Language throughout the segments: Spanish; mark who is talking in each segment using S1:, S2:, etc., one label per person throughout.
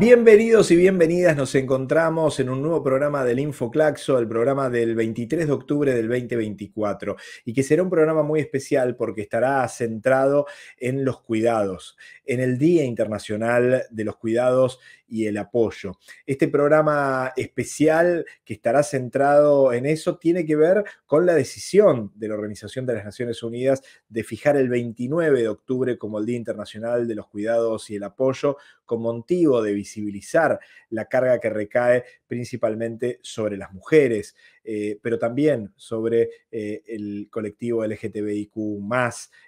S1: Bienvenidos y bienvenidas, nos encontramos en un nuevo programa del InfoClaxo, el programa del 23 de octubre del 2024, y que será un programa muy especial porque estará centrado en los cuidados, en el Día Internacional de los Cuidados y el apoyo. Este programa especial que estará centrado en eso tiene que ver con la decisión de la Organización de las Naciones Unidas de fijar el 29 de octubre como el Día Internacional de los Cuidados y el Apoyo con motivo de visibilizar la carga que recae principalmente sobre las mujeres. Eh, pero también sobre eh, el colectivo LGTBIQ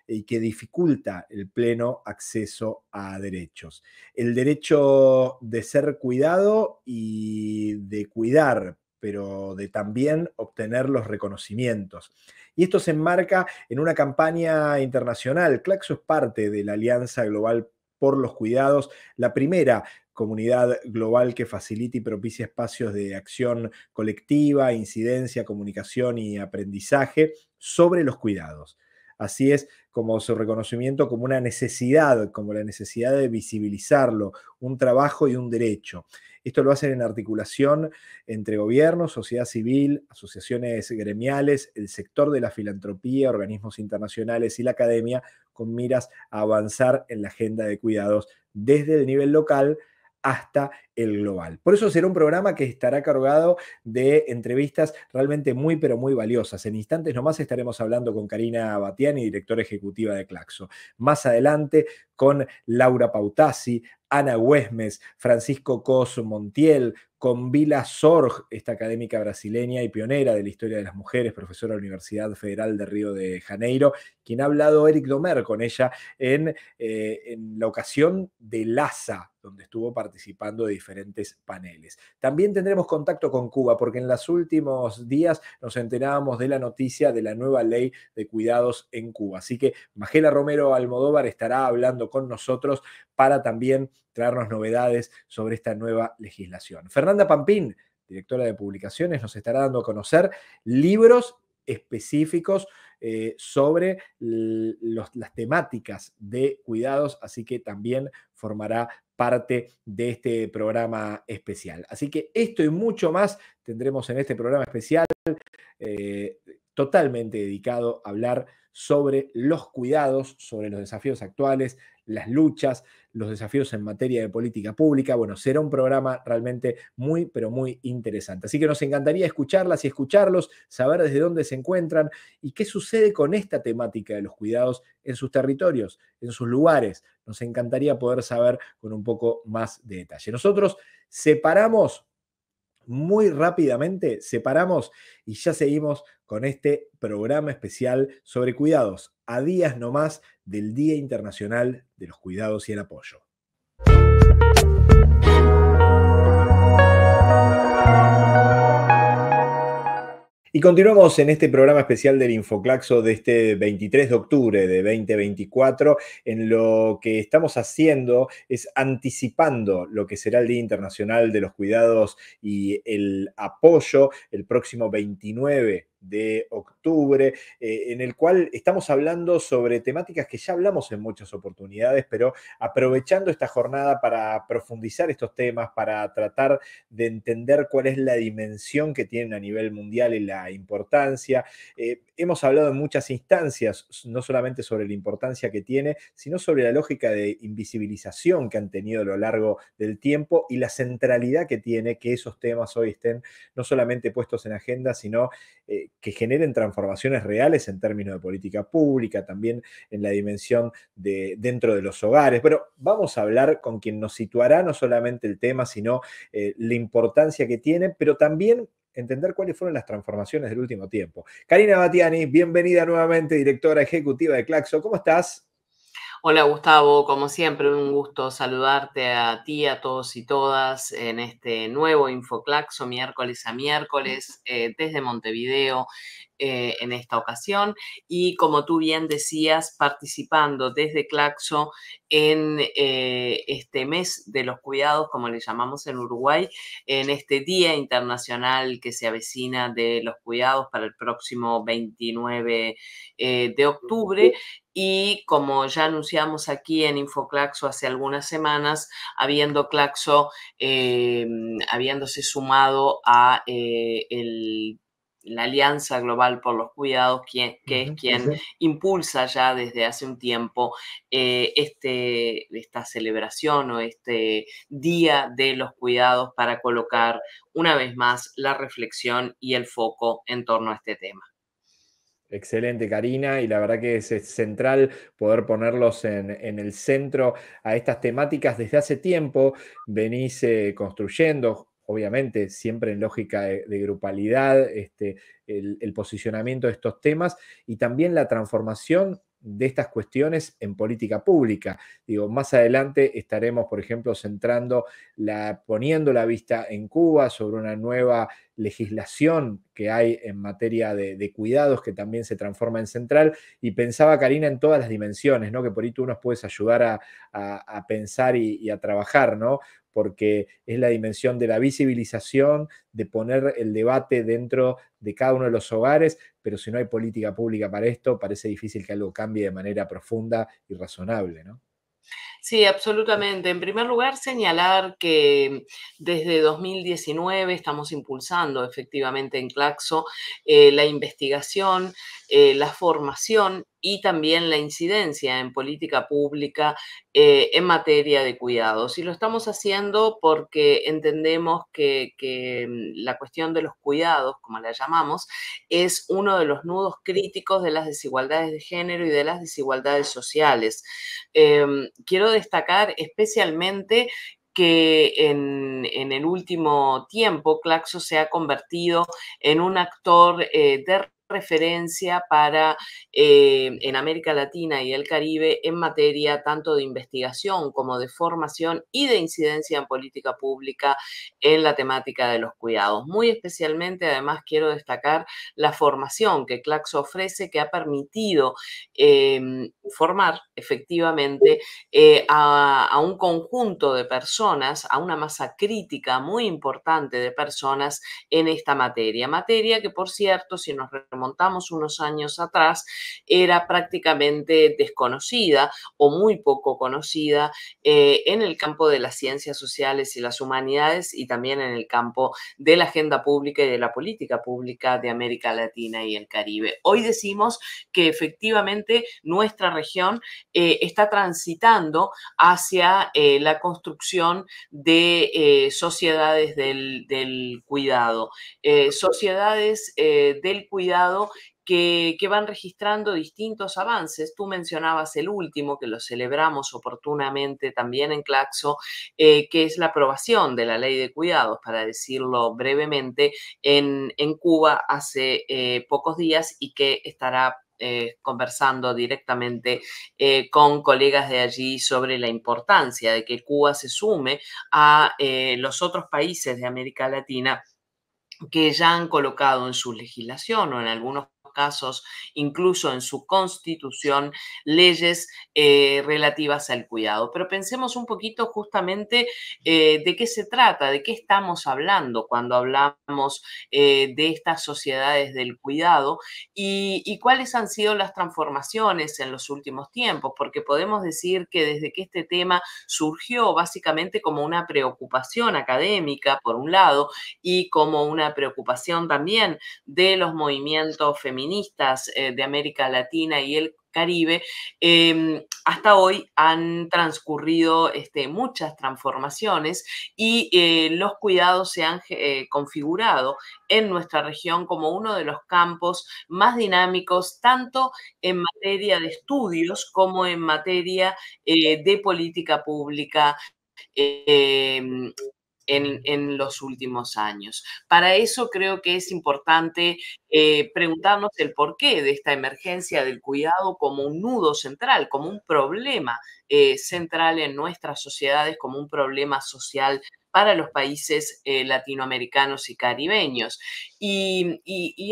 S1: y que dificulta el pleno acceso a derechos. El derecho de ser cuidado y de cuidar pero de también obtener los reconocimientos. Y esto se enmarca en una campaña internacional. Claxo es parte de la Alianza Global por los Cuidados, la primera comunidad global que facilite y propicia espacios de acción colectiva, incidencia, comunicación y aprendizaje sobre los cuidados. Así es como su reconocimiento como una necesidad, como la necesidad de visibilizarlo, un trabajo y un derecho. Esto lo hacen en articulación entre gobierno, sociedad civil, asociaciones gremiales, el sector de la filantropía, organismos internacionales y la academia, con miras a avanzar en la agenda de cuidados desde el nivel local hasta el global. Por eso será un programa que estará cargado de entrevistas realmente muy, pero muy valiosas. En instantes nomás estaremos hablando con Karina Batiani, directora ejecutiva de Claxo. Más adelante con Laura Pautasi, Ana Huesmes, Francisco Cos Montiel, con Vila Sorg, esta académica brasileña y pionera de la historia de las mujeres, profesora de la Universidad Federal de Río de Janeiro, quien ha hablado Eric Domer con ella en, eh, en la ocasión de LASA, donde estuvo participando de diferentes paneles. También tendremos contacto con Cuba, porque en los últimos días nos enterábamos de la noticia de la nueva ley de cuidados en Cuba. Así que Magela Romero Almodóvar estará hablando con nosotros para también traernos novedades sobre esta nueva legislación. Fernanda Pampín, directora de publicaciones, nos estará dando a conocer libros específicos eh, sobre las temáticas de cuidados, así que también formará parte de este programa especial. Así que esto y mucho más tendremos en este programa especial eh, totalmente dedicado a hablar sobre los cuidados, sobre los desafíos actuales, las luchas, los desafíos en materia de política pública. Bueno, será un programa realmente muy, pero muy interesante. Así que nos encantaría escucharlas y escucharlos, saber desde dónde se encuentran y qué sucede con esta temática de los cuidados en sus territorios, en sus lugares. Nos encantaría poder saber con un poco más de detalle. Nosotros separamos muy rápidamente, separamos y ya seguimos con este programa especial sobre cuidados, a días nomás del Día Internacional de los Cuidados y el Apoyo. Y continuamos en este programa especial del Infoclaxo de este 23 de octubre de 2024. En lo que estamos haciendo es anticipando lo que será el Día Internacional de los Cuidados y el Apoyo el próximo 29 de octubre, eh, en el cual estamos hablando sobre temáticas que ya hablamos en muchas oportunidades, pero aprovechando esta jornada para profundizar estos temas, para tratar de entender cuál es la dimensión que tienen a nivel mundial y la importancia. Eh, hemos hablado en muchas instancias, no solamente sobre la importancia que tiene, sino sobre la lógica de invisibilización que han tenido a lo largo del tiempo y la centralidad que tiene que esos temas hoy estén no solamente puestos en agenda, sino... Eh, eh, que, generen transformaciones reales en términos de política pública, también en la dimensión de dentro de los hogares. Pero vamos a hablar con quien nos situará no solamente el tema, sino eh, la importancia que tiene, pero también entender cuáles fueron las transformaciones del último tiempo. Karina Battiani, bienvenida nuevamente, directora ejecutiva de Claxo. ¿Cómo estás?
S2: Hola Gustavo, como siempre, un gusto saludarte a ti, a todos y todas en este nuevo Infoclaxo miércoles a miércoles eh, desde Montevideo eh, en esta ocasión y como tú bien decías, participando desde Claxo en eh, este mes de los cuidados, como le llamamos en Uruguay, en este Día Internacional que se avecina de los cuidados para el próximo 29 de octubre y como ya anunciamos aquí en Infoclaxo hace algunas semanas, habiendo Claxo, eh, habiéndose sumado a eh, la Alianza Global por los Cuidados, que es quien impulsa ya desde hace un tiempo eh, este, esta celebración o este Día de los Cuidados para colocar una vez más la reflexión y el foco en torno a este tema.
S1: Excelente, Karina, y la verdad que es central poder ponerlos en, el centro a estas temáticas. Desde hace tiempo venís eh, construyendo, obviamente siempre en lógica de, grupalidad, este, el, el, posicionamiento de estos temas y también la transformación de estas cuestiones en política pública. Digo, más adelante estaremos, por ejemplo, centrando la, poniendo la vista en Cuba sobre una nueva legislación que hay en materia de, cuidados que también se transforma en central. Y pensaba, Karina, en todas las dimensiones, ¿no? Que por ahí tú nos puedes ayudar a, a, pensar y, y, a trabajar, ¿no? porque es la dimensión de la visibilización, de poner el debate dentro de cada uno de los hogares, pero si no hay política pública para esto, parece difícil que algo cambie de manera profunda y razonable,
S2: Sí, absolutamente. En primer lugar, señalar que desde 2019 estamos impulsando efectivamente en Claxo eh, la investigación, eh, la formación y también la incidencia en política pública eh, en materia de cuidados. Y lo estamos haciendo porque entendemos que, que, mm, la cuestión de los cuidados, como la llamamos, es uno de los nudos críticos de las desigualdades de género y de las desigualdades sociales. Em, quiero destacar especialmente que en, el último tiempo Claxo se ha convertido en un actor eh, de referencia para eh, en América Latina y el Caribe en materia tanto de investigación como de formación y de incidencia en política pública en la temática de los cuidados. Muy especialmente, además, quiero destacar la formación que CLACS ofrece que ha permitido em, formar efectivamente eh, a, a un conjunto de personas, a una masa crítica muy importante de personas en esta materia. Materia que, por cierto, si nos montamos unos años atrás, era prácticamente desconocida o muy poco conocida eh, en el campo de las ciencias sociales y las humanidades y también en el campo de la agenda pública y de la política pública de América Latina y el Caribe. Hoy decimos que efectivamente nuestra región eh, está transitando hacia eh, la construcción de sociedades del cuidado, sociedades del cuidado que, van registrando distintos avances. Tú mencionabas el último, que lo celebramos oportunamente también en Claxo, eh, que es la aprobación de la ley de cuidados, para decirlo brevemente, en, Cuba hace eh, pocos días y que estará eh, conversando directamente con colegas de allí sobre la importancia de que Cuba se sume a los otros países de América Latina que ya han colocado en su legislación o en algunos casos, incluso en su constitución, leyes eh, relativas al cuidado. Pero pensemos un poquito justamente eh, de qué se trata, de qué estamos hablando cuando hablamos eh, de estas sociedades del cuidado y, y cuáles han sido las transformaciones en los últimos tiempos, porque podemos decir que desde que este tema surgió básicamente como una preocupación académica, por un lado, y como una preocupación también de los movimientos feministas, eh, de América Latina y el Caribe, em, hasta hoy han transcurrido este, muchas transformaciones y eh, los cuidados se han eh, configurado en nuestra región como uno de los campos más dinámicos, tanto en materia de estudios como en materia de política pública. Em, en, los últimos años. Para eso creo que es importante eh, preguntarnos el porqué de esta emergencia del cuidado como un nudo central, como un problema eh, central en nuestras sociedades, como un problema social a los países eh, latinoamericanos y caribeños. Y,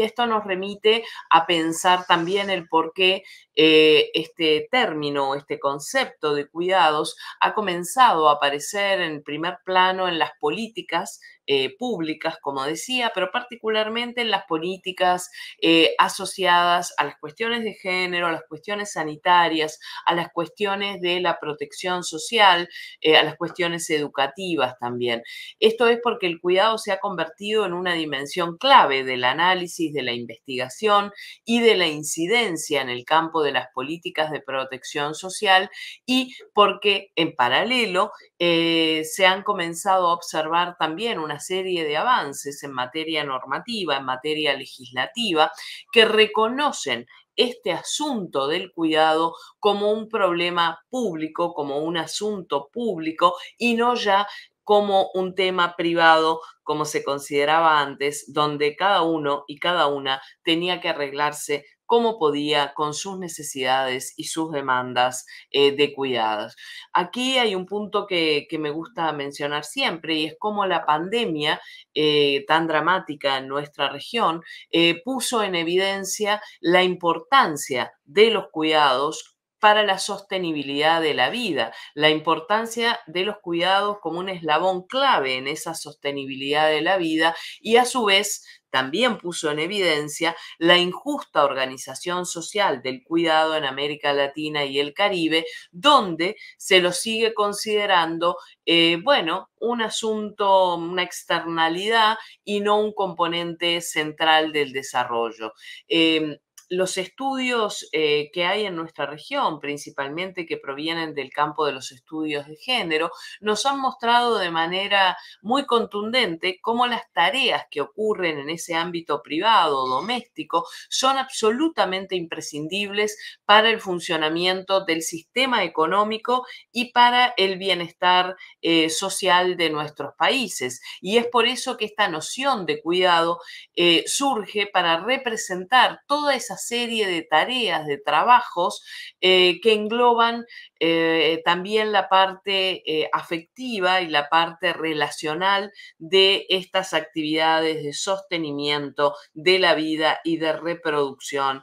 S2: esto nos remite a pensar también el por qué eh, este término, este concepto de cuidados ha comenzado a aparecer en primer plano en las políticas eh, públicas, como decía, pero particularmente en las políticas eh, asociadas a las cuestiones de género, a las cuestiones sanitarias, a las cuestiones de la protección social, eh, a las cuestiones educativas también. Esto es porque el cuidado se ha convertido en una dimensión clave del análisis, de la investigación y de la incidencia en el campo de las políticas de protección social y porque en paralelo se han comenzado a observar también una serie de avances en materia normativa, en materia legislativa, que reconocen este asunto del cuidado como un problema público, como un asunto público y no ya como un tema privado, como se consideraba antes, donde cada uno y cada una tenía que arreglarse como podía con sus necesidades y sus demandas eh, de cuidados. Aquí hay un punto que, me gusta mencionar siempre y es cómo la pandemia eh, tan dramática en nuestra región eh, puso en evidencia la importancia de los cuidados para la sostenibilidad de la vida, la importancia de los cuidados como un eslabón clave en esa sostenibilidad de la vida y a su vez también puso en evidencia la injusta organización social del cuidado en América Latina y el Caribe, donde se lo sigue considerando, eh, bueno, un asunto, una externalidad y no un componente central del desarrollo. Em, los estudios eh, que hay en nuestra región, principalmente que provienen del campo de los estudios de género, nos han mostrado de manera muy contundente cómo las tareas que ocurren en ese ámbito privado, doméstico, son absolutamente imprescindibles para el funcionamiento del sistema económico y para el bienestar eh, social de nuestros países. Y es por eso que esta noción de cuidado eh, surge para representar todas esa serie de tareas, de trabajos eh, que engloban eh, también la parte eh, afectiva y la parte relacional de estas actividades de sostenimiento de la vida y de reproducción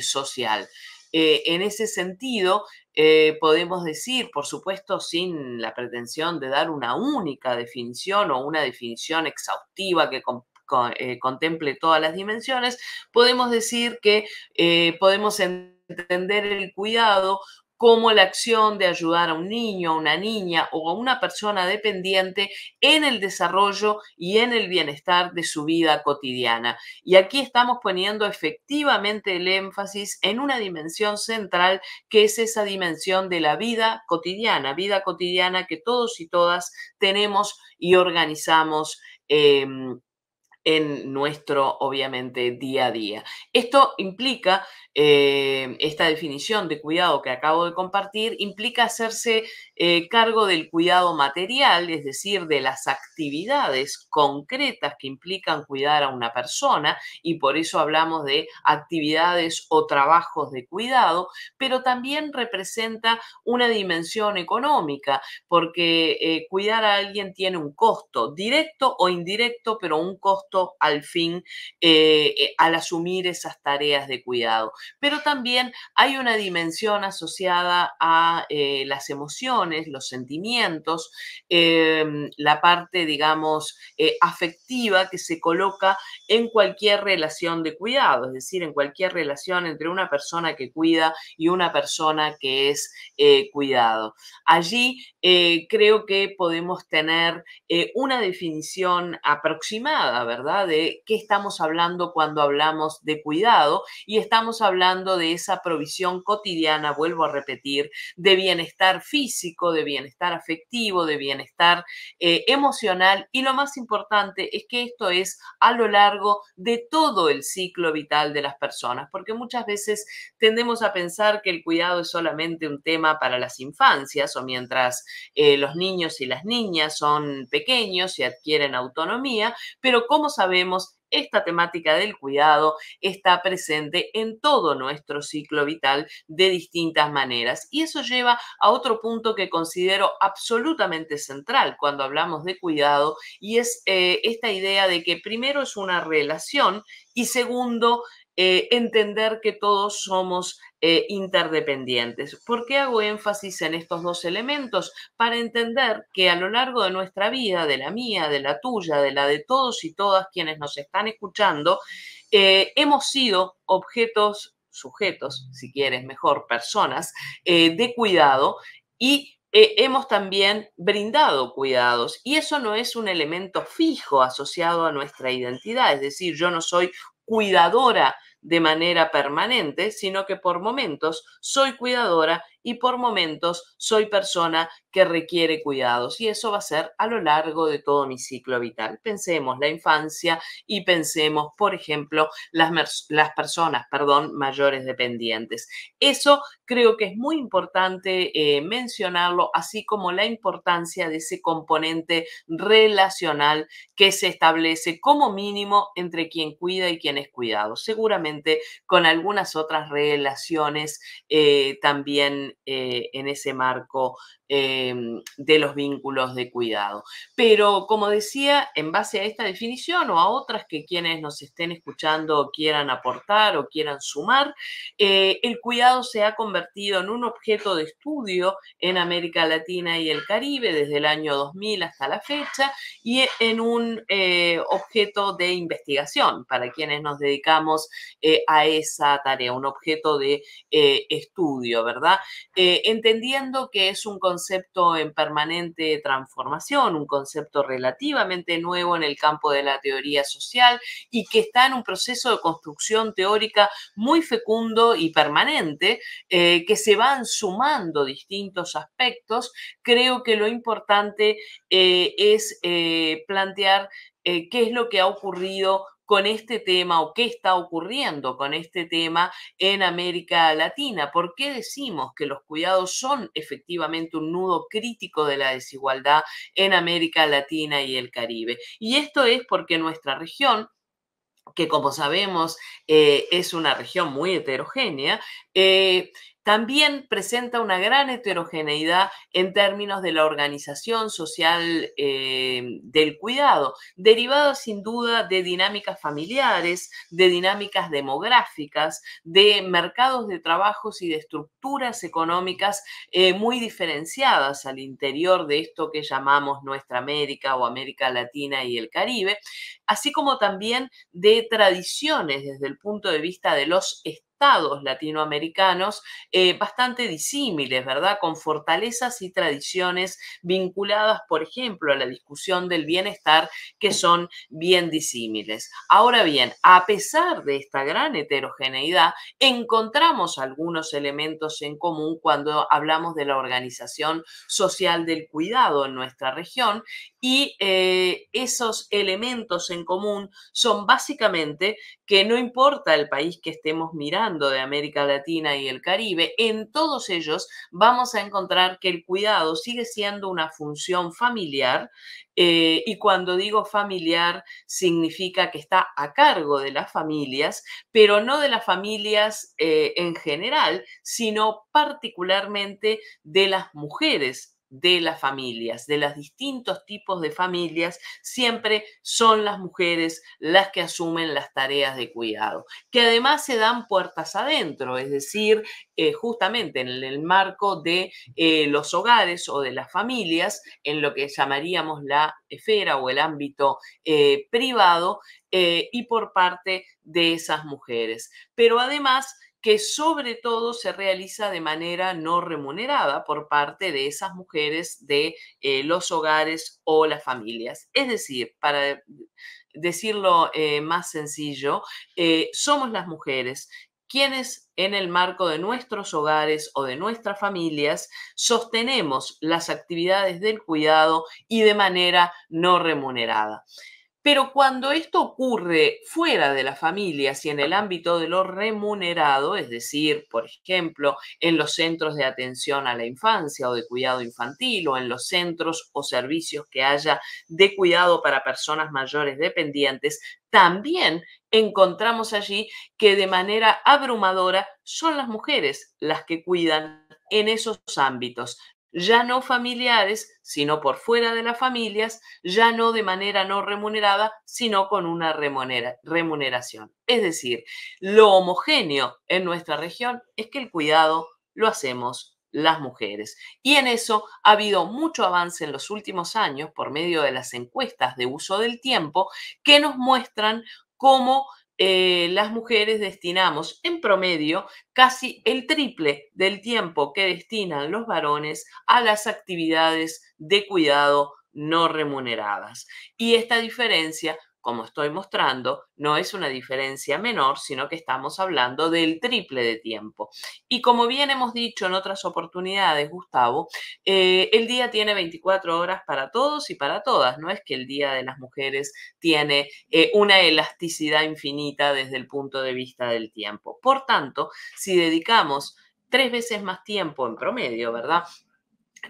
S2: social. en ese sentido, podemos decir, por supuesto, sin la pretensión de dar una única definición o una definición exhaustiva que, eh, contemple todas las dimensiones, podemos decir que eh, podemos entender el cuidado como la acción de ayudar a un niño, a una niña o a una persona dependiente en el desarrollo y en el bienestar de su vida cotidiana. Y aquí estamos poniendo efectivamente el énfasis en una dimensión central que es esa dimensión de la vida cotidiana, vida cotidiana que todos y todas tenemos y organizamos. Em, en nuestro, obviamente, día a día. Esto implica, eh, esta definición de cuidado que acabo de compartir, implica hacerse eh, cargo del cuidado material, es decir, de las actividades concretas que implican cuidar a una persona, y por eso hablamos de actividades o trabajos de cuidado, pero también representa una dimensión económica, porque eh, cuidar a alguien tiene un costo, directo o indirecto, pero un costo al fin eh, eh, al asumir esas tareas de cuidado. Pero también hay una dimensión asociada a eh, las emociones, los sentimientos, em, la parte, digamos, afectiva que se coloca en cualquier relación de cuidado, es decir, en cualquier relación entre una persona que cuida y una persona que es cuidado. Allí creo que podemos tener una definición aproximada, ¿verdad? De qué estamos hablando cuando hablamos de cuidado y estamos hablando de esa provisión cotidiana, vuelvo a repetir, de bienestar físico, de bienestar afectivo, de bienestar eh, emocional y lo más importante es que esto es a lo largo de todo el ciclo vital de las personas, porque muchas veces tendemos a pensar que el cuidado es solamente un tema para las infancias o mientras eh, los niños y las niñas son pequeños y adquieren autonomía, pero cómo sabemos, esta temática del cuidado está presente en todo nuestro ciclo vital de distintas maneras. Y eso lleva a otro punto que considero absolutamente central cuando hablamos de cuidado y es eh, esta idea de que primero es una relación y segundo eh, entender que todos somos eh, interdependientes. ¿Por qué hago énfasis en estos dos elementos? Para entender que a lo largo de nuestra vida, de la mía, de la tuya, de la de todos y todas quienes nos están escuchando, eh, hemos sido objetos, sujetos, si quieres mejor, personas de cuidado y hemos también brindado cuidados y eso no es un elemento fijo asociado a nuestra identidad, es decir, yo no soy cuidadora de manera permanente, sino que por momentos soy cuidadora y por momentos soy persona que requiere cuidados y eso va a ser a lo largo de todo mi ciclo vital. Pensemos la infancia y pensemos, por ejemplo, las, personas perdón, mayores dependientes. Eso creo que es muy importante eh, mencionarlo, así como la importancia de ese componente relacional que se establece como mínimo entre quien cuida y quien es cuidado. Seguramente con algunas otras relaciones eh, también eh, en ese marco em, de los vínculos de cuidado. Pero como decía, en base a esta definición o a otras que quienes nos estén escuchando quieran aportar o quieran sumar, eh, el cuidado se ha convertido en un objeto de estudio en América Latina y el Caribe desde el año 2000 hasta la fecha y en un eh, objeto de investigación para quienes nos dedicamos a esa tarea, un objeto de estudio, ¿verdad? Eh, entendiendo que es un concepto en permanente transformación, un concepto relativamente nuevo en el campo de la teoría social y que está en un proceso de construcción teórica muy fecundo y permanente, eh, que se van sumando distintos aspectos. Creo que lo importante eh, es plantear qué es lo que ha ocurrido con este tema o qué está ocurriendo con este tema en América Latina. ¿Por qué decimos que los cuidados son efectivamente un nudo crítico de la desigualdad en América Latina y el Caribe? Y esto es porque nuestra región que como sabemos eh, es una región muy heterogénea, eh, también presenta una gran heterogeneidad en términos de la organización social eh, del cuidado, derivada sin duda de dinámicas familiares, de dinámicas demográficas, de mercados de trabajos y de estructuras económicas eh, muy diferenciadas al interior de esto que llamamos nuestra América o América Latina y el Caribe, así como también de tradiciones desde el punto de vista de los estados latinoamericanos eh, bastante disímiles, ¿verdad? Con fortalezas y tradiciones vinculadas, por ejemplo, a la discusión del bienestar, que son bien disímiles. Ahora bien, a pesar de esta gran heterogeneidad, encontramos algunos elementos en común cuando hablamos de la organización social del cuidado en nuestra región y eh, esos elementos en común son básicamente que no importa el país que estemos mirando, de América Latina y el Caribe, en todos ellos vamos a encontrar que el cuidado sigue siendo una función familiar eh, y cuando digo familiar significa que está a cargo de las familias, pero no de las familias eh, en general, sino particularmente de las mujeres de las familias, de los distintos tipos de familias, siempre son las mujeres las que asumen las tareas de cuidado, que además se dan puertas adentro, es decir, eh, justamente en el marco de eh, los hogares o de las familias, en lo que llamaríamos la esfera o el ámbito eh, privado, y por parte de esas mujeres. Pero además, que sobre todo se realiza de manera no remunerada por parte de esas mujeres de eh, los hogares o las familias. Es decir, para decirlo eh, más sencillo, eh, somos las mujeres quienes en el marco de nuestros hogares o de nuestras familias sostenemos las actividades del cuidado y de manera no remunerada. Pero cuando esto ocurre fuera de las familias y en el ámbito de lo remunerado, es decir, por ejemplo, en los centros de atención a la infancia o de cuidado infantil o en los centros o servicios que haya de cuidado para personas mayores dependientes, también encontramos allí que de manera abrumadora son las mujeres las que cuidan en esos ámbitos, ya no familiares, sino por fuera de las familias, ya no de manera no remunerada, sino con una remuneración. Es decir, lo homogéneo en nuestra región es que el cuidado lo hacemos las mujeres. Y en eso ha habido mucho avance en los últimos años por medio de las encuestas de uso del tiempo que nos muestran cómo eh, las mujeres destinamos en promedio casi el triple del tiempo que destinan los varones a las actividades de cuidado no remuneradas. Y esta diferencia como estoy mostrando, no es una diferencia menor, sino que estamos hablando del triple de tiempo. Y como bien hemos dicho en otras oportunidades, Gustavo, eh, el día tiene 24 horas para todos y para todas. No es que el Día de las Mujeres tiene eh, una elasticidad infinita desde el punto de vista del tiempo. Por tanto, si dedicamos tres veces más tiempo en promedio, ¿verdad?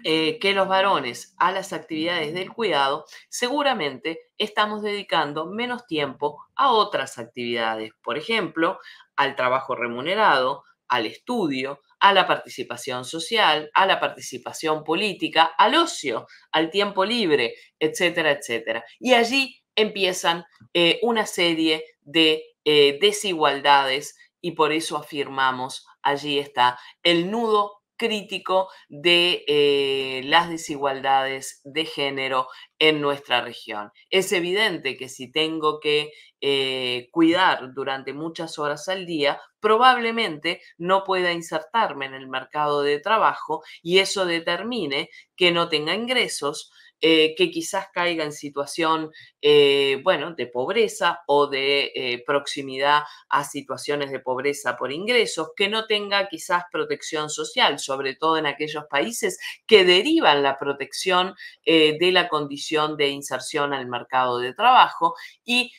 S2: Eh, que los varones a las actividades del cuidado, seguramente estamos dedicando menos tiempo a otras actividades, por ejemplo, al trabajo remunerado, al estudio, a la participación social, a la participación política, al ocio, al tiempo libre, etcétera, etcétera. Y allí empiezan eh, una serie de eh, desigualdades y por eso afirmamos, allí está el nudo crítico de eh, las desigualdades de género en nuestra región. Es evidente que si tengo que eh, cuidar durante muchas horas al día, probablemente no pueda insertarme en el mercado de trabajo y eso determine que no tenga ingresos, eh, que quizás caiga en situación, eh, bueno, de pobreza o de eh, proximidad a situaciones de pobreza por ingresos, que no tenga quizás protección social, sobre todo en aquellos países que derivan la protección de la condición de inserción al mercado de trabajo y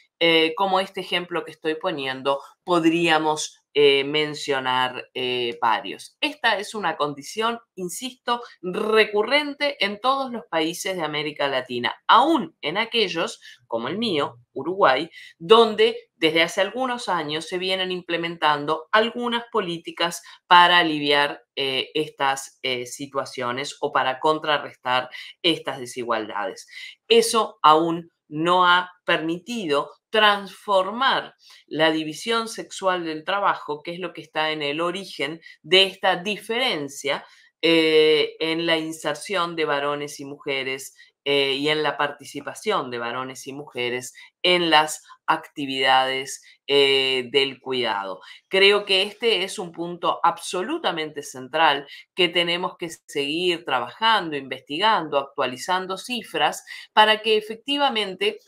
S2: como este ejemplo que estoy poniendo, podríamos eh, mencionar eh, varios. Esta es una condición, insisto, recurrente en todos los países de América Latina, aún en aquellos, como el mío, Uruguay, donde desde hace algunos años se vienen implementando algunas políticas para aliviar eh, estas situaciones o para contrarrestar estas desigualdades. Eso aún no ha permitido transformar la división sexual del trabajo, que es lo que está en el origen de esta diferencia eh, en la inserción de varones y mujeres eh, y en la participación de varones y mujeres en las actividades eh, del cuidado. Creo que este es un punto absolutamente central que tenemos que seguir trabajando, investigando, actualizando cifras para que efectivamente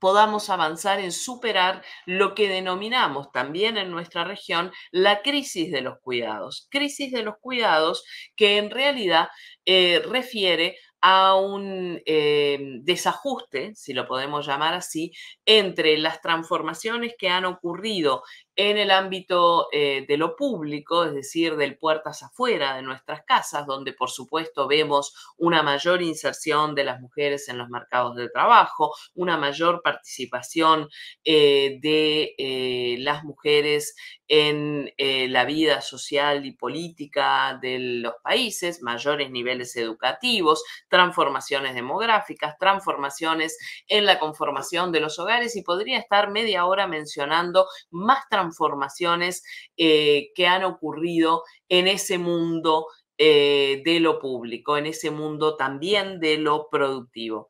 S2: podamos avanzar en superar lo que denominamos también en nuestra región la crisis de los cuidados. Crisis de los cuidados que en realidad eh, refiere a un eh, desajuste, si lo podemos llamar así, entre las transformaciones que han ocurrido en el ámbito eh, de lo público, es decir, del puertas afuera de nuestras casas, donde por supuesto vemos una mayor inserción de las mujeres en los mercados de trabajo, una mayor participación eh, de eh, las mujeres en la vida social y política de los países, mayores niveles educativos, transformaciones demográficas, transformaciones en la conformación de los hogares y podría estar media hora mencionando más transformaciones transformaciones eh, que han ocurrido en ese mundo eh, de lo público, en ese mundo también de lo productivo.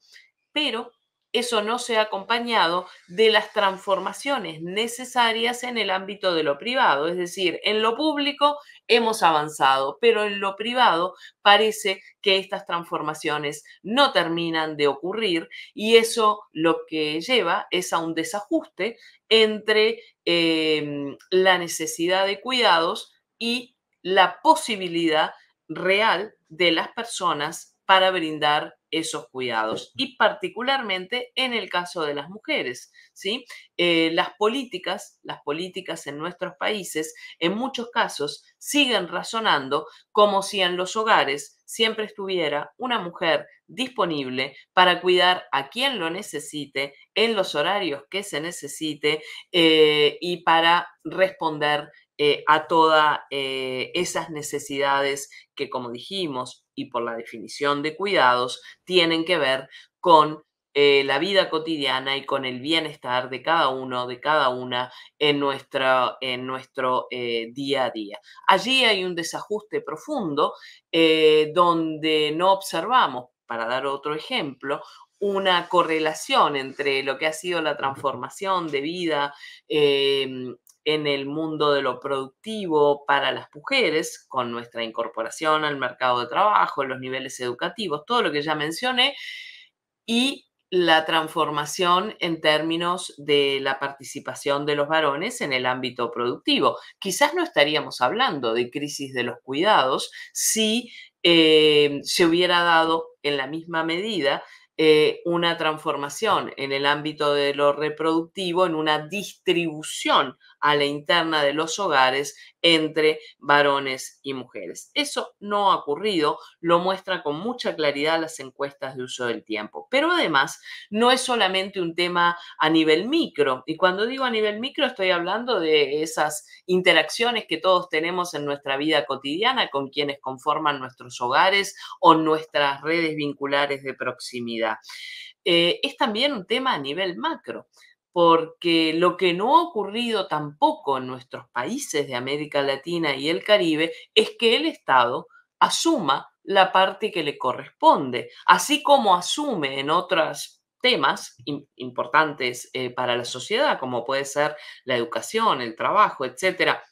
S2: Pero eso no se ha acompañado de las transformaciones necesarias en el ámbito de lo privado. Es decir, en lo público hemos avanzado, pero en lo privado parece que estas transformaciones no terminan de ocurrir y eso lo que lleva es a un desajuste entre em, la necesidad de cuidados y la posibilidad real de las personas para brindar esos cuidados y particularmente en el caso de las mujeres. ¿sí? Eh, las políticas, las políticas en nuestros países en muchos casos siguen razonando como si en los hogares siempre estuviera una mujer disponible para cuidar a quien lo necesite en los horarios que se necesite eh, y para responder eh, a todas esas necesidades que, como dijimos, y por la definición de cuidados tienen que ver con eh, la vida cotidiana y con el bienestar de cada uno, de cada una en, nuestra, en nuestro eh, día a día. Allí hay un desajuste profundo eh, donde no observamos, para dar otro ejemplo, una correlación entre lo que ha sido la transformación de vida em, en el mundo de lo productivo para las mujeres, con nuestra incorporación al mercado de trabajo, los niveles educativos, todo lo que ya mencioné, y la transformación en términos de la participación de los varones en el ámbito productivo. Quizás no estaríamos hablando de crisis de los cuidados si eh, se hubiera dado en la misma medida eh, una transformación en el ámbito de lo reproductivo, en una distribución a la interna de los hogares entre varones y mujeres. Eso no ha ocurrido, lo muestra con mucha claridad las encuestas de uso del tiempo. Pero además, no es solamente un tema a nivel micro, y cuando digo a nivel micro estoy hablando de esas interacciones que todos tenemos en nuestra vida cotidiana con quienes conforman nuestros hogares o nuestras redes vinculares de proximidad. Eh, es también un tema a nivel macro porque lo que no ha ocurrido tampoco en nuestros países de América Latina y el Caribe es que el Estado asuma la parte que le corresponde, así como asume en otros temas importantes eh, para la sociedad, como puede ser la educación, el trabajo, etcétera,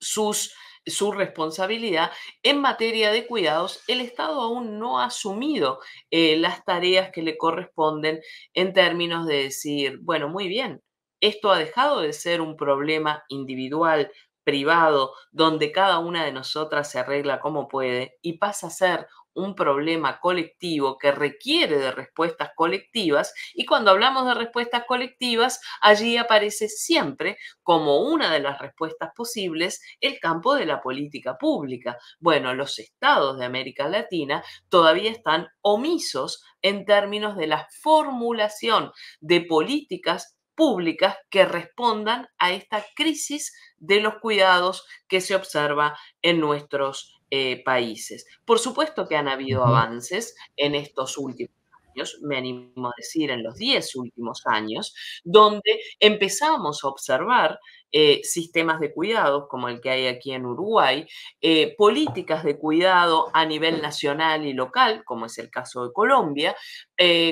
S2: sus su responsabilidad. En materia de cuidados, el Estado aún no ha asumido eh, las tareas que le corresponden en términos de decir, bueno, muy bien, esto ha dejado de ser un problema individual, privado, donde cada una de nosotras se arregla como puede y pasa a ser un problema colectivo que requiere de respuestas colectivas y cuando hablamos de respuestas colectivas, allí aparece siempre como una de las respuestas posibles el campo de la política pública. Bueno, los estados de América Latina todavía están omisos en términos de la formulación de políticas públicas que respondan a esta crisis de los cuidados que se observa en nuestros eh, países. Por supuesto que han habido avances en estos últimos años, me animo a decir en los 10 últimos años, donde empezamos a observar eh, sistemas de cuidados como el que hay aquí en Uruguay, eh, políticas de cuidado a nivel nacional y local, como es el caso de Colombia,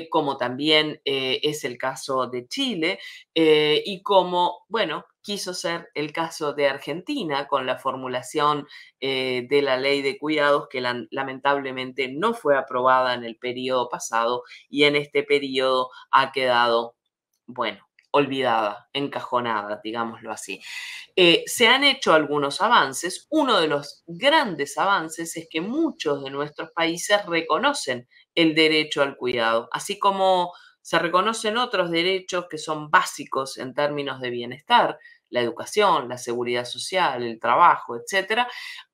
S2: como también es el caso de Chile, y como, bueno, quiso ser el caso de Argentina con la formulación eh, de la ley de cuidados que lamentablemente no fue aprobada en el periodo pasado y en este periodo ha quedado, bueno, olvidada, encajonada, digámoslo así. Eh, se han hecho algunos avances. Uno de los grandes avances es que muchos de nuestros países reconocen el derecho al cuidado, así como se reconocen otros derechos que son básicos en términos de bienestar, la educación, la seguridad social, el trabajo, etc.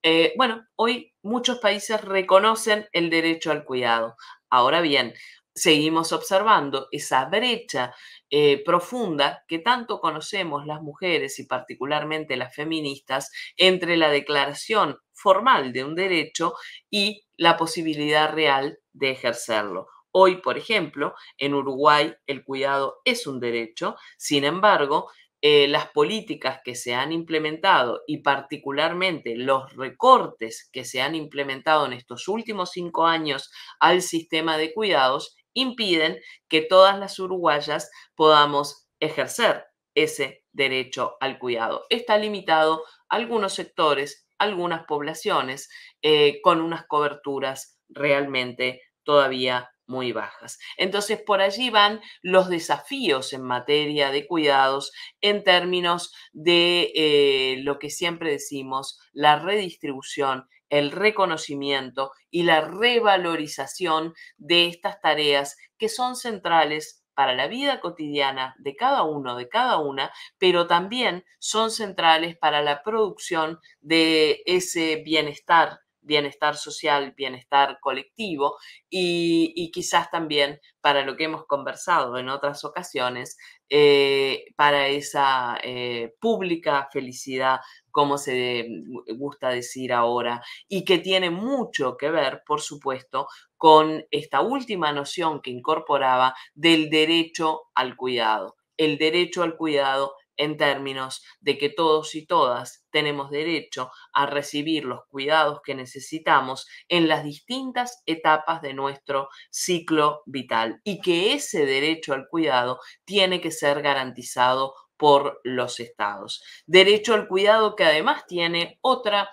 S2: Eh, bueno, hoy muchos países reconocen el derecho al cuidado. Ahora bien, seguimos observando esa brecha eh, profunda que tanto conocemos las mujeres y particularmente las feministas entre la declaración formal de un derecho y la posibilidad real de ejercerlo. Hoy, por ejemplo, en Uruguay el cuidado es un derecho, sin embargo, eh, las políticas que se han implementado y particularmente los recortes que se han implementado en estos últimos cinco años al sistema de cuidados impiden que todas las uruguayas podamos ejercer ese derecho al cuidado. Está limitado a algunos sectores, algunas poblaciones, eh, con unas coberturas realmente todavía muy bajas. Entonces, por allí van los desafíos en materia de cuidados en términos de eh, lo que siempre decimos, la redistribución, el reconocimiento y la revalorización de estas tareas que son centrales para la vida cotidiana de cada uno, de cada una, pero también son centrales para la producción de ese bienestar bienestar social, bienestar colectivo y, quizás también para lo que hemos conversado en otras ocasiones, eh, para esa eh, pública felicidad, como se gusta decir ahora, y que tiene mucho que ver, por supuesto, con esta última noción que incorporaba del derecho al cuidado. El derecho al cuidado en términos de que todos y todas tenemos derecho a recibir los cuidados que necesitamos en las distintas etapas de nuestro ciclo vital y que ese derecho al cuidado tiene que ser garantizado por los estados. Derecho al cuidado que además tiene otra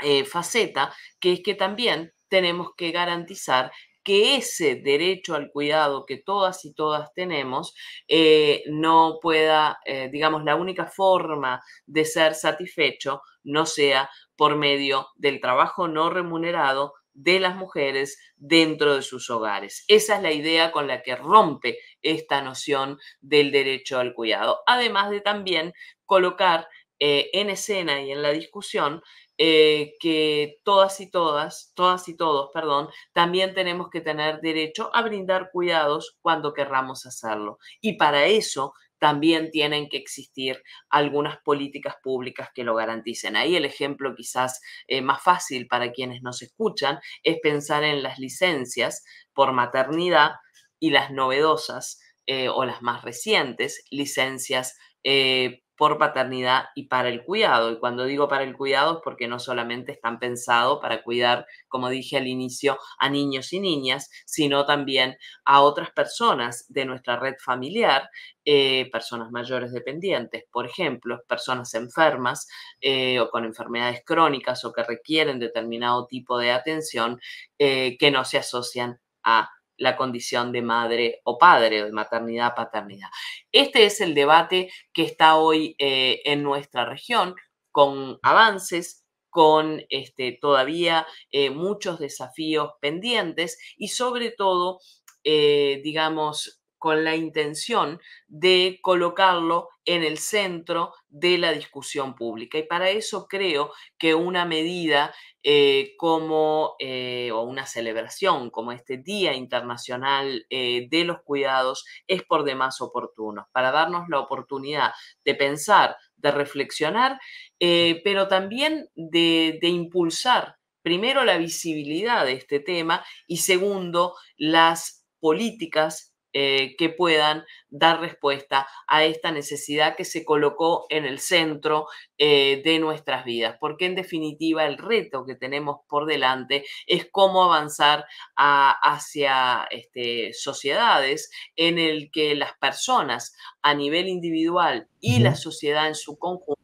S2: eh, faceta, que es que también tenemos que garantizar que ese derecho al cuidado que todas y todas tenemos eh, no pueda, eh, digamos, la única forma de ser satisfecho no sea por medio del trabajo no remunerado de las mujeres dentro de sus hogares. Esa es la idea con la que rompe esta noción del derecho al cuidado, además de también colocar eh, en escena y en la discusión eh, que todas y todas, todas y todos, perdón, también tenemos que tener derecho a brindar cuidados cuando querramos hacerlo. Y para eso también tienen que existir algunas políticas públicas que lo garanticen. Ahí el ejemplo quizás eh, más fácil para quienes nos escuchan es pensar en las licencias por maternidad y las novedosas eh, o las más recientes licencias eh, por paternidad y para el cuidado. Y cuando digo para el cuidado es porque no solamente están pensados para cuidar, como dije al inicio, a niños y niñas, sino también a otras personas de nuestra red familiar, eh, personas mayores dependientes, por ejemplo, personas enfermas eh, o con enfermedades crónicas o que requieren determinado tipo de atención eh, que no se asocian a la condición de madre o padre, de maternidad, paternidad. Este es el debate que está hoy eh, en nuestra región, con avances, con este, todavía eh, muchos desafíos pendientes y sobre todo, eh, digamos, con la intención de colocarlo en el centro de la discusión pública. Y para eso creo que una medida eh, como, eh, o una celebración como este Día Internacional eh, de los Cuidados es por demás oportuno, para darnos la oportunidad de pensar, de reflexionar, pero también de, de impulsar primero la visibilidad de este tema y segundo las políticas eh, que puedan dar respuesta a esta necesidad que se colocó en el centro eh, de nuestras vidas, porque en definitiva el reto que tenemos por delante es cómo avanzar hacia este, sociedades en el que las personas a nivel individual y la sociedad en su conjunto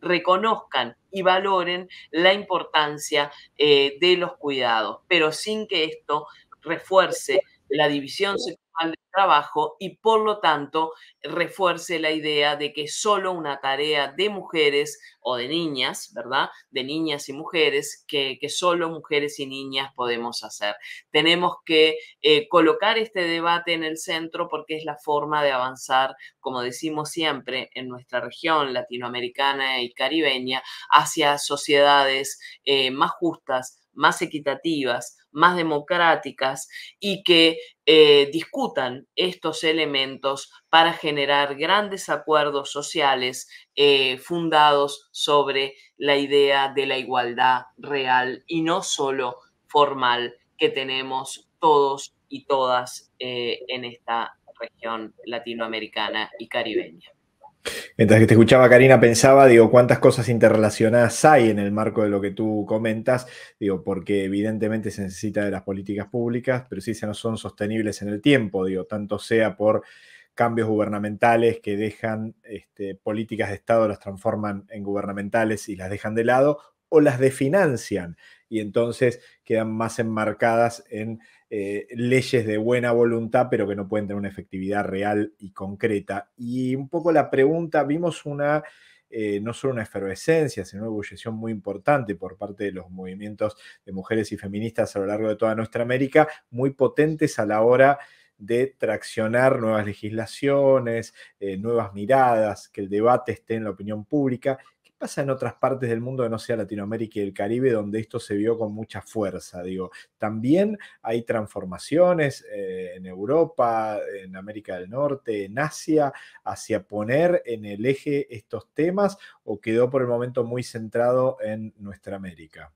S2: reconozcan y valoren la importancia eh, de los cuidados, pero sin que esto refuerce la división sexual de trabajo y por lo tanto refuerce la idea de que solo una tarea de mujeres o de niñas, ¿verdad? De niñas y mujeres, que, solo mujeres y niñas podemos hacer. Tenemos que eh, colocar este debate en el centro porque es la forma de avanzar, como decimos siempre, en nuestra región latinoamericana y caribeña, hacia sociedades eh, más justas, más equitativas, más democráticas y que eh, discutan estos elementos para generar grandes acuerdos sociales eh, fundados sobre la idea de la igualdad real y no solo formal que tenemos todos y todas eh, en esta región latinoamericana y caribeña.
S1: Mientras que te escuchaba, Karina, pensaba, digo, cuántas cosas interrelacionadas hay en el marco de lo que tú comentas, digo, porque evidentemente se necesita de las políticas públicas, pero sí se no son sostenibles en el tiempo, digo, tanto sea por cambios gubernamentales que dejan este, políticas de Estado, las transforman en gubernamentales y las dejan de lado, o las desfinancian y entonces quedan más enmarcadas en eh, leyes de buena voluntad, pero que no pueden tener una efectividad real y concreta. Y un poco la pregunta, vimos una, eh, no solo una efervescencia, sino una ebullición muy importante por parte de los movimientos de mujeres y feministas a lo largo de toda nuestra América, muy potentes a la hora de traccionar nuevas legislaciones, eh, nuevas miradas, que el debate esté en la opinión pública pasa en otras partes del mundo no sea Latinoamérica y el Caribe, donde esto se vio con mucha fuerza. Digo, también hay transformaciones eh, en Europa, en América del Norte, en Asia, hacia poner en el eje estos temas o quedó por el momento muy centrado en nuestra América.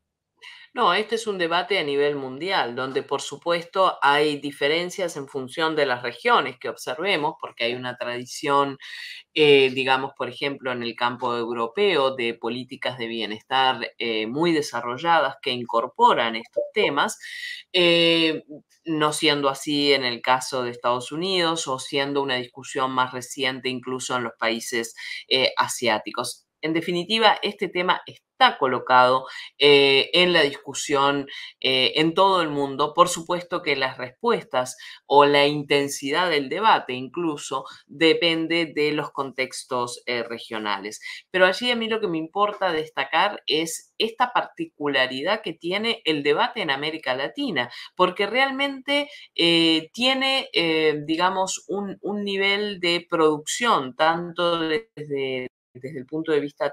S2: No, este es un debate a nivel mundial, donde por supuesto hay diferencias en función de las regiones que observemos, porque hay una tradición, eh, digamos, por ejemplo, en el campo europeo de políticas de bienestar eh, muy desarrolladas que incorporan estos temas, eh, no siendo así en el caso de Estados Unidos o siendo una discusión más reciente incluso en los países asiáticos. En definitiva, este tema es está colocado eh, en la discusión eh, en todo el mundo. Por supuesto que las respuestas o la intensidad del debate incluso depende de los contextos eh, regionales. Pero allí a mí lo que me importa destacar es esta particularidad que tiene el debate en América Latina, porque realmente tiene, digamos, un, nivel de producción, tanto desde desde el punto de vista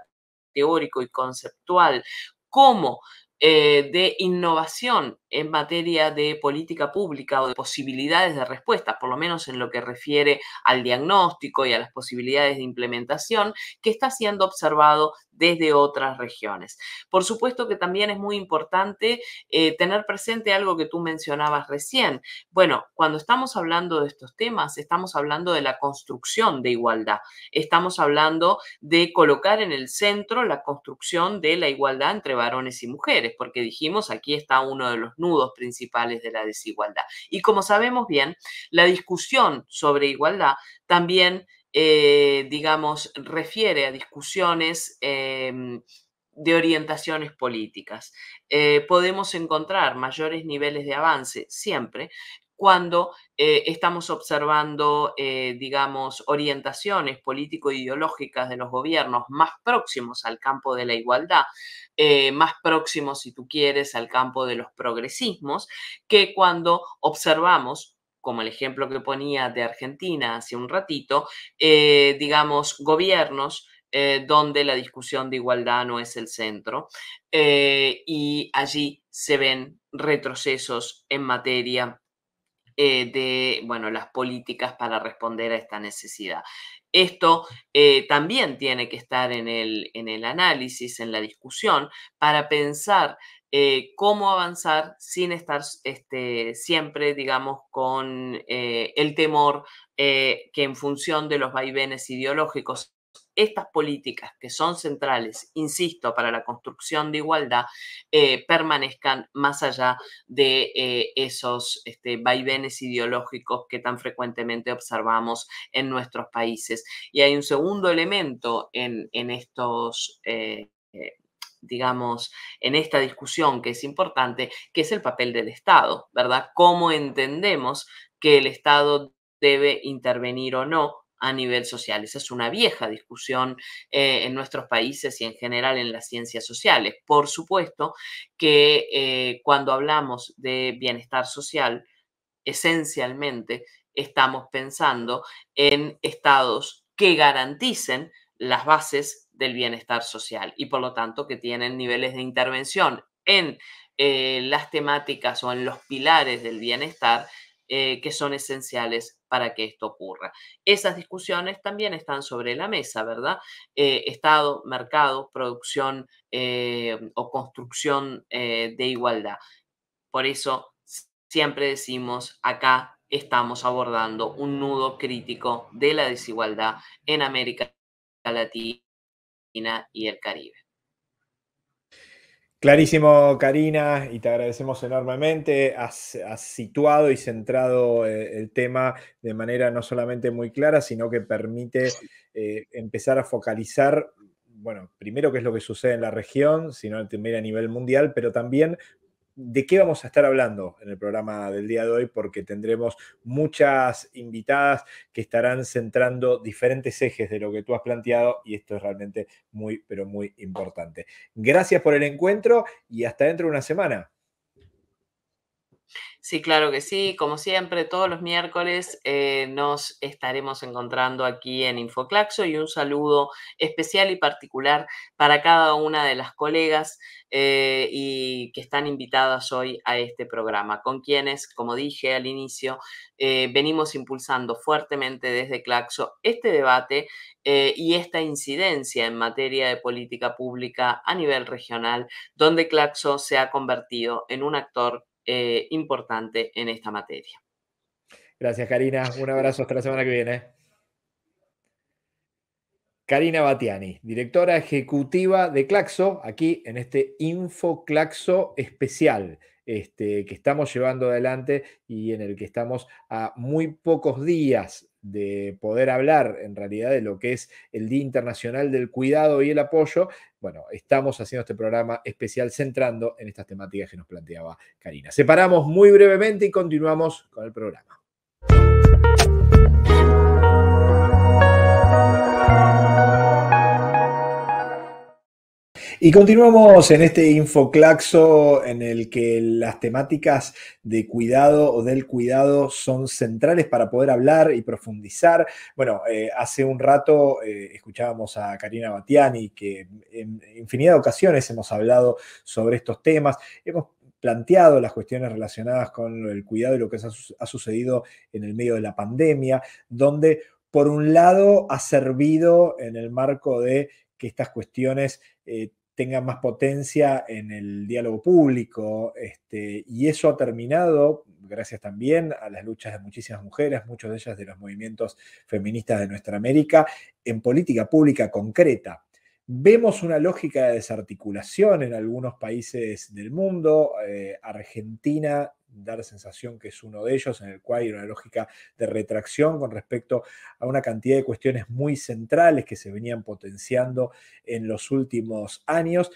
S2: teórico y conceptual como eh, de innovación en materia de política pública o de posibilidades de respuesta, por lo menos en lo que refiere al diagnóstico y a las posibilidades de implementación, que está siendo observado desde otras regiones. Por supuesto que también es muy importante eh, tener presente algo que tú mencionabas recién. Bueno, cuando estamos hablando de estos temas, estamos hablando de la construcción de igualdad, estamos hablando de colocar en el centro la construcción de la igualdad entre varones y mujeres, porque dijimos aquí está uno de los nudos principales de la desigualdad. Y como sabemos bien, la discusión sobre igualdad también eh, digamos, refiere a discusiones em, de orientaciones políticas. Eh, podemos encontrar mayores niveles de avance siempre cuando eh, estamos observando, digamos, orientaciones político-ideológicas de los gobiernos más próximos al campo de la igualdad, más próximos, si tú quieres, al campo de los progresismos, que cuando observamos como el ejemplo que ponía de Argentina hace un ratito, eh, digamos, gobiernos eh, donde la discusión de igualdad no es el centro eh, y allí se ven retrocesos en materia de las políticas para responder a esta necesidad. Esto eh, también tiene que estar en el, análisis, en la discusión, para pensar eh, cómo avanzar sin estar este, siempre, digamos, con eh, el temor que en función de los vaivenes ideológicos estas políticas que son centrales, insisto, para la construcción de igualdad, eh, permanezcan más allá de eh, esos este, vaivenes ideológicos que tan frecuentemente observamos en nuestros países. Y hay un segundo elemento en, estos... Eh, digamos, en esta discusión que es importante, que es el papel del Estado, ¿verdad? ¿Cómo entendemos que el Estado debe intervenir o no a nivel social. Esa es una vieja discusión eh, en nuestros países y en general en las ciencias sociales. Por supuesto que eh, cuando hablamos de bienestar social, esencialmente estamos pensando en estados que garanticen las bases del bienestar social y por lo tanto que tienen niveles de intervención en eh, las temáticas o en los pilares del bienestar eh, que son esenciales para que esto ocurra. Esas discusiones también están sobre la mesa, ¿verdad? Eh, estado, mercado, producción eh, o construcción de igualdad. Por eso siempre decimos acá estamos abordando un nudo crítico de la desigualdad en América Latina y el Caribe.
S1: Clarísimo, Karina, y te agradecemos enormemente. Has, situado y centrado eh, el tema de manera no solamente muy clara, sino que permite eh, empezar a focalizar, bueno, primero qué es lo que sucede en la región, sino también a nivel mundial, pero también de qué vamos a estar hablando en el programa del día de hoy, porque tendremos muchas invitadas que estarán centrando diferentes ejes de lo que tú has planteado y esto es realmente muy, pero muy importante. Gracias por el encuentro y hasta dentro de una semana.
S2: Sí, claro que sí. Como siempre, todos los miércoles eh, nos estaremos encontrando aquí en Infoclaxo y un saludo especial y particular para cada una de las colegas eh, y que están invitadas hoy a este programa, con quienes, como dije al inicio, eh, venimos impulsando fuertemente desde Claxo este debate y esta incidencia en materia de política pública a nivel regional, donde Claxo se ha convertido en un actor eh, importante en esta materia.
S1: Gracias, Karina. Un abrazo hasta la semana que viene. Karina Batiani, directora ejecutiva de Claxo, aquí en este Info Claxo especial. Este, que estamos llevando adelante y en el que estamos a muy pocos días de poder hablar en realidad de lo que es el Día Internacional del Cuidado y el Apoyo, bueno, estamos haciendo este programa especial centrando en estas temáticas que nos planteaba Karina. Separamos muy brevemente y continuamos con el programa. Y continuamos en este infoclaxo en el que las temáticas de cuidado o del cuidado son centrales para poder hablar y profundizar. Bueno, eh, hace un rato eh, escuchábamos a Karina Batiani que en infinidad de ocasiones hemos hablado sobre estos temas. Hemos planteado las cuestiones relacionadas con el cuidado y lo que ha sucedido en el medio de la pandemia, donde por un lado ha servido en el marco de que estas cuestiones eh, tenga más potencia en el diálogo público, este, y eso ha terminado, gracias también a las luchas de muchísimas mujeres, muchas de ellas de los movimientos feministas de nuestra América, en política pública concreta. Vemos una lógica de desarticulación en algunos países del mundo. Eh, Argentina da la sensación que es uno de ellos, en el cual hay una lógica de retracción con respecto a una cantidad de cuestiones muy centrales que se venían potenciando en los últimos años.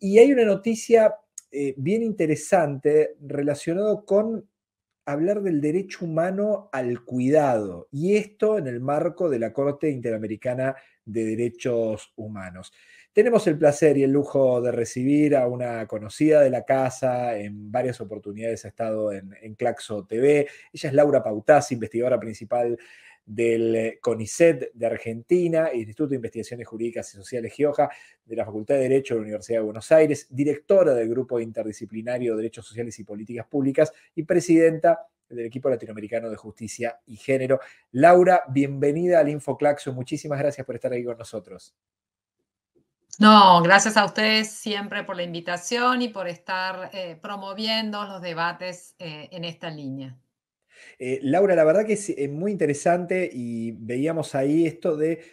S1: Y hay una noticia eh, bien interesante relacionado con hablar del derecho humano al cuidado, y esto en el marco de la Corte Interamericana de Derechos Humanos. Tenemos el placer y el lujo de recibir a una conocida de la casa, en varias oportunidades ha estado en, en Claxo TV. Ella es Laura Pautaz, investigadora principal del CONICET de Argentina, Instituto de Investigaciones Jurídicas y Sociales Gioja, de la Facultad de Derecho de la Universidad de Buenos Aires, directora del Grupo Interdisciplinario de Derechos Sociales y Políticas Públicas y presidenta del equipo latinoamericano de justicia y género. Laura, bienvenida al InfoClaxo. Muchísimas gracias por estar ahí con nosotros.
S3: No, gracias a ustedes siempre por la invitación y por estar eh, promoviendo los debates eh, en esta línea.
S1: Eh, Laura, la verdad que es muy interesante y veíamos ahí esto de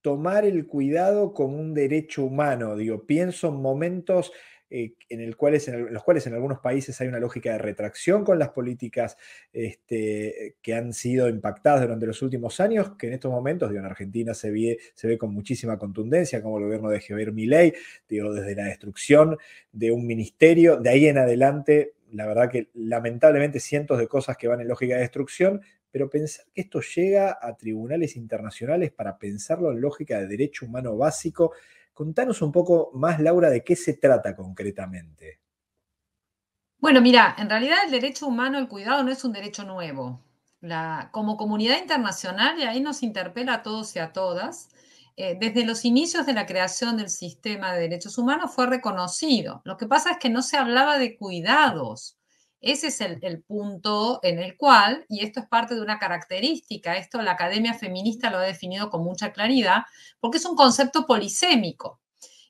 S1: tomar el cuidado como un derecho humano. Digo, pienso en momentos eh, en, el en, los cuales en algunos países hay una lógica de retracción con las políticas este, que han sido impactadas durante los últimos años, que en estos momentos, digo, en Argentina se ve, con muchísima contundencia, como el gobierno de Javier Milei, digo, desde la destrucción de un ministerio, de ahí en adelante la verdad que lamentablemente cientos de cosas que van en lógica de destrucción, pero pensar que esto llega a tribunales internacionales para pensarlo en lógica de derecho humano básico Contanos un poco más, Laura, de qué se trata concretamente.
S3: Bueno, mira, en realidad el derecho humano al cuidado no es un derecho nuevo. La, como comunidad internacional, y ahí nos interpela a todos y a todas, eh, desde los inicios de la creación del sistema de derechos humanos fue reconocido. Lo que pasa es que no se hablaba de cuidados, ese es el, punto en el cual, y esto es parte de una característica, esto la academia feminista lo ha definido con mucha claridad, porque es un concepto polisémico.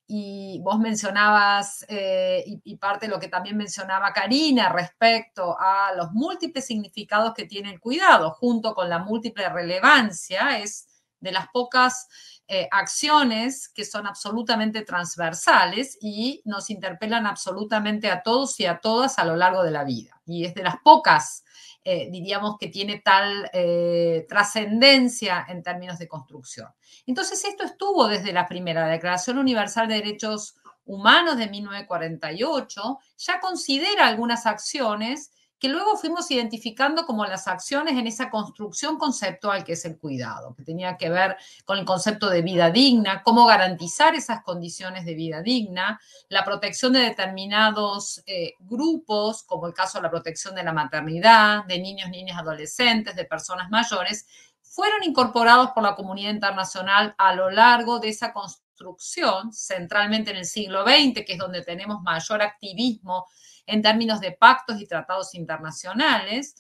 S3: Y vos mencionabas, eh, y, y, parte de lo que también mencionaba Karina respecto a los múltiples significados que tiene el cuidado, junto con la múltiple relevancia, es de las pocas eh, acciones que son absolutamente transversales y nos interpelan absolutamente a todos y a todas a lo largo de la vida. Y es de las pocas, eh, diríamos, que tiene tal eh, trascendencia en términos de construcción. Entonces, esto estuvo desde la primera Declaración Universal de Derechos Humanos de 1948, ya considera algunas acciones que luego fuimos identificando como las acciones en esa construcción conceptual que es el cuidado, que tenía que ver con el concepto de vida digna, cómo garantizar esas condiciones de vida digna, la protección de determinados eh, grupos, como el caso de la protección de la maternidad, de niños, niñas, adolescentes, de personas mayores, fueron incorporados por la comunidad internacional a lo largo de esa construcción, centralmente en el siglo XX, que es donde tenemos mayor activismo en términos de pactos y tratados internacionales.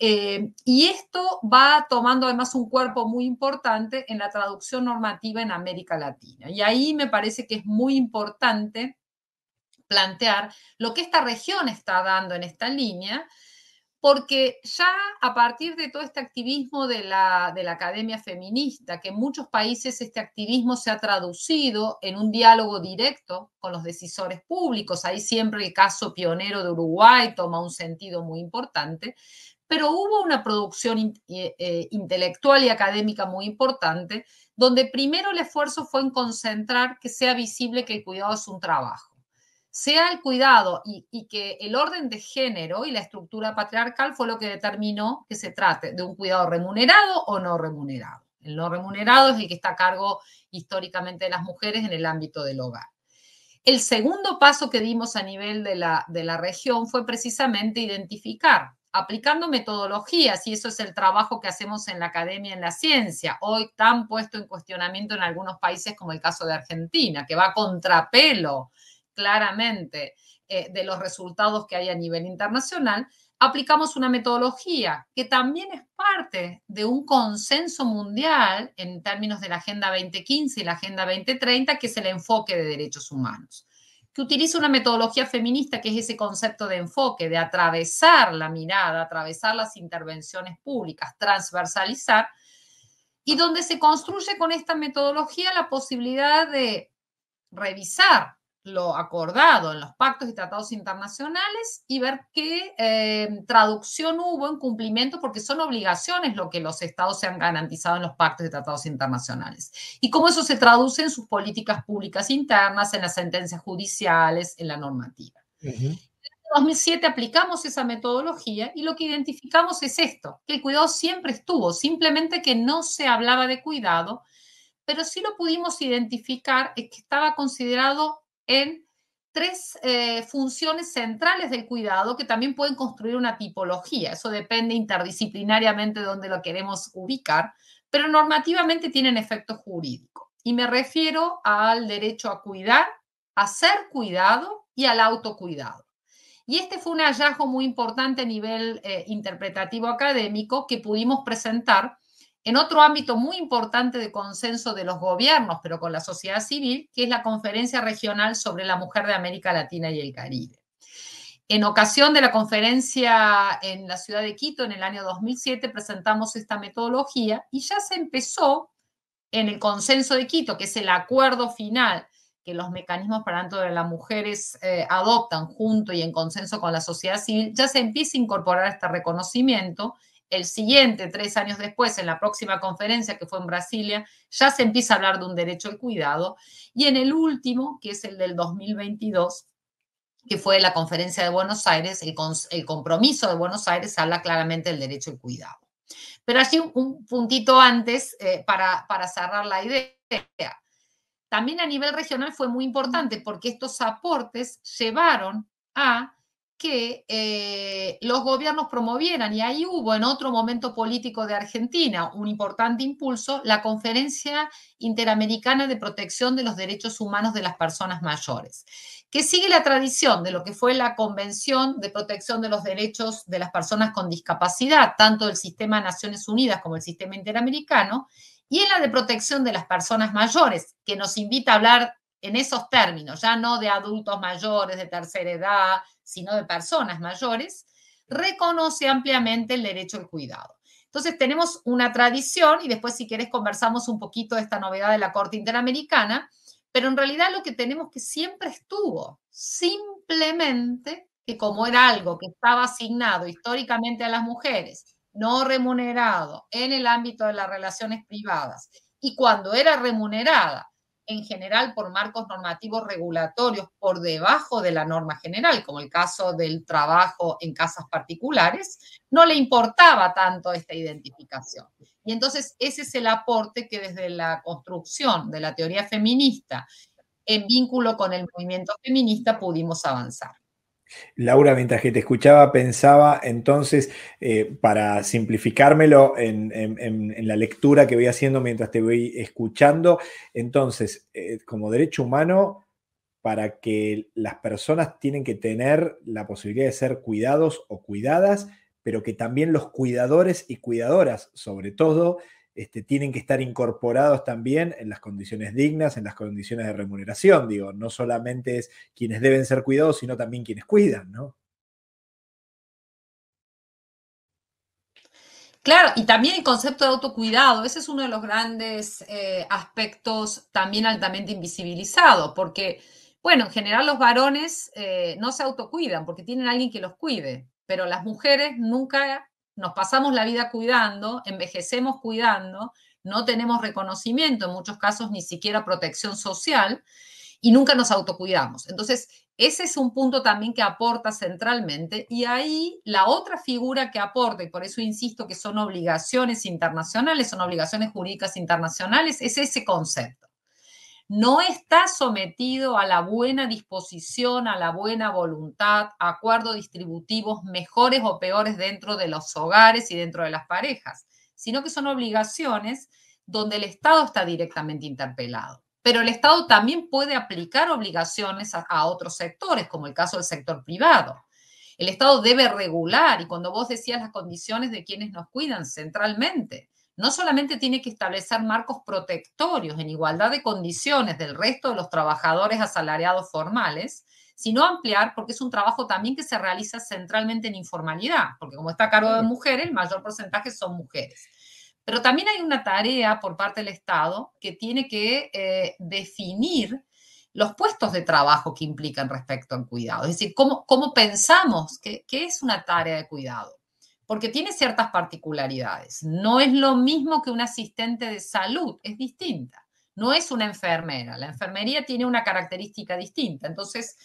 S3: Eh, y esto va tomando además un cuerpo muy importante en la traducción normativa en América Latina. Y ahí me parece que es muy importante plantear lo que esta región está dando en esta línea porque ya a partir de todo este activismo de la, academia feminista, que en muchos países este activismo se ha traducido en un diálogo directo con los decisores públicos, ahí siempre el caso pionero de Uruguay toma un sentido muy importante, pero hubo una producción eh, eh, intelectual y académica muy importante, donde primero el esfuerzo fue en concentrar que sea visible que el cuidado es un trabajo sea el cuidado y, que el orden de género y la estructura patriarcal fue lo que determinó que se trate de un cuidado remunerado o no remunerado. El no remunerado es el que está a cargo históricamente de las mujeres en el ámbito del hogar. El segundo paso que dimos a nivel de la, de la región fue precisamente identificar, aplicando metodologías, y eso es el trabajo que hacemos en la academia, en la ciencia, hoy tan puesto en cuestionamiento en algunos países como el caso de Argentina, que va a contrapelo claramente eh, de los resultados que hay a nivel internacional, aplicamos una metodología que también es parte de un consenso mundial en términos de la Agenda 2015 y la Agenda 2030, que es el enfoque de derechos humanos, que utiliza una metodología feminista que es ese concepto de enfoque, de atravesar la mirada, atravesar las intervenciones públicas, transversalizar, y donde se construye con esta metodología la posibilidad de revisar lo acordado en los pactos y tratados internacionales y ver qué eh, traducción hubo en cumplimiento, porque son obligaciones lo que los estados se han garantizado en los pactos y tratados internacionales. Y cómo eso se traduce en sus políticas públicas internas, en las sentencias judiciales, en la normativa. En 2007 aplicamos esa metodología y lo que identificamos es esto, que el cuidado siempre estuvo, simplemente que no se hablaba de cuidado, pero sí lo pudimos identificar es que estaba considerado en tres eh, funciones centrales del cuidado que también pueden construir una tipología. Eso depende interdisciplinariamente de dónde lo queremos ubicar, pero normativamente tienen efecto jurídico. Y me refiero al derecho a cuidar, a ser cuidado y al autocuidado. Y este fue un hallazgo muy importante a nivel eh, interpretativo académico que pudimos presentar en otro ámbito muy importante de consenso de los gobiernos, pero con la sociedad civil, que es la Conferencia Regional sobre la Mujer de América Latina y el Caribe. En ocasión de la conferencia en la ciudad de Quito en el año 2007 presentamos esta metodología y ya se empezó en el consenso de Quito, que es el acuerdo final que los mecanismos para tanto de las mujeres eh, adoptan junto y en consenso con la sociedad civil, ya se empieza a incorporar este reconocimiento el siguiente, tres años después, en la próxima conferencia que fue en Brasilia, ya se empieza a hablar de un derecho al cuidado. Y en el último, que es el del 2022, que fue la conferencia de Buenos Aires, el, compromiso de Buenos Aires habla claramente del derecho al cuidado. Pero así un puntito antes eh, para cerrar la idea. También a nivel regional fue muy importante porque estos aportes llevaron a que eh, los gobiernos promovieran, y ahí hubo en otro momento político de Argentina un importante impulso, la Conferencia Interamericana de Protección de los Derechos Humanos de las Personas Mayores, que sigue la tradición de lo que fue la Convención de Protección de los Derechos de las Personas con Discapacidad, tanto del sistema de Naciones Unidas como el sistema interamericano, y en la de protección de las personas mayores, que nos invita a hablar en esos términos, ya no de adultos mayores, de tercera edad, sino de personas mayores, reconoce ampliamente el derecho al cuidado. Entonces tenemos una tradición y después si quieres conversamos un poquito de esta novedad de la Corte Interamericana, pero en realidad lo que tenemos que siempre estuvo, simplemente que como era algo que estaba asignado históricamente a las mujeres, no remunerado en el ámbito de las relaciones privadas, y cuando era remunerada en general por marcos normativos regulatorios por debajo de la norma general, como el caso del trabajo en casas particulares, no le importaba tanto esta identificación. Y entonces ese es el aporte que desde la construcción de la teoría feminista en vínculo con el movimiento feminista pudimos avanzar.
S1: Laura, mientras que te escuchaba, pensaba entonces, eh, para simplificármelo en, la lectura que voy haciendo mientras te voy escuchando, entonces, eh, como derecho humano, para que las personas tienen que tener la posibilidad de ser cuidados o cuidadas, pero que también los cuidadores y cuidadoras, sobre todo, este, tienen que estar incorporados también en las condiciones dignas, en las condiciones de remuneración, digo, no solamente es quienes deben ser cuidados, sino también quienes cuidan, ¿no?
S3: Claro, y también el concepto de autocuidado, ese es uno de los grandes eh, aspectos también altamente invisibilizado, porque, bueno, en general los varones eh, no se autocuidan porque tienen alguien que los cuide, pero las mujeres nunca nos pasamos la vida cuidando, envejecemos cuidando, no tenemos reconocimiento, en muchos casos ni siquiera protección social, y nunca nos autocuidamos. Entonces, ese es un punto también que aporta centralmente y ahí la otra figura que aporta, y por eso insisto que son obligaciones internacionales, son obligaciones jurídicas internacionales, es ese concepto no está sometido a la buena disposición, a la buena voluntad, acuerdos distributivos mejores o peores dentro de los hogares y dentro de las parejas, sino que son obligaciones donde el Estado está directamente interpelado. Pero el Estado también puede aplicar obligaciones a, a otros sectores, como el caso del sector privado. El Estado debe regular, y cuando vos decías las condiciones de quienes nos cuidan centralmente, no solamente tiene que establecer marcos protectorios en igualdad de condiciones del resto de los trabajadores asalariados formales, sino ampliar, porque es un trabajo también que se realiza centralmente en informalidad, porque como está a cargo de mujeres, el mayor porcentaje son mujeres. Pero también hay una tarea por parte del Estado que tiene que eh, definir los puestos de trabajo que implican respecto al cuidado, es decir, cómo, pensamos que, que es una tarea de cuidado porque tiene ciertas particularidades. No es lo mismo que un asistente de salud, es distinta. No es una enfermera, la enfermería tiene una característica distinta. Entonces,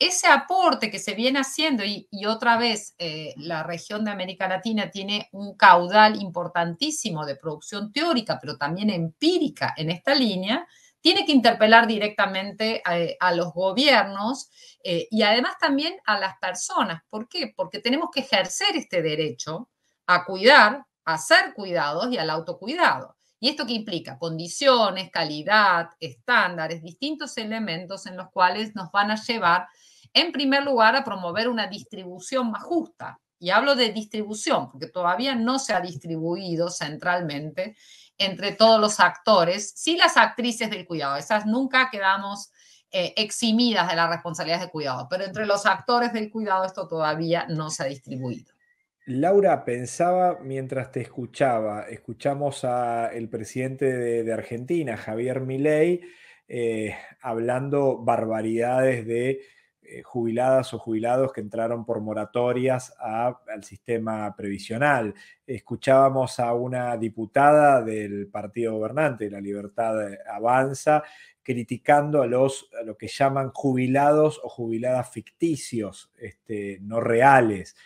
S3: ese aporte que se viene haciendo, y, otra vez eh, la región de América Latina tiene un caudal importantísimo de producción teórica, pero también empírica en esta línea, tiene que interpelar directamente a, los gobiernos eh, y además también a las personas. ¿Por qué? Porque tenemos que ejercer este derecho a cuidar, a ser cuidados y al autocuidado. ¿Y esto qué implica? Condiciones, calidad, estándares, distintos elementos en los cuales nos van a llevar, en primer lugar, a promover una distribución más justa. Y hablo de distribución, porque todavía no se ha distribuido centralmente entre todos los actores, sí las actrices del cuidado, esas nunca quedamos eh, eximidas de las responsabilidades de cuidado, pero entre los actores del cuidado esto todavía no se ha
S1: distribuido. Laura, pensaba mientras te escuchaba, escuchamos al presidente de, Argentina, Javier Milei, eh, hablando barbaridades de eh, jubiladas o jubilados que entraron por moratorias al sistema previsional. Escuchábamos a una diputada del partido gobernante, La Libertad eh, Avanza, criticando a los lo que llaman jubilados o jubiladas ficticios, este, no reales.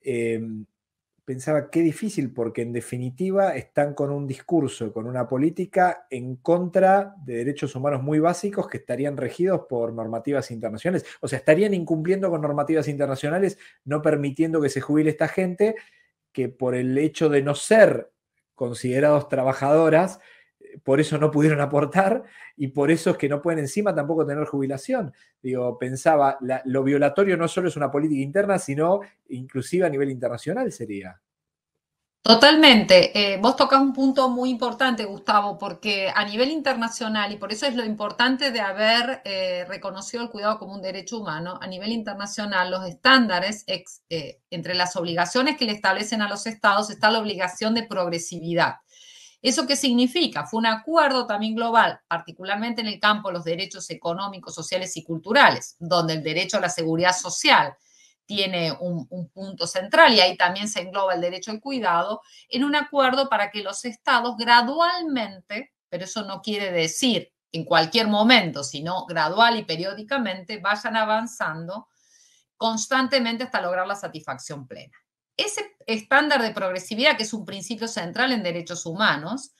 S1: Em, pensaba qué difícil, porque en definitiva están con un discurso, con una política en contra de derechos humanos muy básicos que estarían regidos por normativas internacionales. O sea, estarían incumpliendo con normativas internacionales, no permitiendo que se jubile esta gente que por el hecho de no ser considerados trabajadoras, por eso no pudieron aportar y por eso es que no pueden encima tampoco tener jubilación. Digo, pensaba, lo violatorio no solo es una política interna, sino inclusive a nivel internacional sería.
S3: Totalmente. Eh, vos tocás un punto muy importante, Gustavo, porque a nivel internacional, y por eso es lo importante de haber eh, reconocido el cuidado como un derecho humano, a nivel internacional los estándares, eh, entre las obligaciones que le establecen a los estados está la obligación de progresividad. ¿Eso qué significa? Fue un acuerdo también global, particularmente en el campo de los derechos económicos, sociales y culturales, donde el derecho a la seguridad social tiene un, un, punto central y ahí también se engloba el derecho al cuidado, en un acuerdo para que los estados gradualmente, pero eso no quiere decir en cualquier momento, sino gradual y periódicamente, vayan avanzando constantemente hasta lograr la satisfacción plena. Ese estándar de progresividad, que es un principio central en derechos humanos,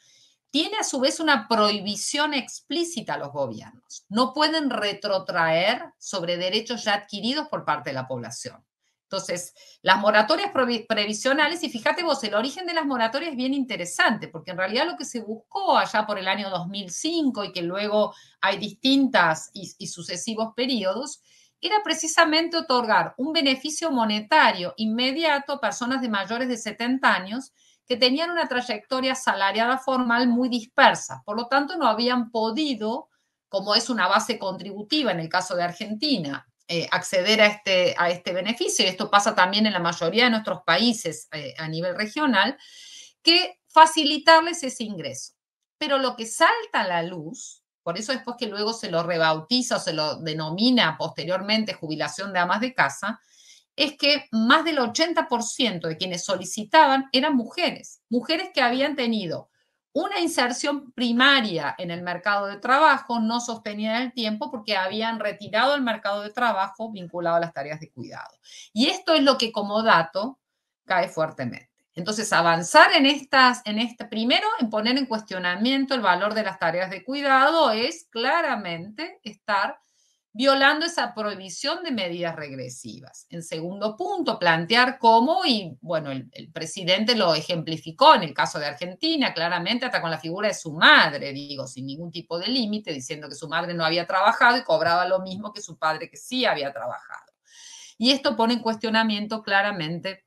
S3: tiene a su vez una prohibición explícita a los gobiernos. No pueden retrotraer sobre derechos ya adquiridos por parte de la población. Entonces, las moratorias previsionales, y fíjate vos, el origen de las moratorias es bien interesante, porque en realidad lo que se buscó allá por el año 2005 y que luego hay distintas y, y sucesivos periodos, era precisamente otorgar un beneficio monetario inmediato a personas de mayores de 70 años que tenían una trayectoria salariada formal muy dispersa. Por lo tanto, no habían podido, como es una base contributiva en el caso de Argentina, eh, acceder a este, a este beneficio, y esto pasa también en la mayoría de nuestros países eh, a nivel regional, que facilitarles ese ingreso. Pero lo que salta a la luz por eso después que luego se lo rebautiza o se lo denomina posteriormente jubilación de amas de casa, es que más del 80% de quienes solicitaban eran mujeres, mujeres que habían tenido una inserción primaria en el mercado de trabajo, no sostenida el tiempo porque habían retirado el mercado de trabajo vinculado a las tareas de cuidado. Y esto es lo que como dato cae fuertemente. Entonces, avanzar en estas, en esta, primero, en poner en cuestionamiento el valor de las tareas de cuidado es claramente estar violando esa prohibición de medidas regresivas. En segundo punto, plantear cómo, y bueno, el, el presidente lo ejemplificó en el caso de Argentina, claramente hasta con la figura de su madre, digo, sin ningún tipo de límite, diciendo que su madre no había trabajado y cobraba lo mismo que su padre que sí había trabajado. Y esto pone en cuestionamiento claramente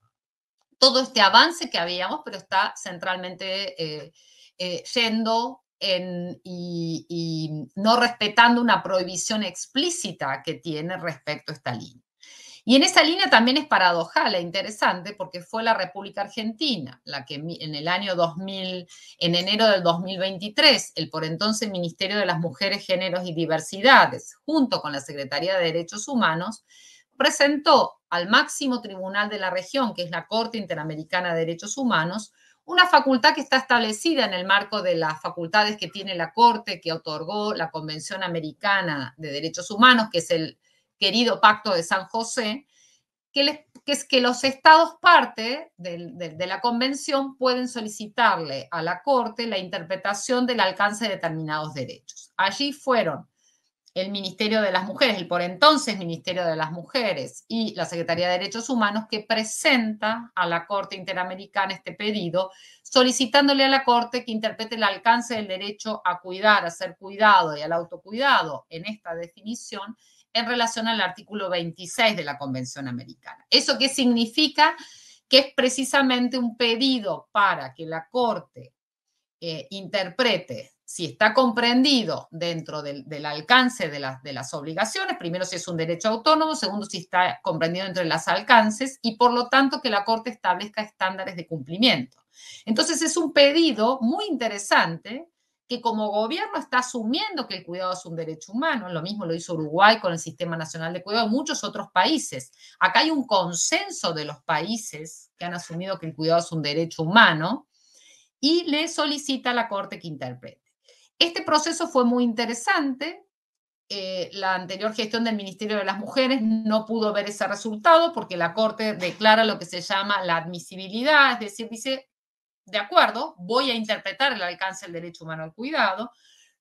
S3: todo este avance que habíamos, pero está centralmente eh, eh, yendo y, y, no respetando una prohibición explícita que tiene respecto a esta línea. Y en esa línea también es paradojal e interesante porque fue la República Argentina la que en el año 2000, en enero del 2023, el por entonces Ministerio de las Mujeres, Géneros y Diversidades, junto con la Secretaría de Derechos Humanos, presentó al máximo tribunal de la región, que es la Corte Interamericana de Derechos Humanos, una facultad que está establecida en el marco de las facultades que tiene la Corte, que otorgó la Convención Americana de Derechos Humanos, que es el querido Pacto de San José, que, es que los estados parte de la Convención pueden solicitarle a la Corte la interpretación del alcance de determinados derechos. Allí fueron el Ministerio de las Mujeres, el por entonces Ministerio de las Mujeres y la Secretaría de Derechos Humanos, que presenta a la Corte Interamericana este pedido, solicitándole a la Corte que interprete el alcance del derecho a cuidar, a ser cuidado y al autocuidado en esta definición en relación al artículo 26 de la Convención Americana. ¿Eso qué significa? Que es precisamente un pedido para que la Corte eh, interprete si está comprendido dentro del, alcance de, de, las obligaciones, primero si es un derecho autónomo, segundo si está comprendido entre los alcances y por lo tanto que la Corte establezca estándares de cumplimiento. Entonces es un pedido muy interesante que como gobierno está asumiendo que el cuidado es un derecho humano, lo mismo lo hizo Uruguay con el Sistema Nacional de Cuidado y muchos otros países. Acá hay un consenso de los países que han asumido que el cuidado es un derecho humano y le solicita a la Corte que interprete. Este proceso fue muy interesante. Eh, la anterior gestión del Ministerio de las Mujeres no pudo ver ese resultado porque la Corte declara lo que se llama la admisibilidad, es decir, dice, de acuerdo, voy a interpretar el alcance del derecho humano al cuidado.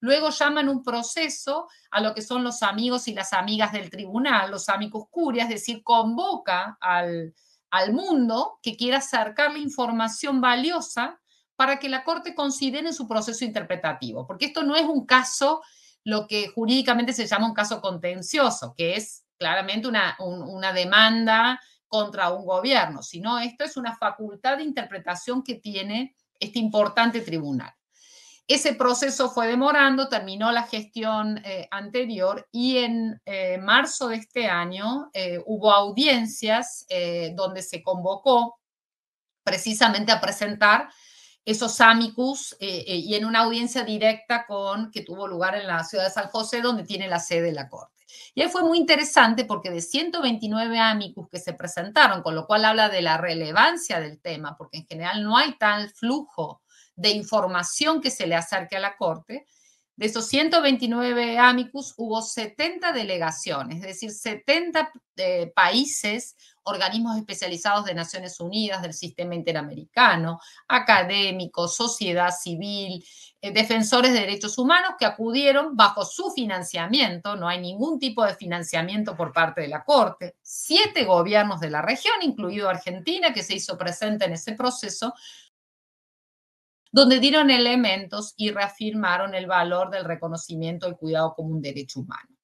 S3: Luego llaman un proceso a lo que son los amigos y las amigas del tribunal, los amicus curia, es decir, convoca al, al mundo que quiera la información valiosa para que la Corte considere en su proceso interpretativo, porque esto no es un caso, lo que jurídicamente se llama un caso contencioso, que es claramente una, demanda contra un gobierno, sino esto es una facultad de interpretación que tiene este importante tribunal. Ese proceso fue demorando, terminó la gestión eh, anterior y en eh, marzo de este año eh, hubo audiencias donde se convocó precisamente a presentar esos amicus eh, eh, y en una audiencia directa con que tuvo lugar en la ciudad de San José, donde tiene la sede de la Corte. Y ahí fue muy interesante porque de 129 amicus que se presentaron, con lo cual habla de la relevancia del tema, porque en general no hay tal flujo de información que se le acerque a la Corte, de esos 129 amicus hubo 70 delegaciones, es decir, 70 eh, países, organismos especializados de Naciones Unidas, del sistema interamericano, académicos, sociedad civil, eh, defensores de derechos humanos que acudieron bajo su financiamiento, no hay ningún tipo de financiamiento por parte de la Corte, siete gobiernos de la región, incluido Argentina, que se hizo presente en ese proceso, donde dieron elementos y reafirmaron el valor del reconocimiento del cuidado como un derecho humano.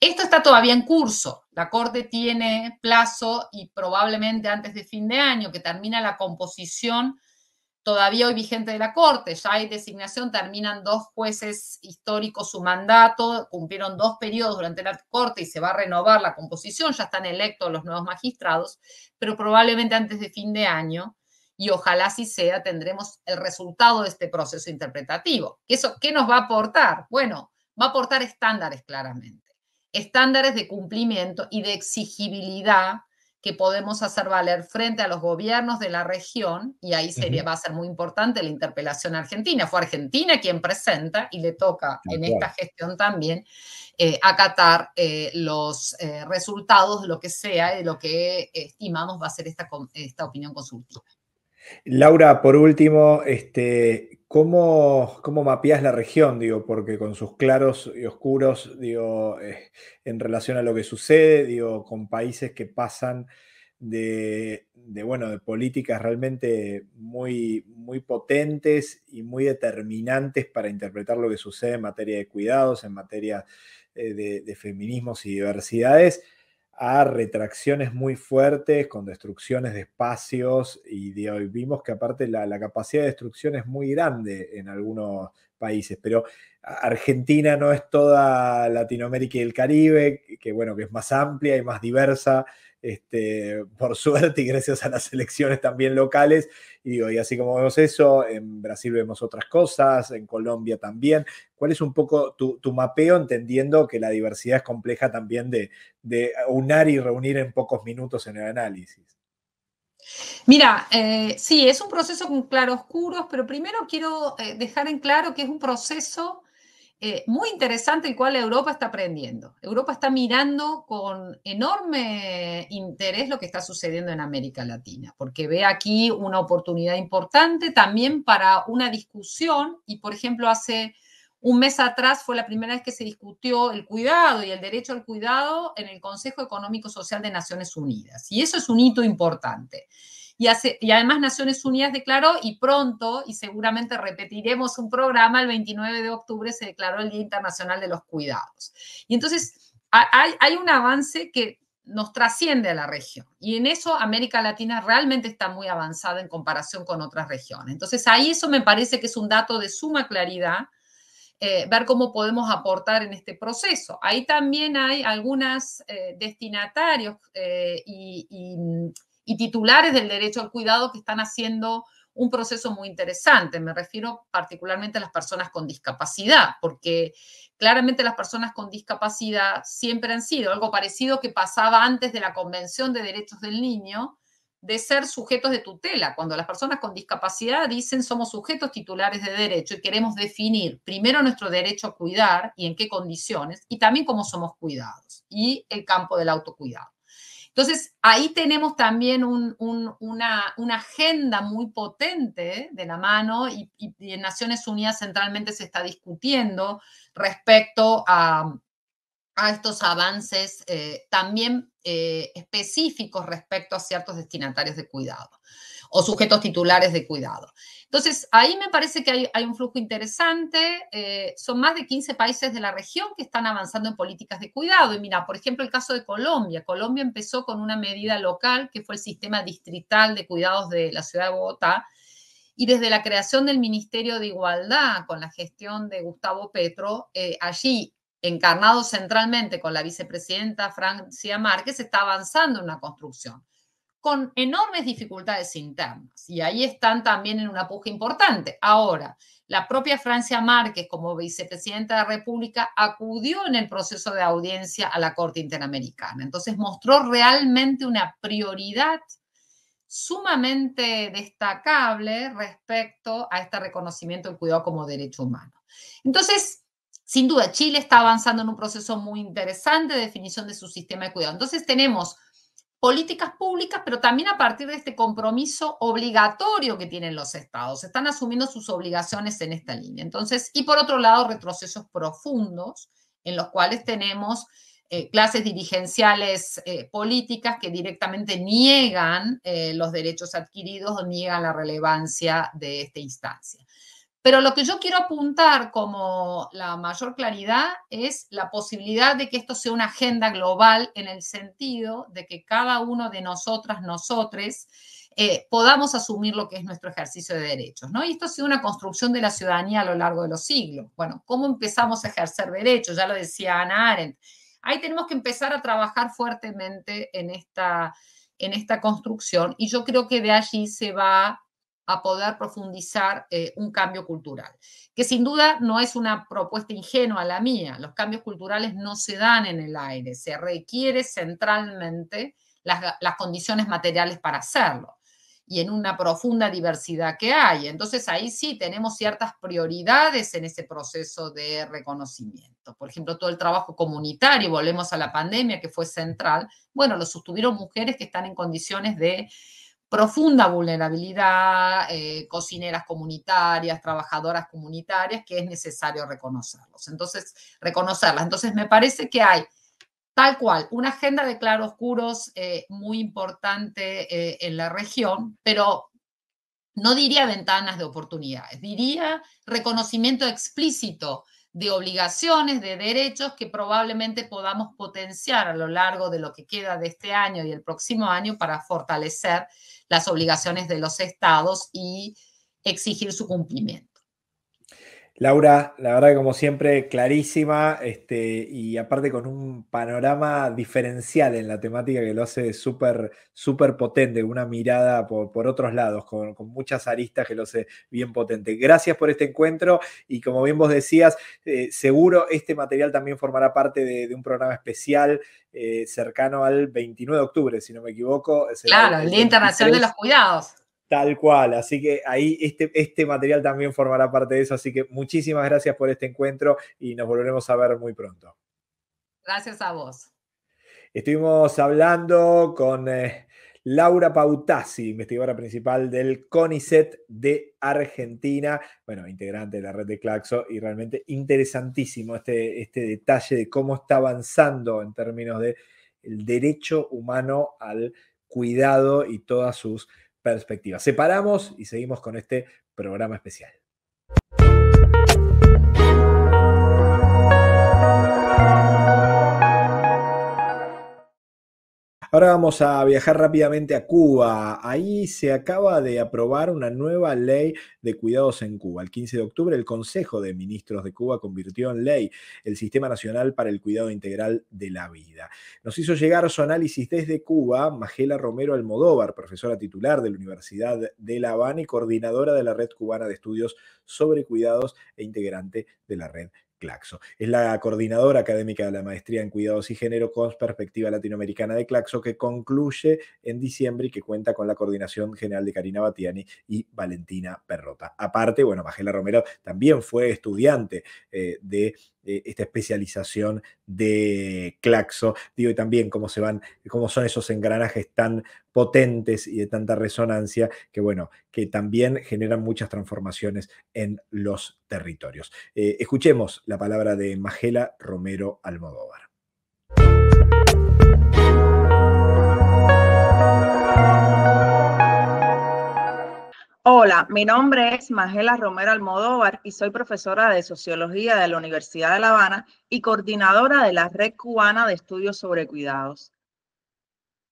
S3: Esto está todavía en curso. La Corte tiene plazo y probablemente antes de fin de año que termina la composición todavía hoy vigente de la Corte. Ya hay designación, terminan dos jueces históricos su mandato, cumplieron dos periodos durante la Corte y se va a renovar la composición, ya están electos los nuevos magistrados, pero probablemente antes de fin de año y ojalá si sea, tendremos el resultado de este proceso interpretativo. ¿Eso qué nos va a aportar? Bueno, va a aportar estándares claramente, estándares de cumplimiento y de exigibilidad que podemos hacer valer frente a los gobiernos de la región, y ahí sería, va a ser muy importante la interpelación Argentina. Fue Argentina quien presenta y le toca en esta gestión también eh, acatar eh, los eh, resultados de lo que sea y de lo que estimamos va a ser esta opinión consultiva.
S1: Laura, por último, este, ¿cómo, ¿cómo, la región? porque con sus claros y oscuros, digo, eh, en relación a lo que sucede, con países que pasan de, políticas realmente muy, muy potentes y muy determinantes para interpretar lo que sucede en materia de cuidados, en materia eh, de feminismos y diversidades a retracciones muy fuertes con destrucciones de espacios y de hoy vimos que aparte la, la, capacidad de destrucción es muy grande en algunos países, pero Argentina no es toda Latinoamérica y el Caribe, que bueno, que es más amplia y más diversa este, por suerte y gracias a las elecciones también locales. Y, hoy así como vemos eso, en Brasil vemos otras cosas, en Colombia también. ¿Cuál es un poco tu, mapeo, entendiendo que la diversidad es compleja también de, de, unar y reunir en pocos minutos en el análisis?
S3: Mira, eh, sí, es un proceso con claroscuros, pero primero quiero eh, dejar en claro que es un proceso eh, muy interesante el cual Europa está aprendiendo. Europa está mirando con enorme interés lo que está sucediendo en América Latina, porque ve aquí una oportunidad importante también para una discusión y, por ejemplo, hace un mes atrás fue la primera vez que se discutió el cuidado y el derecho al cuidado en el Consejo Económico Social de Naciones Unidas. Y eso es un hito importante. Y, además Naciones Unidas declaró y pronto, y seguramente repetiremos un programa, el 29 de octubre se declaró el Día Internacional de los Cuidados. Y entonces hay, un avance que nos trasciende a la región. Y en eso América Latina realmente está muy avanzada en comparación con otras regiones. Entonces ahí eso me parece que es un dato de suma claridad, eh, ver cómo podemos aportar en este proceso. Ahí también hay algunos eh, destinatarios eh, y y titulares del derecho al cuidado que están haciendo un proceso muy interesante. Me refiero particularmente a las personas con discapacidad, porque claramente las personas con discapacidad siempre han sido algo parecido que pasaba antes de la Convención de Derechos del Niño, de ser sujetos de tutela. Cuando las personas con discapacidad dicen somos sujetos titulares de derecho y queremos definir primero nuestro derecho a cuidar y en qué condiciones, y también cómo somos cuidados y el campo del autocuidado. Entonces, ahí tenemos también una, agenda muy potente de la mano y, en Naciones Unidas centralmente se está discutiendo respecto a, estos avances eh, también eh, específicos respecto a ciertos destinatarios de cuidado o sujetos titulares de cuidado. Entonces, ahí me parece que hay, un flujo interesante. Eh, son más de 15 países de la región que están avanzando en políticas de cuidado. Y mira, por ejemplo, el caso de Colombia. Colombia empezó con una medida local que fue el sistema distrital de cuidados de la ciudad de Bogotá. Y desde la creación del Ministerio de Igualdad, con la gestión de Gustavo Petro, eh, allí, encarnado centralmente con la vicepresidenta Francia Márquez, está avanzando en una construcción con enormes dificultades internas. Y ahí están también en una puja importante. Ahora, la propia Francia Márquez, como vicepresidenta de la República, acudió en el proceso de audiencia a la Corte Interamericana. Entonces mostró realmente una prioridad sumamente destacable respecto a este reconocimiento del cuidado como derecho humano. Entonces, sin duda, Chile está avanzando en un proceso muy interesante de definición de su sistema de cuidado. Entonces, tenemos políticas públicas, pero también a partir de este compromiso obligatorio que tienen los estados. Están asumiendo sus obligaciones en esta línea. Entonces, y por otro lado, retrocesos profundos en los cuales tenemos eh, clases dirigenciales eh, políticas que directamente niegan eh, los derechos adquiridos o niegan la relevancia de esta instancia. Pero lo que yo quiero apuntar como la mayor claridad es la posibilidad de que esto sea una agenda global en el sentido de que cada uno de nosotras, nosotres, eh, podamos asumir lo que es nuestro ejercicio de derechos, ¿no? Y esto ha sido una construcción de la ciudadanía a lo largo de los siglos. Bueno, ¿cómo empezamos a ejercer derechos? Ya lo decía Ana Arendt. Ahí tenemos que empezar a trabajar fuertemente en esta, en esta construcción y yo creo que de allí se va a poder profundizar eh, un cambio cultural, que sin duda no es una propuesta ingenua la mía. Los cambios culturales no se dan en el aire, se requiere centralmente las, las condiciones materiales para hacerlo y en una profunda diversidad que hay. Entonces ahí sí tenemos ciertas prioridades en ese proceso de reconocimiento. Por ejemplo, todo el trabajo comunitario, volvemos a la pandemia que fue central, bueno, lo sostuvieron mujeres que están en condiciones de profunda vulnerabilidad, eh, cocineras comunitarias, trabajadoras comunitarias, que es necesario reconocerlos. Entonces, reconocerlas. Entonces, me parece que hay tal cual una agenda de claroscuros eh, muy importante eh, en la región, pero no diría ventanas de oportunidades, diría reconocimiento explícito de obligaciones, de derechos que probablemente podamos potenciar a lo largo de lo que queda de este año y el próximo año para fortalecer las obligaciones de los estados y exigir su cumplimiento.
S1: Laura, la verdad que como siempre, clarísima este, y aparte con un panorama diferencial en la temática que lo hace súper, súper potente, una mirada por, otros lados, con, muchas aristas que lo hace bien potente. Gracias por este encuentro y como bien vos decías, eh, seguro este material también formará parte de, un programa especial eh, cercano al 29 de octubre, si no me equivoco. Claro, el, el Día Internacional de los
S3: Cuidados.
S1: Tal cual, así que ahí este, este material también formará parte de eso, así que muchísimas gracias por este encuentro y nos volveremos a ver muy pronto.
S3: Gracias a vos.
S1: Estuvimos hablando con eh, Laura Pautasi, investigadora principal del CONICET de Argentina, bueno, integrante de la red de Claxo, y realmente interesantísimo este, este detalle de cómo está avanzando en términos del derecho humano al cuidado y todas sus perspectiva. Separamos y seguimos con este programa especial. Ahora vamos a viajar rápidamente a Cuba. Ahí se acaba de aprobar una nueva ley de cuidados en Cuba. El 15 de octubre el Consejo de Ministros de Cuba convirtió en ley el Sistema Nacional para el Cuidado Integral de la Vida. Nos hizo llegar su análisis desde Cuba Magela Romero Almodóvar, profesora titular de la Universidad de La Habana y coordinadora de la Red Cubana de Estudios sobre Cuidados e integrante de la Red Claxo. Es la coordinadora académica de la maestría en cuidados y género con perspectiva latinoamericana de Claxo que concluye en diciembre y que cuenta con la coordinación general de Karina Batiani y Valentina Perrota. Aparte, bueno, Magela Romero también fue estudiante eh, de eh, esta especialización de Claxo. Digo, y también cómo se van, cómo son esos engranajes tan potentes y de tanta resonancia, que bueno, que también generan muchas transformaciones en los territorios. Eh, escuchemos la palabra de Magela Romero Almodóvar.
S4: Hola, mi nombre es Magela Romero Almodóvar y soy profesora de Sociología de la Universidad de La Habana y coordinadora de la Red Cubana de Estudios sobre Cuidados.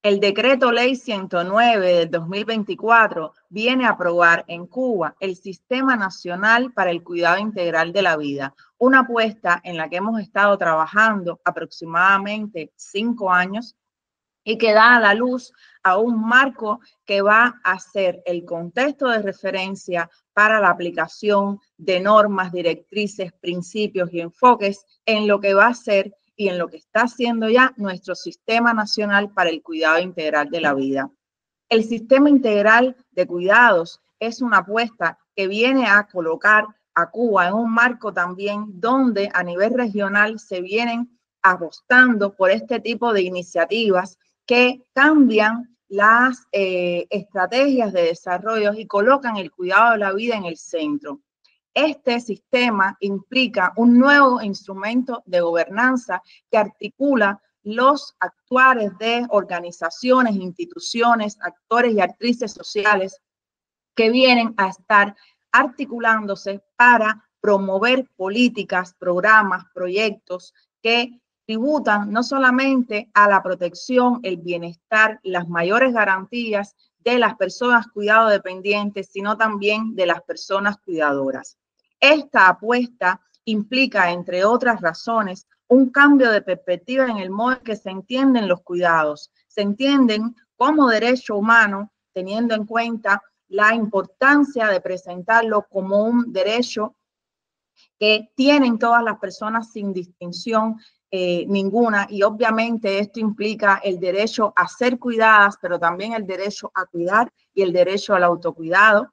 S4: El decreto ley 109 del 2024 viene a aprobar en Cuba el Sistema Nacional para el Cuidado Integral de la Vida, una apuesta en la que hemos estado trabajando aproximadamente cinco años y que da la luz a un marco que va a ser el contexto de referencia para la aplicación de normas, directrices, principios y enfoques en lo que va a ser y en lo que está haciendo ya nuestro Sistema Nacional para el Cuidado Integral de la Vida. El Sistema Integral de Cuidados es una apuesta que viene a colocar a Cuba en un marco también donde a nivel regional se vienen apostando por este tipo de iniciativas que cambian las eh, estrategias de desarrollo y colocan el cuidado de la vida en el centro. Este sistema implica un nuevo instrumento de gobernanza que articula los actuales de organizaciones, instituciones, actores y actrices sociales que vienen a estar articulándose para promover políticas, programas, proyectos que tributan no solamente a la protección, el bienestar, las mayores garantías de las personas cuidado dependientes, sino también de las personas cuidadoras. Esta apuesta implica, entre otras razones, un cambio de perspectiva en el modo en que se entienden los cuidados. Se entienden como derecho humano, teniendo en cuenta la importancia de presentarlo como un derecho que tienen todas las personas sin distinción eh, ninguna y obviamente esto implica el derecho a ser cuidadas, pero también el derecho a cuidar y el derecho al autocuidado.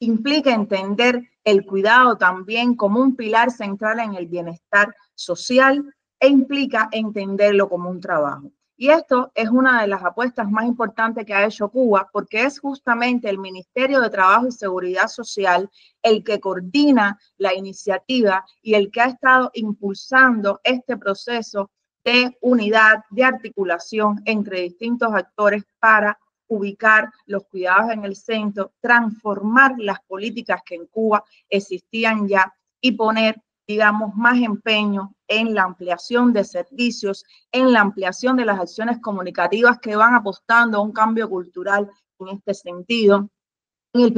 S4: Implica entender el cuidado también como un pilar central en el bienestar social e implica entenderlo como un trabajo. Y esto es una de las apuestas más importantes que ha hecho Cuba, porque es justamente el Ministerio de Trabajo y Seguridad Social el que coordina la iniciativa y el que ha estado impulsando este proceso de unidad, de articulación entre distintos actores para ubicar los cuidados en el centro, transformar las políticas que en Cuba existían ya y poner digamos, más empeño en la ampliación de servicios, en la ampliación de las acciones comunicativas que van apostando a un cambio cultural en este sentido, en el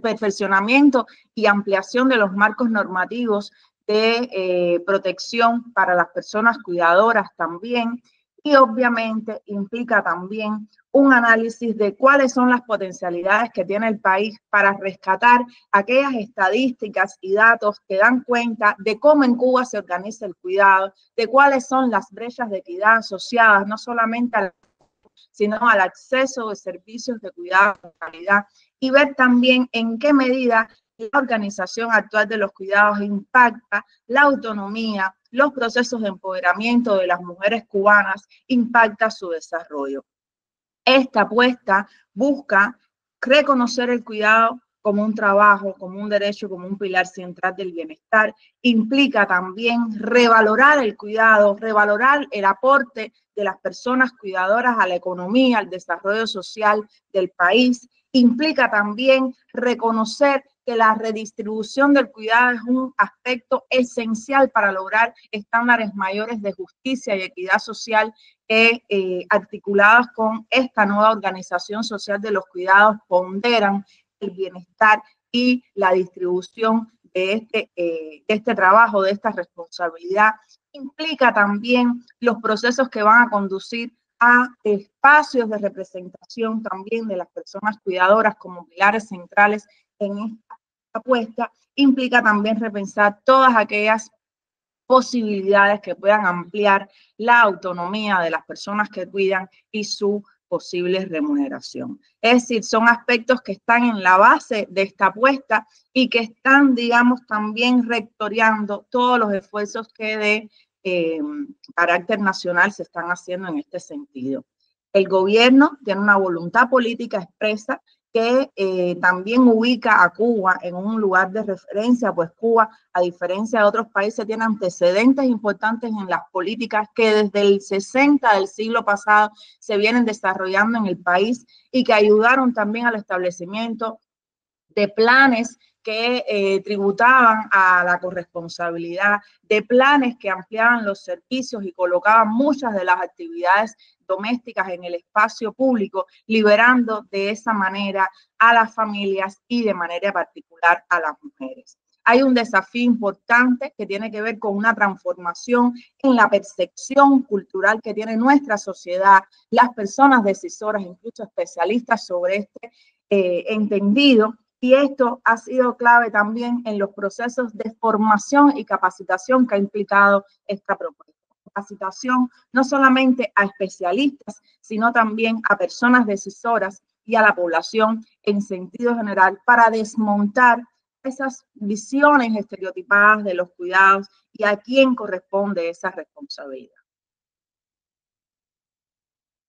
S4: perfeccionamiento y ampliación de los marcos normativos de eh, protección para las personas cuidadoras también, y obviamente implica también un análisis de cuáles son las potencialidades que tiene el país para rescatar aquellas estadísticas y datos que dan cuenta de cómo en Cuba se organiza el cuidado, de cuáles son las brechas de equidad asociadas no solamente al sino al acceso de servicios de cuidado de calidad y ver también en qué medida la organización actual de los cuidados impacta la autonomía, los procesos de empoderamiento de las mujeres cubanas impacta su desarrollo. Esta apuesta busca reconocer el cuidado como un trabajo, como un derecho, como un pilar central del bienestar, implica también revalorar el cuidado, revalorar el aporte de las personas cuidadoras a la economía, al desarrollo social del país, implica también reconocer que la redistribución del cuidado es un aspecto esencial para lograr estándares mayores de justicia y equidad social que eh, articuladas con esta nueva organización social de los cuidados ponderan el bienestar y la distribución de este, eh, de este trabajo, de esta responsabilidad. Implica también los procesos que van a conducir a espacios de representación también de las personas cuidadoras como pilares centrales en esta apuesta implica también repensar todas aquellas posibilidades que puedan ampliar la autonomía de las personas que cuidan y su posible remuneración. Es decir, son aspectos que están en la base de esta apuesta y que están, digamos, también rectoreando todos los esfuerzos que de eh, carácter nacional se están haciendo en este sentido. El gobierno tiene una voluntad política expresa que eh, también ubica a Cuba en un lugar de referencia, pues Cuba, a diferencia de otros países, tiene antecedentes importantes en las políticas que desde el 60 del siglo pasado se vienen desarrollando en el país y que ayudaron también al establecimiento de planes que eh, tributaban a la corresponsabilidad, de planes que ampliaban los servicios y colocaban muchas de las actividades domésticas en el espacio público, liberando de esa manera a las familias y de manera particular a las mujeres. Hay un desafío importante que tiene que ver con una transformación en la percepción cultural que tiene nuestra sociedad, las personas decisoras, incluso especialistas sobre este eh, entendido y esto ha sido clave también en los procesos de formación y capacitación que ha implicado esta propuesta. Capacitación no solamente a especialistas, sino también a personas decisoras y a la población en sentido general para desmontar esas visiones estereotipadas de los cuidados y a quién corresponde esa responsabilidad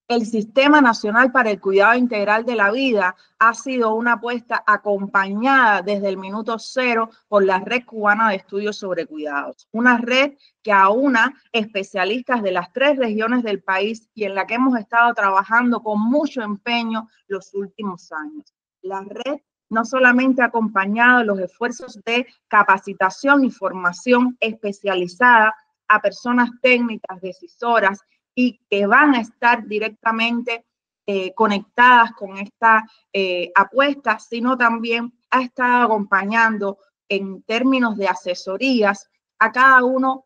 S4: el Sistema Nacional para el Cuidado Integral de la Vida ha sido una apuesta acompañada desde el minuto cero por la Red Cubana de Estudios sobre Cuidados, una red que aúna especialistas de las tres regiones del país y en la que hemos estado trabajando con mucho empeño los últimos años. La red no solamente ha acompañado los esfuerzos de capacitación y formación especializada a personas técnicas, decisoras y que van a estar directamente eh, conectadas con esta eh, apuesta, sino también ha estado acompañando en términos de asesorías a cada uno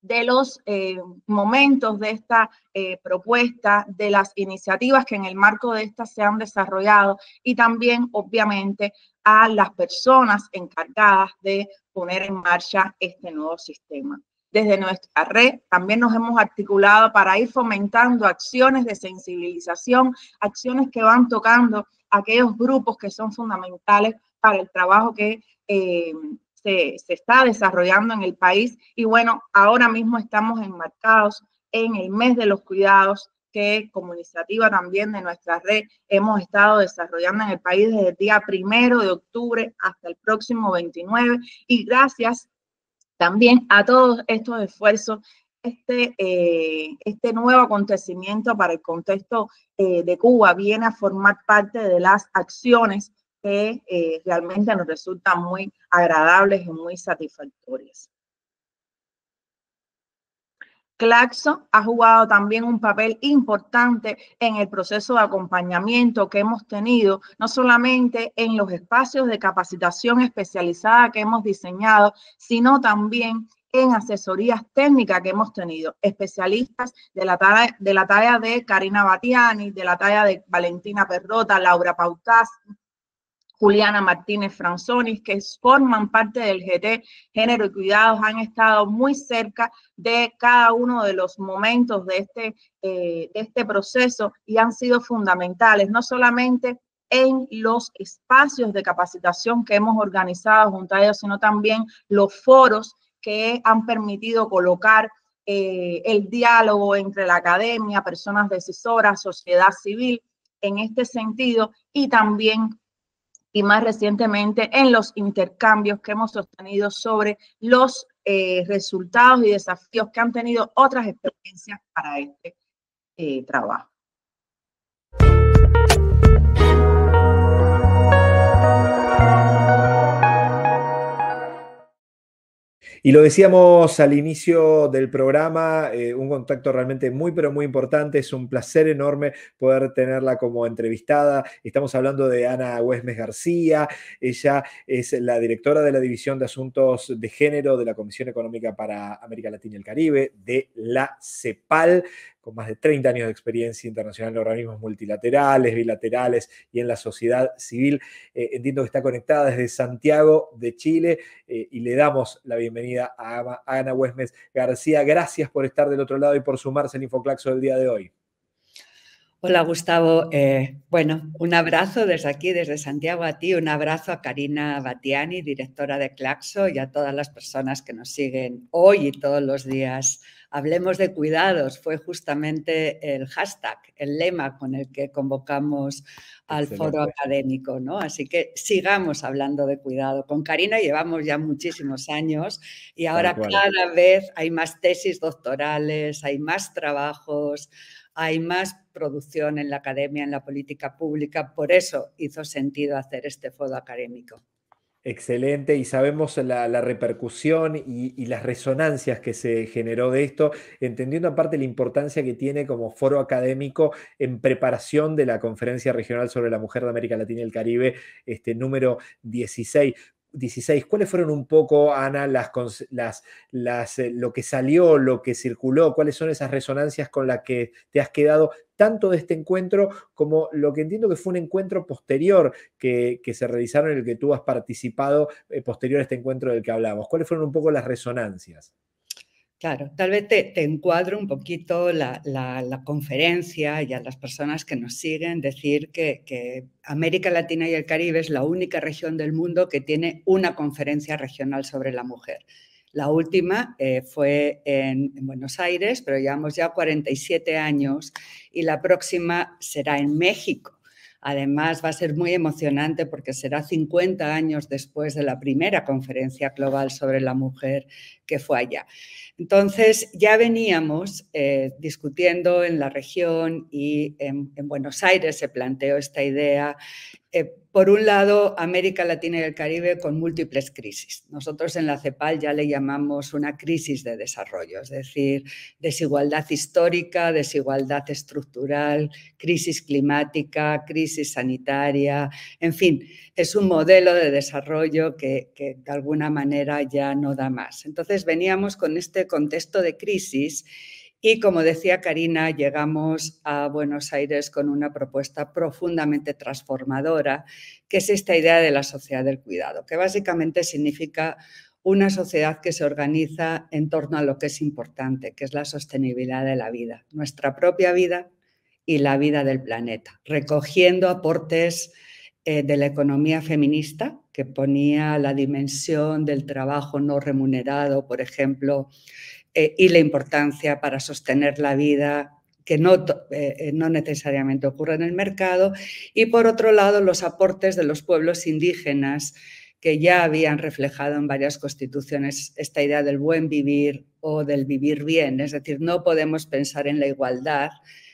S4: de los eh, momentos de esta propuesta, de las iniciativas que en el marco de esta se han desarrollado y también, obviamente, a las personas encargadas de poner en marcha este nuevo sistema. Desde nuestra red también nos hemos articulado para ir fomentando acciones de sensibilización, acciones que van tocando aquellos grupos que son fundamentales para el trabajo que eh, se, se está desarrollando en el país. Y bueno, ahora mismo estamos enmarcados en el mes de los cuidados que como iniciativa también de nuestra red hemos estado desarrollando en el país desde el día primero de octubre hasta el próximo 29 y gracias también a todos estos esfuerzos, este, eh, este nuevo acontecimiento para el contexto eh, de Cuba viene a formar parte de las acciones que eh, realmente nos resultan muy agradables y muy satisfactorias. Claxo ha jugado también un papel importante en el proceso de acompañamiento que hemos tenido, no solamente en los espacios de capacitación especializada que hemos diseñado, sino también en asesorías técnicas que hemos tenido, especialistas de la, talla de Karina Batiani, de la talla de Valentina Perrota, Laura Pautas, Juliana Martínez Franzoni, que forman parte del GT Género y Cuidados, han estado muy cerca de cada uno de los momentos de este, eh, este proceso y han sido fundamentales, no solamente en los espacios de capacitación que hemos organizado junto a ellos, sino también los foros que han permitido colocar eh, el diálogo entre la academia, personas decisoras, sociedad civil, en este sentido, y también y más recientemente en los intercambios que hemos sostenido sobre los eh, resultados y desafíos que han tenido otras experiencias para este eh, trabajo.
S1: Y lo decíamos al inicio del programa, eh, un contacto realmente muy, pero muy importante. Es un placer enorme poder tenerla como entrevistada. Estamos hablando de Ana Huesmes García. Ella es la directora de la División de Asuntos de Género de la Comisión Económica para América Latina y el Caribe, de la CEPAL con más de 30 años de experiencia internacional en organismos multilaterales, bilaterales y en la sociedad civil. Eh, entiendo que está conectada desde Santiago de Chile eh, y le damos la bienvenida a, Ana Huesmes García. Gracias por estar del otro lado y por sumarse al Infoclaxo del día de hoy.
S5: Hola Gustavo, eh, bueno, un abrazo desde aquí, desde Santiago a ti, un abrazo a Karina Batiani, directora de Claxo, y a todas las personas que nos siguen hoy y todos los días Hablemos de cuidados, fue justamente el hashtag, el lema con el que convocamos al foro académico, ¿no? Así que sigamos hablando de cuidado. Con Karina llevamos ya muchísimos años y ahora cada vez hay más tesis doctorales, hay más trabajos, hay más producción en la academia, en la política pública, por eso hizo sentido hacer este foro académico.
S1: Excelente, y sabemos la, repercusión y, las resonancias que se generó de esto, entendiendo aparte la importancia que tiene como foro académico en preparación de la Conferencia Regional sobre la Mujer de América Latina y el Caribe, este número 16. 16. ¿Cuáles fueron un poco, Ana, las, las, las, eh, lo que salió, lo que circuló? ¿Cuáles son esas resonancias con las que te has quedado tanto de este encuentro como lo que entiendo que fue un encuentro posterior que, que se realizaron en el que tú has participado eh, posterior a este encuentro del que hablamos? ¿Cuáles fueron un poco las resonancias?
S5: Claro, tal vez te, encuadro un poquito la, conferencia y a las personas que nos siguen decir que, América Latina y el Caribe es la única región del mundo que tiene una conferencia regional sobre la mujer. La última eh, fue en, en, Buenos Aires, pero llevamos ya 47 años y la próxima será en México. Además, va a ser muy emocionante porque será 50 años después de la primera conferencia global sobre la mujer que fue allá. Entonces, ya veníamos eh, discutiendo en la región y en, Buenos Aires se planteó esta idea. Eh, por un lado, América Latina y el Caribe con múltiples crisis. Nosotros en la CEPAL ya le llamamos una crisis de desarrollo, es decir, desigualdad histórica, desigualdad estructural, crisis climática, crisis sanitaria, en fin, es un modelo de desarrollo que, que de alguna manera ya no da más. Entonces, veníamos con este contexto de crisis y como decía Karina, llegamos a Buenos Aires con una propuesta profundamente transformadora, que es esta idea de la sociedad del cuidado, que básicamente significa una sociedad que se organiza en torno a lo que es importante, que es la sostenibilidad de la vida, nuestra propia vida y la vida del planeta, recogiendo aportes eh, de la economía feminista, que ponía la dimensión del trabajo no remunerado, por ejemplo, eh, y la importancia para sostener la vida que no, eh, eh, no, necesariamente ocurre en el mercado, y por otro lado los aportes de los pueblos indígenas que ya habían reflejado en varias constituciones esta idea del buen vivir o del vivir bien. Es decir, no podemos pensar en la igualdad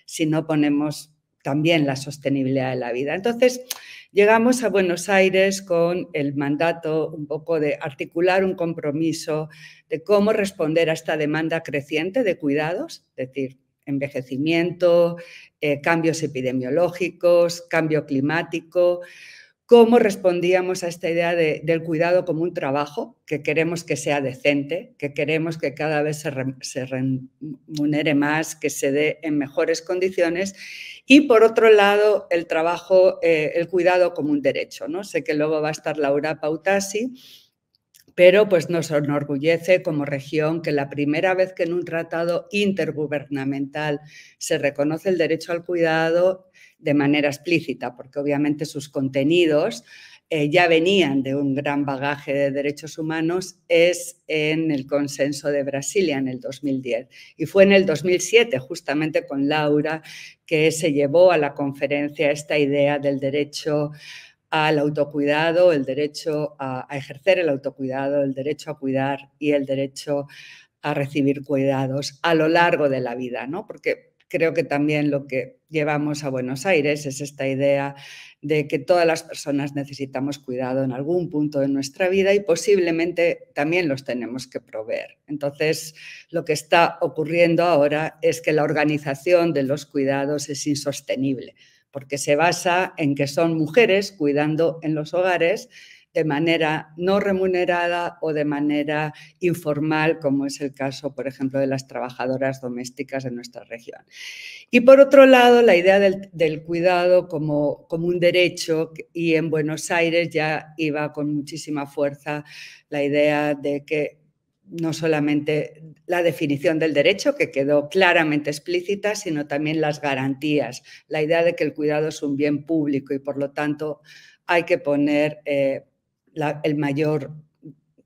S5: si no ponemos también la sostenibilidad de la vida. Entonces, llegamos a Buenos Aires con el mandato un poco de articular un compromiso de cómo responder a esta demanda creciente de cuidados, es decir, envejecimiento, eh, cambios epidemiológicos, cambio climático, cómo respondíamos a esta idea del cuidado como un trabajo, que queremos que sea decente, que queremos que cada vez se remunere más, que se dé en mejores condiciones y por otro lado, el trabajo, eh, el cuidado como un derecho. ¿no? Sé que luego va a estar Laura Pautasi, pero pues nos enorgullece como región que la primera vez que en un tratado intergubernamental se reconoce el derecho al cuidado de manera explícita, porque obviamente sus contenidos eh, ya venían de un gran bagaje de derechos humanos es en el consenso de Brasilia en el 2010. Y fue en el 2007, justamente con Laura, que se llevó a la conferencia esta idea del derecho al autocuidado, el derecho a, ejercer el autocuidado, el derecho a cuidar y el derecho a recibir cuidados a lo largo de la vida, ¿no? Porque creo que también lo que llevamos a Buenos Aires es esta idea de que todas las personas necesitamos cuidado en algún punto de nuestra vida y posiblemente también los tenemos que proveer. Entonces, lo que está ocurriendo ahora es que la organización de los cuidados es insostenible, porque se basa en que son mujeres cuidando en los hogares de manera no remunerada o de manera informal, como es el caso, por ejemplo, de las trabajadoras domésticas en nuestra región. Y por otro lado, la idea del, cuidado como, como un derecho, y en Buenos Aires ya iba con muchísima fuerza la idea de que no solamente la definición del derecho, que quedó claramente explícita, sino también las garantías, la idea de que el cuidado es un bien público y por lo tanto hay que poner eh, el mayor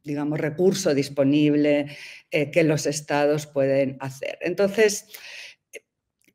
S5: digamos, recurso disponible eh, que los estados pueden hacer. Entonces,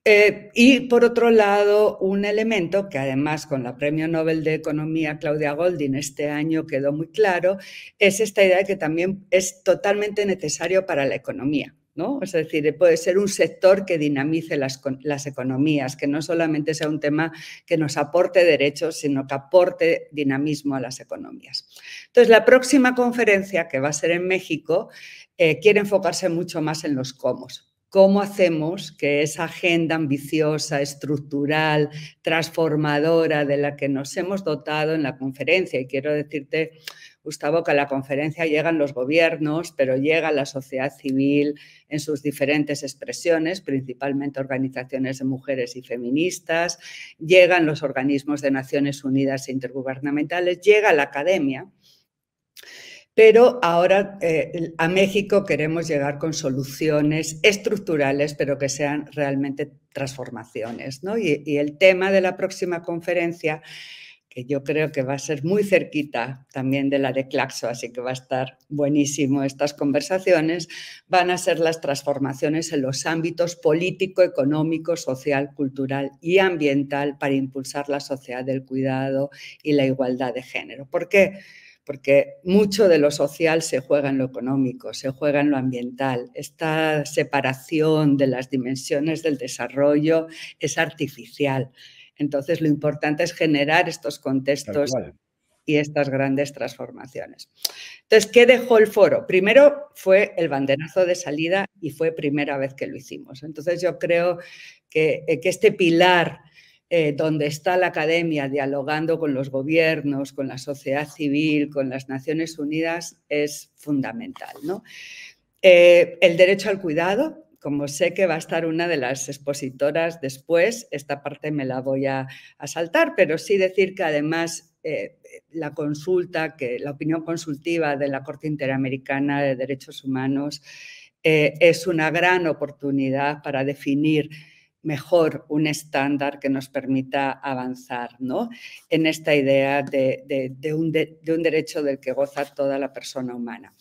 S5: eh, y por otro lado, un elemento que además con la Premio Nobel de Economía Claudia Goldin este año quedó muy claro, es esta idea de que también es totalmente necesario para la economía. Es decir, puede ser un sector que dinamice las, economías, que no solamente sea un tema que nos aporte derechos, sino que aporte dinamismo a las economías. Entonces, la próxima conferencia, que va a ser en México, eh, quiere enfocarse mucho más en los cómo. ¿Cómo hacemos que esa agenda ambiciosa, estructural, transformadora de la que nos hemos dotado en la conferencia? Y quiero decirte Gustavo, que a la conferencia llegan los gobiernos, pero llega la sociedad civil, en sus diferentes expresiones, principalmente organizaciones de mujeres y feministas, llegan los organismos de Naciones Unidas e intergubernamentales, llega la academia. Pero ahora eh, a México queremos llegar con soluciones estructurales, pero que sean realmente transformaciones. y el tema de la próxima conferencia que yo creo que va a ser muy cerquita también de la de Claxo, así que va a estar buenísimo estas conversaciones, van a ser las transformaciones en los ámbitos político, económico, social, cultural y ambiental para impulsar la sociedad del cuidado y la igualdad de género. ¿Por qué? porque mucho de lo social se juega en lo económico, se juega en lo ambiental. Esta separación de las dimensiones del desarrollo es artificial entonces, lo importante es generar estos contextos y estas grandes transformaciones. Entonces, ¿qué dejó el foro? Primero fue el banderazo de salida y fue primera vez que lo hicimos. Entonces, yo creo que, eh, este pilar eh, donde está la academia dialogando con los gobiernos, con la sociedad civil, con las Naciones Unidas, es fundamental. ¿no? Eh, el derecho al cuidado, como sé que va a estar una de las expositoras después, esta parte me la voy a, saltar, pero sí decir que además eh, la consulta, que la opinión consultiva de la Corte Interamericana de Derechos Humanos eh, es una gran oportunidad para definir mejor un estándar que nos permita avanzar en esta idea de un derecho del que goza toda la persona humana.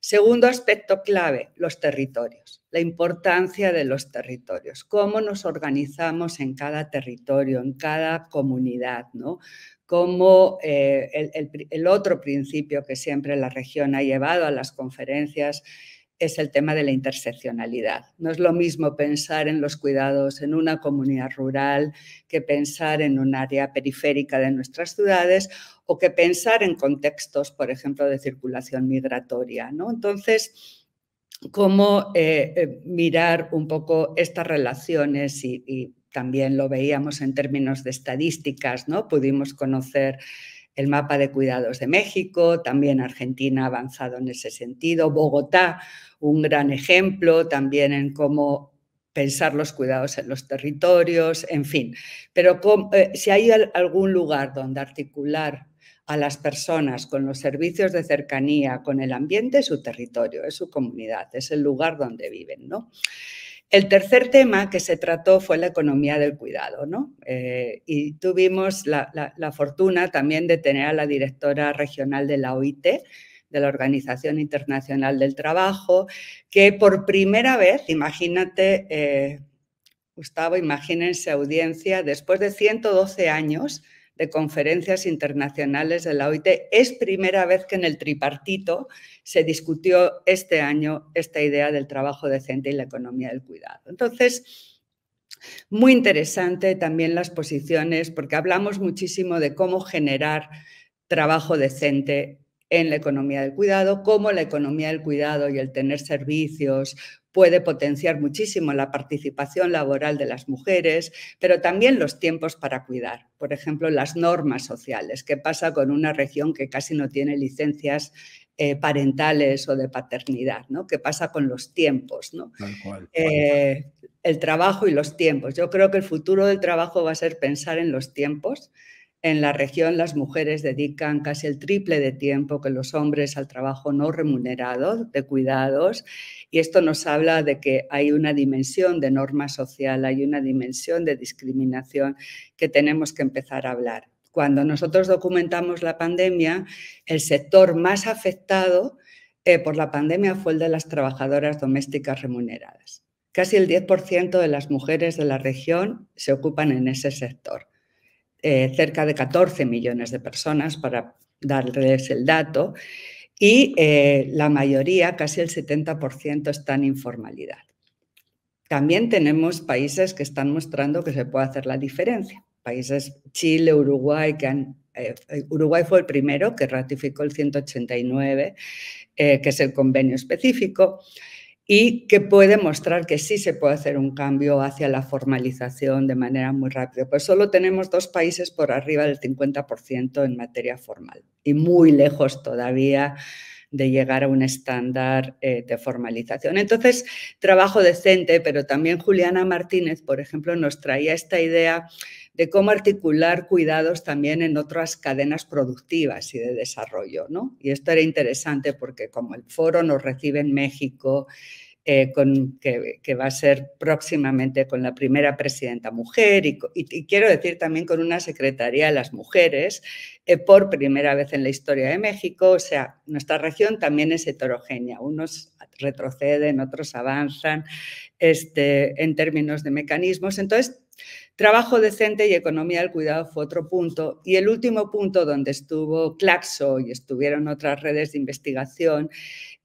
S5: Segundo aspecto clave, los territorios, la importancia de los territorios, cómo nos organizamos en cada territorio, en cada comunidad, ¿no? Como eh, el, el otro principio que siempre la región ha llevado a las conferencias es el tema de la interseccionalidad. No es lo mismo pensar en los cuidados en una comunidad rural que pensar en un área periférica de nuestras ciudades o que pensar en contextos, por ejemplo, de circulación migratoria. ¿no? Entonces, cómo eh, eh, mirar un poco estas relaciones y, y, también lo veíamos en términos de estadísticas, ¿no? Pudimos conocer el mapa de cuidados de México, también Argentina ha avanzado en ese sentido, Bogotá, un gran ejemplo también en cómo pensar los cuidados en los territorios, en fin. Pero eh, si hay algún lugar donde articular a las personas con los servicios de cercanía, con el ambiente, es su territorio, es su comunidad, es el lugar donde viven, ¿no? El tercer tema que se trató fue la economía del cuidado, ¿no? Eh, y tuvimos la, fortuna también de tener a la directora regional de la OIT, de la Organización Internacional del Trabajo, que por primera vez, imagínate, eh, Gustavo, imagínense audiencia, después de 112 años, de conferencias internacionales de la OIT. Es primera vez que en el tripartito se discutió este año esta idea del trabajo decente y la economía del cuidado. Entonces, muy interesante también las posiciones, porque hablamos muchísimo de cómo generar trabajo decente en la economía del cuidado, cómo la economía del cuidado y el tener servicios puede potenciar muchísimo la participación laboral de las mujeres, pero también los tiempos para cuidar. Por ejemplo, las normas sociales. ¿Qué pasa con una región que casi no tiene licencias eh, parentales o de paternidad, ¿no? ¿Qué pasa con los tiempos, eh, el trabajo y los tiempos. Yo creo que el futuro del trabajo va a ser pensar en los tiempos. En la región las mujeres dedican casi el triple de tiempo que los hombres al trabajo no remunerado, de cuidados, y esto nos habla de que hay una dimensión de norma social, hay una dimensión de discriminación que tenemos que empezar a hablar. Cuando nosotros documentamos la pandemia, el sector más afectado eh, por la pandemia fue el de las trabajadoras domésticas remuneradas. Casi el 10% de las mujeres de la región se ocupan en ese sector. Eh, cerca de 14 millones de personas, para darles el dato y eh, la mayoría, casi el 70%, está en informalidad. También tenemos países que están mostrando que se puede hacer la diferencia. Países Chile, Uruguay, que eh, eh, Uruguay fue el primero que ratificó el 189, que es el convenio específico y que puede mostrar que sí se puede hacer un cambio hacia la formalización de manera muy rápida. Pues solo tenemos dos países por arriba del 50% en materia formal y muy lejos todavía de llegar a un estándar eh, de formalización. Entonces, trabajo decente, pero también Juliana Martínez, por ejemplo, nos traía esta idea de cómo articular cuidados también en otras cadenas productivas y de desarrollo. Y esto era interesante porque como el foro nos recibe en México, eh, que, va a ser próximamente con la primera presidenta mujer y, quiero decir también con una secretaría de las mujeres eh, por primera vez en la historia de México. O sea, nuestra región también es heterogénea. Unos retroceden, otros avanzan este, en términos de mecanismos. Entonces, Trabajo decente y economía del cuidado fue otro punto. Y el último punto donde estuvo Claxo y estuvieron otras redes de investigación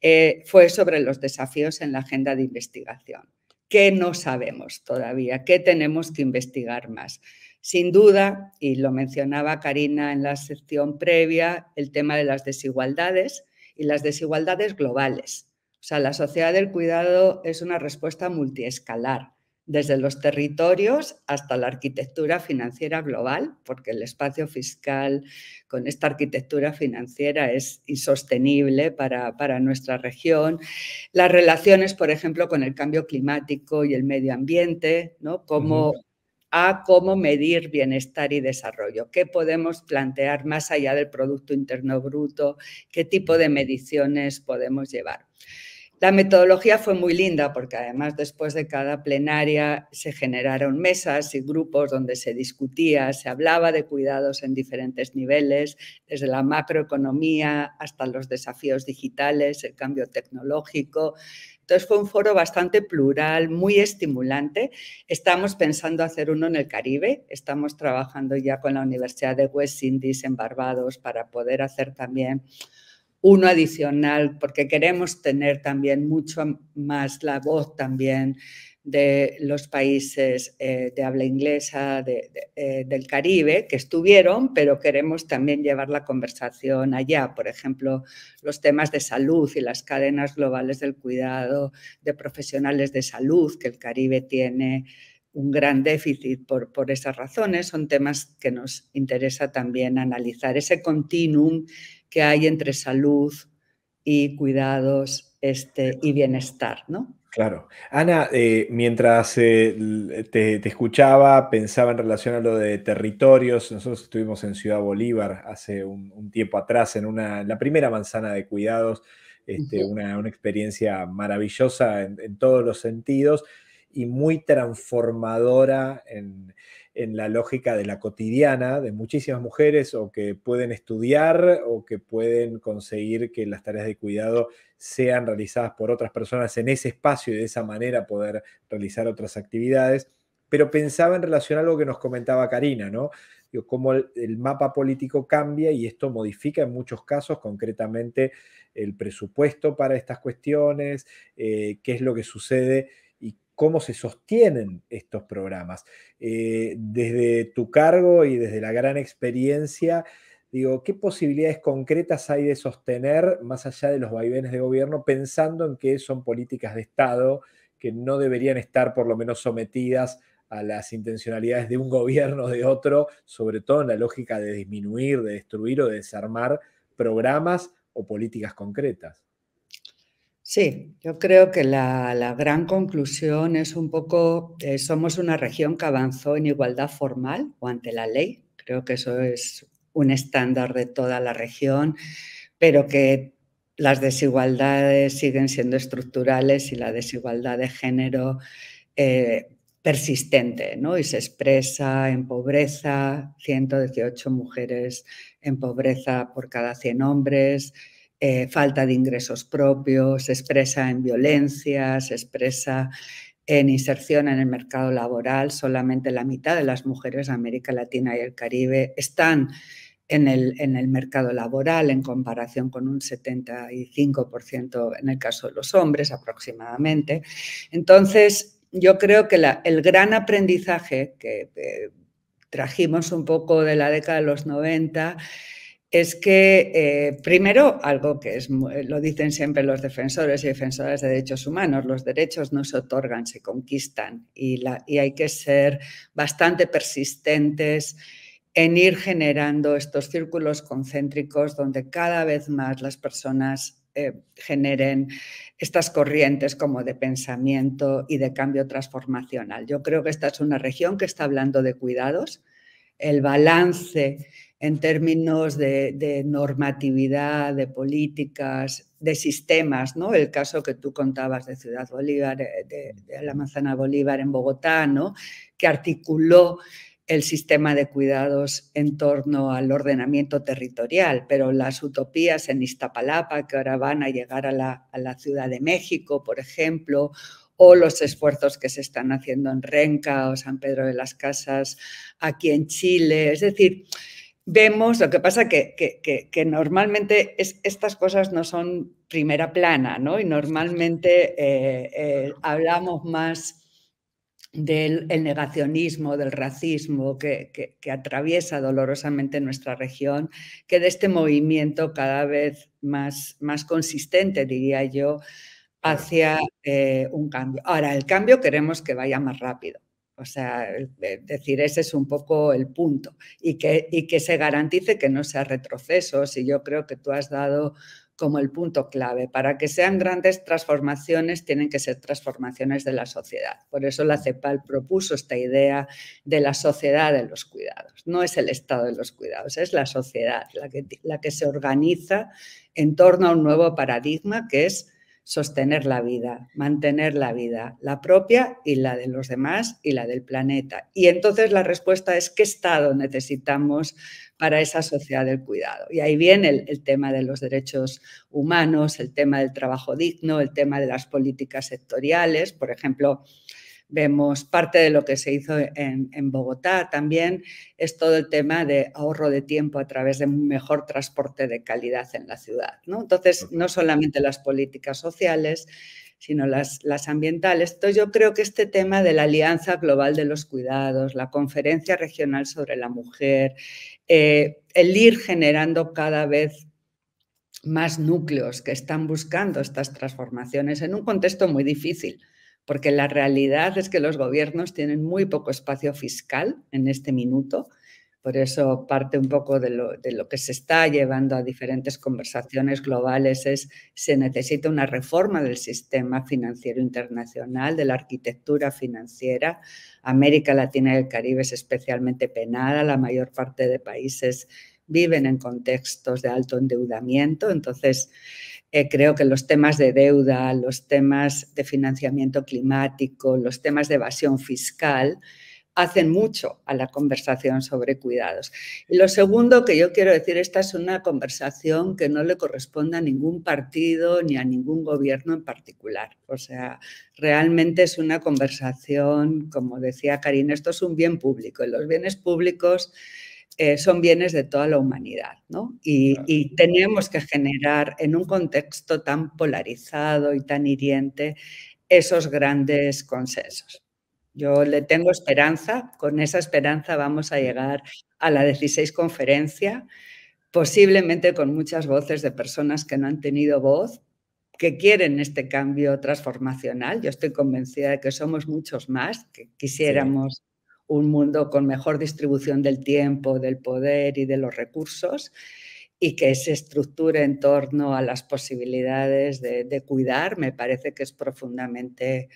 S5: eh, fue sobre los desafíos en la agenda de investigación. ¿Qué no sabemos todavía? ¿Qué tenemos que investigar más? Sin duda, y lo mencionaba Karina en la sección previa, el tema de las desigualdades y las desigualdades globales. O sea, la sociedad del cuidado es una respuesta multiescalar desde los territorios hasta la arquitectura financiera global, porque el espacio fiscal con esta arquitectura financiera es insostenible para, nuestra región. Las relaciones, por ejemplo, con el cambio climático y el medio ambiente, ¿no? a cómo medir bienestar y desarrollo, qué podemos plantear más allá del Producto Interno Bruto, qué tipo de mediciones podemos llevar. La metodología fue muy linda porque además después de cada plenaria se generaron mesas y grupos donde se discutía, se hablaba de cuidados en diferentes niveles, desde la macroeconomía hasta los desafíos digitales, el cambio tecnológico. Entonces fue un foro bastante plural, muy estimulante. Estamos pensando hacer uno en el Caribe, estamos trabajando ya con la Universidad de West Indies en Barbados para poder hacer también uno adicional, porque queremos tener también mucho más la voz también de los países eh, de habla inglesa, eh, del Caribe, que estuvieron, pero queremos también llevar la conversación allá. Por ejemplo, los temas de salud y las cadenas globales del cuidado de profesionales de salud que el Caribe tiene un gran déficit por, por, esas razones. Son temas que nos interesa también analizar, ese continuum que hay entre salud y cuidados este, y bienestar, ¿no?
S1: Claro. Ana, eh, mientras eh, te, escuchaba, pensaba en relación a lo de territorios. Nosotros estuvimos en Ciudad Bolívar hace un, tiempo atrás, en una, la primera manzana de cuidados, este, una, experiencia maravillosa en, en, todos los sentidos y muy transformadora en, en la lógica de la cotidiana de muchísimas mujeres o que pueden estudiar o que pueden conseguir que las tareas de cuidado sean realizadas por otras personas en ese espacio y de esa manera poder realizar otras actividades. Pero pensaba en relación a algo que nos comentaba Karina, ¿no? Digo, cómo el, mapa político cambia y esto modifica en muchos casos concretamente el presupuesto para estas cuestiones, eh, qué es lo que sucede cómo se sostienen estos programas. Eh, desde tu cargo y desde la gran experiencia, digo, ¿qué posibilidades concretas hay de sostener, más allá de los vaivenes de gobierno, pensando en que son políticas de Estado que no deberían estar por lo menos sometidas a las intencionalidades de un gobierno o de otro, sobre todo en la lógica de disminuir, de destruir o de desarmar programas o políticas concretas?
S5: Sí, yo creo que la, gran conclusión es un poco, eh, somos una región que avanzó en igualdad formal o ante la ley, creo que eso es un estándar de toda la región, pero que las desigualdades siguen siendo estructurales y la desigualdad de género eh, persistente, Y se expresa en pobreza, 118 mujeres en pobreza por cada 100 hombres, eh, falta de ingresos propios, se expresa en violencias, se expresa en inserción en el mercado laboral. Solamente la mitad de las mujeres de América Latina y el Caribe están en el, en el mercado laboral en comparación con un 75% en el caso de los hombres aproximadamente. Entonces, yo creo que el gran aprendizaje que eh, trajimos un poco de la década de los 90 es que, eh, primero, algo que eh, lo dicen siempre los defensores y defensoras de derechos humanos, los derechos no se otorgan, se conquistan y, la, y hay que ser bastante persistentes en ir generando estos círculos concéntricos donde cada vez más las personas eh, generen estas corrientes como de pensamiento y de cambio transformacional. Yo creo que esta es una región que está hablando de cuidados, el balance en términos de, normatividad, de políticas, de sistemas, ¿no? El caso que tú contabas de Ciudad Bolívar, eh, de, la Manzana Bolívar en Bogotá, ¿no? Que articuló el sistema de cuidados en torno al ordenamiento territorial, pero las utopías en Iztapalapa, que ahora van a llegar a la, a la Ciudad de México, por ejemplo, o los esfuerzos que se están haciendo en Renca o San Pedro de las Casas, aquí en Chile, es decir, vemos, lo que pasa que, que, normalmente estas cosas no son primera plana, ¿no? Y normalmente eh, eh, hablamos más del negacionismo, del racismo que, atraviesa dolorosamente nuestra región, que de este movimiento cada vez más, más consistente, diría yo, hacia eh, un cambio. Ahora, el cambio queremos que vaya más rápido. O sea, eh, decir, ese es un poco el punto y que, que se garantice que no sea retroceso, y yo creo que tú has dado como el punto clave. Para que sean grandes transformaciones, tienen que ser transformaciones de la sociedad. Por eso la CEPAL propuso esta idea de la sociedad de los cuidados. No es el Estado de los cuidados, es la sociedad la que se organiza en torno a un nuevo paradigma que es sostener la vida, mantener la vida, la propia y la de los demás y la del planeta. Y entonces la respuesta es qué Estado necesitamos para esa sociedad del cuidado. Y ahí viene el, tema de los derechos humanos, el tema del trabajo digno, el tema de las políticas sectoriales, por ejemplo, Vemos parte de lo que se hizo en, Bogotá también, es todo el tema de ahorro de tiempo a través de un mejor transporte de calidad en la ciudad. ¿no? Entonces, no solamente las políticas sociales, sino las, ambientales. Entonces yo creo que este tema de la Alianza Global de los Cuidados, la Conferencia Regional sobre la Mujer, eh, el ir generando cada vez más núcleos que están buscando estas transformaciones en un contexto muy difícil, porque la realidad es que los gobiernos tienen muy poco espacio fiscal en este minuto. Por eso parte un poco de lo, que se está llevando a diferentes conversaciones globales es se necesita una reforma del sistema financiero internacional, de la arquitectura financiera. América Latina y el Caribe es especialmente penada, la mayor parte de países viven en contextos de alto endeudamiento, entonces eh, creo que los temas de deuda, los temas de financiamiento climático, los temas de evasión fiscal, hacen mucho a la conversación sobre cuidados. Y lo segundo que yo quiero decir, esta es una conversación que no le corresponde a ningún partido ni a ningún gobierno en particular. O sea, realmente es una conversación, como decía Karina, esto es un bien público y los bienes públicos eh, son bienes de toda la humanidad, ¿no? Y, tenemos que generar en un contexto tan polarizado y tan hiriente esos grandes consensos. Yo le tengo esperanza, con esa esperanza vamos a llegar a la 16 conferencia, posiblemente con muchas voces de personas que no han tenido voz, que quieren este cambio transformacional. Yo estoy convencida de que somos muchos más que quisiéramos un mundo con mejor distribución del tiempo, del poder y de los recursos y que se estructure en torno a las posibilidades de, cuidar, me parece que es profundamente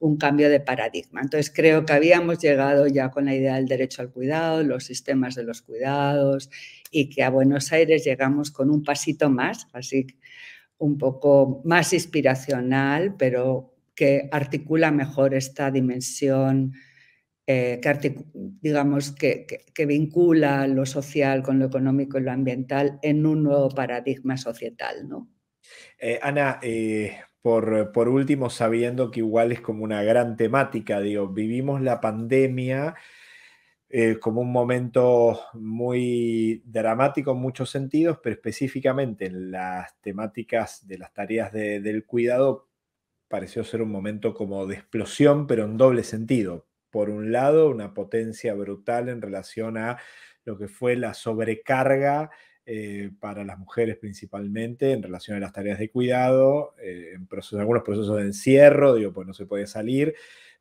S5: un cambio de paradigma. Entonces creo que habíamos llegado ya con la idea del derecho al cuidado, los sistemas de los cuidados y que a Buenos Aires llegamos con un pasito más, así un poco más inspiracional, pero que articula mejor esta dimensión eh, que digamos que, vincula lo social con lo económico y lo ambiental en un nuevo paradigma societal. ¿no?
S1: Eh, Ana, eh, por, último, sabiendo que igual es como una gran temática, digo, vivimos la pandemia. Eh, como un momento muy dramático en muchos sentidos, pero específicamente en las temáticas de las tareas del cuidado pareció ser un momento como de explosión, pero en doble sentido por un lado, una potencia brutal en relación a lo que fue la sobrecarga eh, para las mujeres principalmente en relación a las tareas de cuidado, eh, en procesos, algunos procesos de encierro, digo, pues no se puede salir,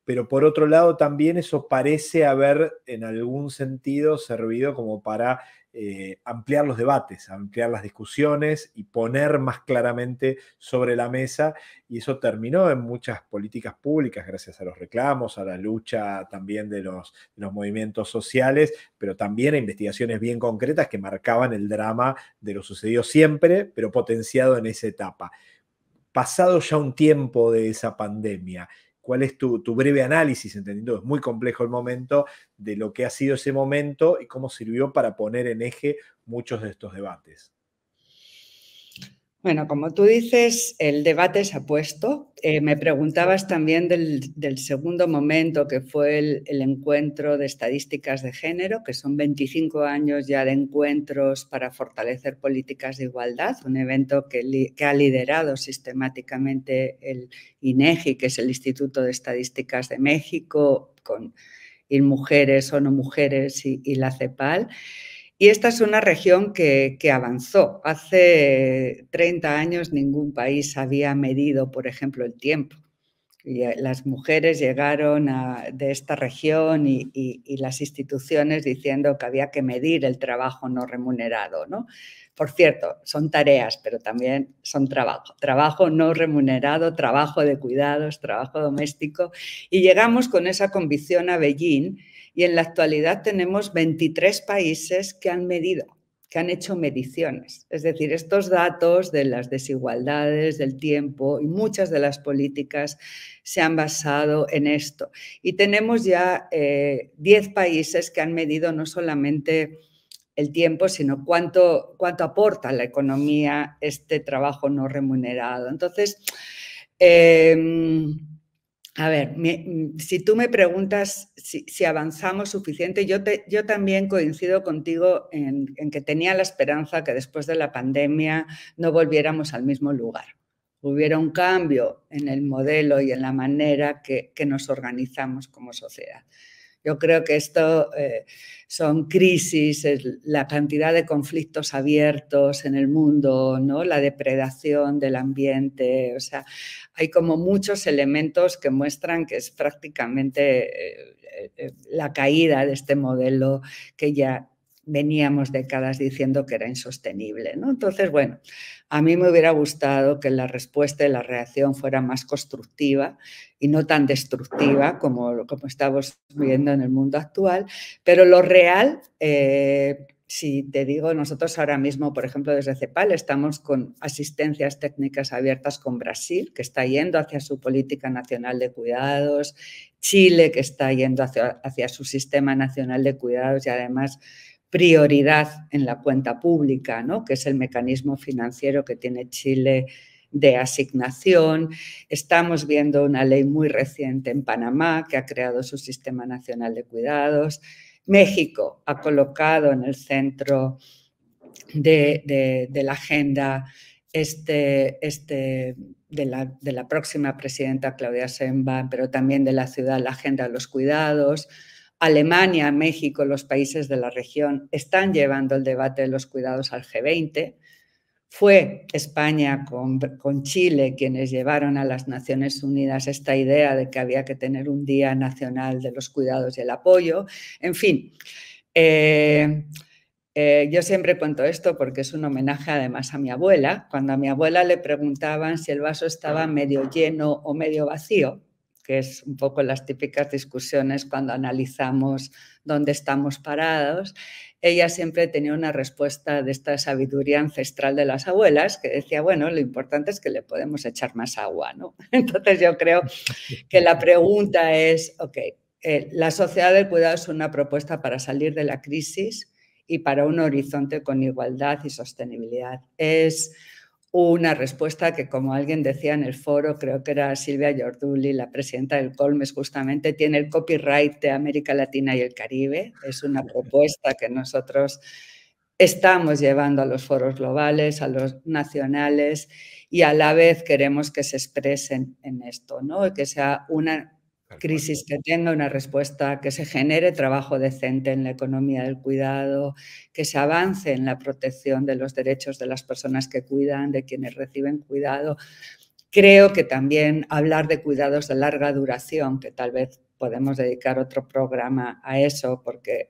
S1: pero por otro lado también eso parece haber en algún sentido servido como para eh, ampliar los debates, ampliar las discusiones y poner más claramente sobre la mesa. Y eso terminó en muchas políticas públicas, gracias a los reclamos, a la lucha también de los, los movimientos sociales, pero también a investigaciones bien concretas que marcaban el drama de lo sucedido siempre, pero potenciado en esa etapa. Pasado ya un tiempo de esa pandemia, cuál es tu, breve análisis, entendiendo es muy complejo el momento, de lo que ha sido ese momento y cómo sirvió para poner en eje muchos de estos debates.
S5: Bueno, como tú dices, el debate se ha puesto. Eh, me preguntabas también del, segundo momento, que fue el, encuentro de estadísticas de género, que son 25 años ya de encuentros para fortalecer políticas de igualdad, un evento que, ha liderado sistemáticamente el INEGI, e que es el Instituto de Estadísticas de México, con Inmujeres Mujeres o no mujeres y la CEPAL. Y esta es una región que, avanzó. Hace 30 años ningún país había medido, por ejemplo, el tiempo. Y eh, las mujeres llegaron de esta región y, las instituciones diciendo que había que medir el trabajo no remunerado. ¿no? Por cierto, son tareas, pero también son trabajo. Trabajo no remunerado, trabajo de cuidados, trabajo doméstico. Y llegamos con esa convicción a Beijing y en la actualidad tenemos 23 países que han medido, que han hecho mediciones. Es decir, estos datos de las desigualdades, del tiempo y muchas de las políticas se han basado en esto. Y tenemos ya 10 eh, países que han medido no solamente el tiempo, sino cuánto, cuánto aporta a la economía este trabajo no remunerado. Entonces, em, a ver, mm, si tú me preguntas si, avanzamos suficiente, yo, también coincido contigo en, que tenía la esperanza que después de la pandemia no volviéramos al mismo lugar hubiera un cambio en el modelo y en la manera que, nos organizamos como sociedad. Yo creo que esto eh, son crisis, la cantidad de conflictos abiertos en el mundo, ¿no? la depredación del ambiente, o sea, hay como muchos elementos que muestran que es prácticamente eh, eh, la caída de este modelo que ya veníamos décadas diciendo que era insostenible. ¿no? Entonces, bueno, a mí me hubiera gustado que la respuesta y la reacción fuera más constructiva y no tan destructiva como, como estamos viendo en el mundo actual, pero lo real... Eh, si te digo, nosotros ahora mismo, por ejemplo, desde CEPAL estamos con asistencias técnicas abiertas con Brasil, que está yendo hacia su política nacional de cuidados, Chile, que está yendo hacia, hacia su sistema nacional de cuidados y además prioridad en la cuenta pública, ¿no? que es el mecanismo financiero que tiene Chile de asignación. Estamos viendo una ley muy reciente en Panamá que ha creado su Sistema Nacional de Cuidados. México ha colocado en el centro de, la agenda este, este, de, la, próxima presidenta Claudia Semba, pero también de la ciudad, la agenda de los cuidados. Alemania, México, los países de la región están llevando el debate de los cuidados al G20. Fue España con, Chile quienes llevaron a las Naciones Unidas esta idea de que había que tener un Día Nacional de los Cuidados y el Apoyo. En fin, eh, eh, yo siempre cuento esto porque es un homenaje además a mi abuela. Cuando a mi abuela le preguntaban si el vaso estaba medio lleno o medio vacío, que es un poco las típicas discusiones cuando analizamos dónde estamos parados, ella siempre tenía una respuesta de esta sabiduría ancestral de las abuelas que decía, bueno, lo importante es que le podemos echar más agua, ¿no? Entonces yo creo que la pregunta es, ok, eh, la sociedad del cuidado es una propuesta para salir de la crisis y para un horizonte con igualdad y sostenibilidad. Es una respuesta que, como alguien decía en el foro, creo que era Silvia Giorduli, la presidenta del Colmes, justamente tiene el copyright de América Latina y el Caribe. Es una propuesta que nosotros estamos llevando a los foros globales, a los nacionales y a la vez queremos que se expresen en esto, ¿no? que sea una crisis que tenga una respuesta, que se genere trabajo decente en la economía del cuidado, que se avance en la protección de los derechos de las personas que cuidan, de quienes reciben cuidado. Creo que también hablar de cuidados de larga duración, que tal vez podemos dedicar otro programa a eso, porque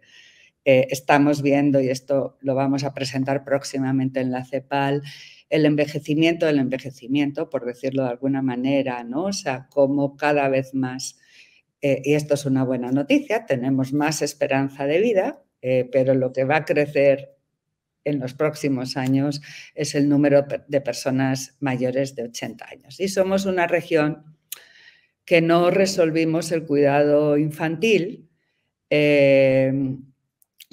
S5: eh, estamos viendo, y esto lo vamos a presentar próximamente en la CEPAL, el envejecimiento del envejecimiento, por decirlo de alguna manera, ¿no? O sea, cómo cada vez más eh, y esto es una buena noticia, tenemos más esperanza de vida, eh, pero lo que va a crecer en los próximos años es el número de personas mayores de 80 años. Y somos una región que no resolvimos el cuidado infantil, em,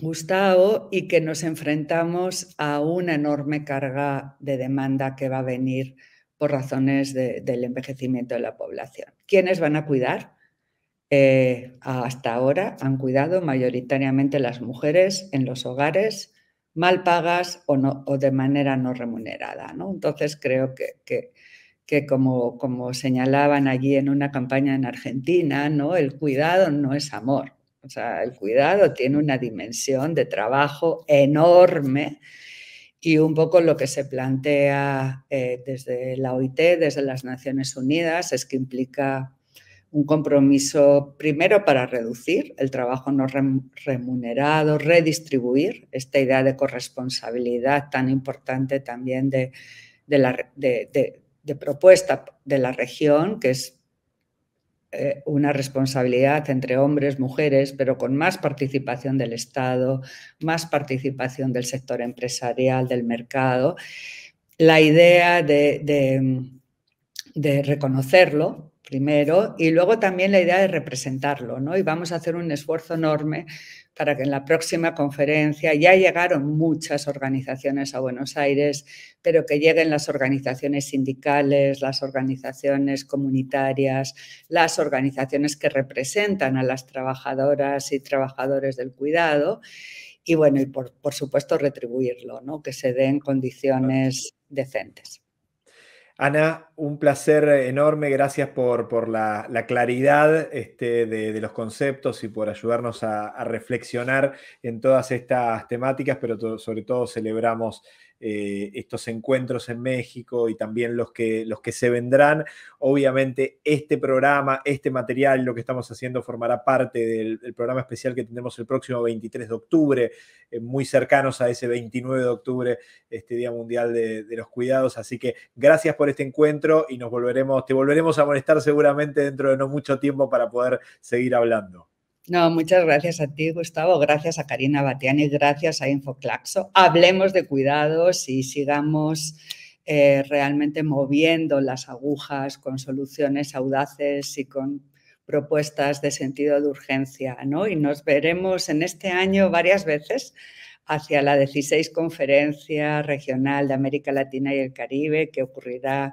S5: Gustavo, y que nos enfrentamos a una enorme carga de demanda que va a venir por razones del envejecimiento de la población. ¿Quiénes van a cuidar? Eh, hasta ahora han cuidado mayoritariamente las mujeres en los hogares mal pagas o, de manera no remunerada. Entonces creo que, que, como, como, señalaban allí en una campaña en Argentina, ¿no? el cuidado no es amor. O sea, el cuidado tiene una dimensión de trabajo enorme y un poco lo que se plantea eh, desde la OIT, desde las Naciones Unidas, es que implica un compromiso primero para reducir el trabajo no remunerado, redistribuir esta idea de corresponsabilidad tan importante también de, la, propuesta de la región, que es eh, una responsabilidad entre hombres, mujeres, pero con más participación del Estado, más participación del sector empresarial, del mercado. La idea de reconocerlo primero, y luego también la idea de representarlo, ¿no? Y vamos a hacer un esfuerzo enorme para que en la próxima conferencia ya llegaron muchas organizaciones a Buenos Aires, pero que lleguen las organizaciones sindicales, las organizaciones comunitarias, las organizaciones que representan a las trabajadoras y trabajadores del cuidado, y bueno, y por, por supuesto retribuirlo, ¿no? Que se den condiciones decentes.
S1: Ana, un placer enorme, gracias por, la, claridad este, de, los conceptos y por ayudarnos a, reflexionar en todas estas temáticas, pero sobre todo celebramos eh, estos encuentros en México y también los que, los que se vendrán. Obviamente este programa, este material, lo que estamos haciendo formará parte del, programa especial que tendremos el próximo 23 de octubre, eh, muy cercanos a ese 29 de octubre, este Día Mundial de, de, los Cuidados. Así que gracias por este encuentro y nos volveremos, te volveremos a molestar seguramente dentro de no mucho tiempo para poder seguir hablando.
S5: No, muchas gracias a ti, Gustavo. Gracias a Karina Batiani, gracias a Infoclaxo. Hablemos de cuidados y sigamos eh, realmente moviendo las agujas con soluciones audaces y con propuestas de sentido de urgencia, ¿no? Y nos veremos en este año varias veces hacia la 16 Conferencia Regional de América Latina y el Caribe que ocurrirá